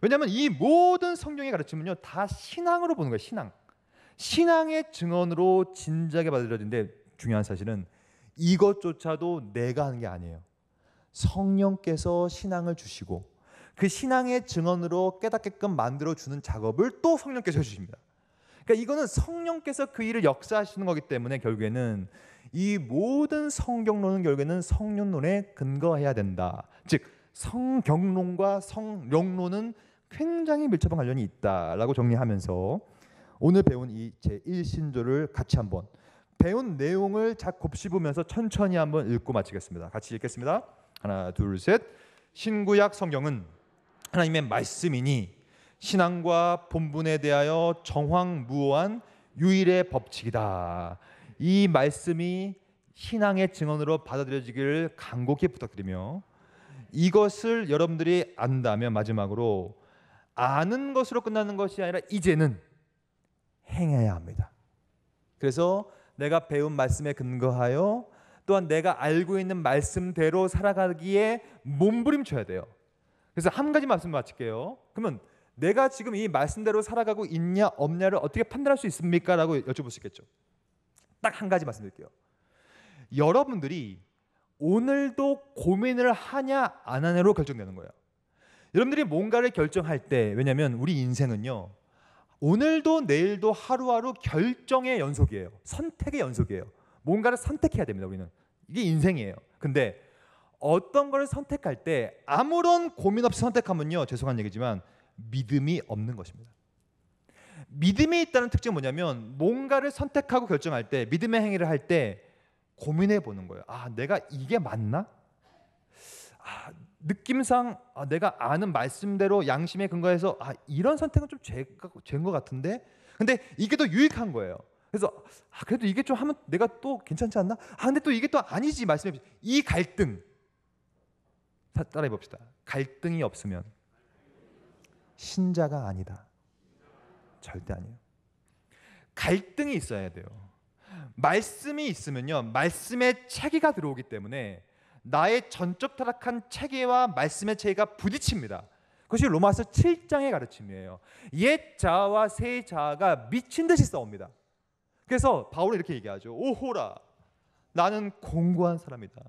Speaker 1: 왜냐하면 이 모든 성경의 가르침은요, 다 신앙으로 보는 거예요. 신앙, 신앙의 증언으로 진작에 받아들여진데 중요한 사실은 이것조차도 내가 하는 게 아니에요. 성령께서 신앙을 주시고 그 신앙의 증언으로 깨닫게끔 만들어 주는 작업을 또 성령께서 해 주십니다. 그러니까 이거는 성령께서 그 일을 역사하시는 거기 때문에 결국에는 이 모든 성경론은 결국에는 성령론에 근거해야 된다. 즉 성경론과 성령론은 굉장히 밀접한 관련이 있다라고 정리하면서 오늘 배운 이 제1신조를 같이 한번 배운 내용을 잘 곱씹으면서 천천히 한번 읽고 마치겠습니다. 같이 읽겠습니다. 하나 둘 셋. 신구약 성경은 하나님의 말씀이니 신앙과 본분에 대하여 정황무오한 유일의 법칙이다. 이 말씀이 신앙의 증언으로 받아들여지기 간곡히 부탁드리며 이것을 여러분들이 안다면 마지막으로 아는 것으로 끝나는 것이 아니라 이제는 행해야 합니다. 그래서 내가 배운 말씀에 근거하여 또한 내가 알고 있는 말씀대로 살아가기에 몸부림쳐야 돼요. 그래서 한 가지 말씀 마칠게요. 그러면 내가 지금 이 말씀대로 살아가고 있냐 없냐를 어떻게 판단할 수 있습니까라고 여쭤보시겠죠. 딱 한 가지 말씀드릴게요. 여러분들이 오늘도 고민을 하냐 안 하냐로 결정되는 거예요. 여러분들이 뭔가를 결정할 때왜냐면 우리 인생은요 오늘도 내일도 하루하루 결정의 연속이에요. 선택의 연속이에요. 뭔가를 선택해야 됩니다. 우리는 이게 인생이에요. 근데 어떤 걸 선택할 때 아무런 고민 없이 선택하면요. 죄송한 얘기지만 믿음이 없는 것입니다. 믿음이 있다는 특징은 뭐냐면 뭔가를 선택하고 결정할 때 믿음의 행위를 할 때 고민해 보는 거예요. 아, 내가 이게 맞나? 아, 느낌상 아, 내가 아는 말씀대로 양심에 근거해서 아, 이런 선택은 좀 죄, 죄인 것 같은데. 근데 이게 더 유익한 거예요. 그래서 아, 그래도 이게 좀 하면 내가 또 괜찮지 않나? 아 근데 또 이게 또 아니지 말씀해 주세요. 이 갈등 따라해 봅시다. 갈등이 없으면 신자가 아니다. 절대 아니에요. 갈등이 있어야 돼요. 말씀이 있으면요. 말씀의 체계가 들어오기 때문에 나의 전적 타락한 체계와 말씀의 체계가 부딪힙니다. 그것이 로마서 7장의 가르침이에요. 옛 자아와 새 자아가 미친 듯이 싸웁니다. 그래서 바울은 이렇게 얘기하죠. 오호라, 나는 공고한 사람이다.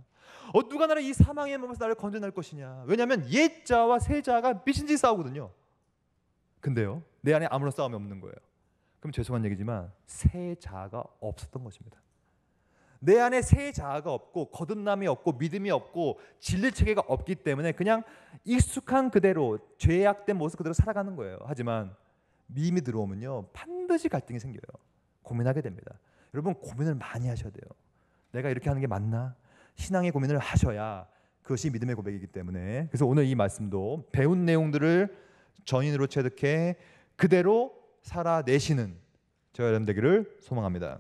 Speaker 1: 어, 누가 나를 이 사망의 몸에서 나를 건져낼 것이냐? 왜냐하면 옛자와 새자가 미친 듯 싸우거든요. 근데요, 내 안에 아무런 싸움이 없는 거예요. 그럼 죄송한 얘기지만 새자가 없었던 것입니다. 내 안에 새 자아가 없고 거듭남이 없고 믿음이 없고 진리 체계가 없기 때문에 그냥 익숙한 그대로 죄악된 모습 그대로 살아가는 거예요. 하지만 미음 들어오면요 반드시 갈등이 생겨요. 고민하게 됩니다. 여러분 고민을 많이 하셔야 돼요. 내가 이렇게 하는 게 맞나? 신앙의 고민을 하셔야 그것이 믿음의 고백이기 때문에 그래서 오늘 이 말씀도 배운 내용들을 전인으로 체득해 그대로 살아내시는 저 여러분 되기를 소망합니다.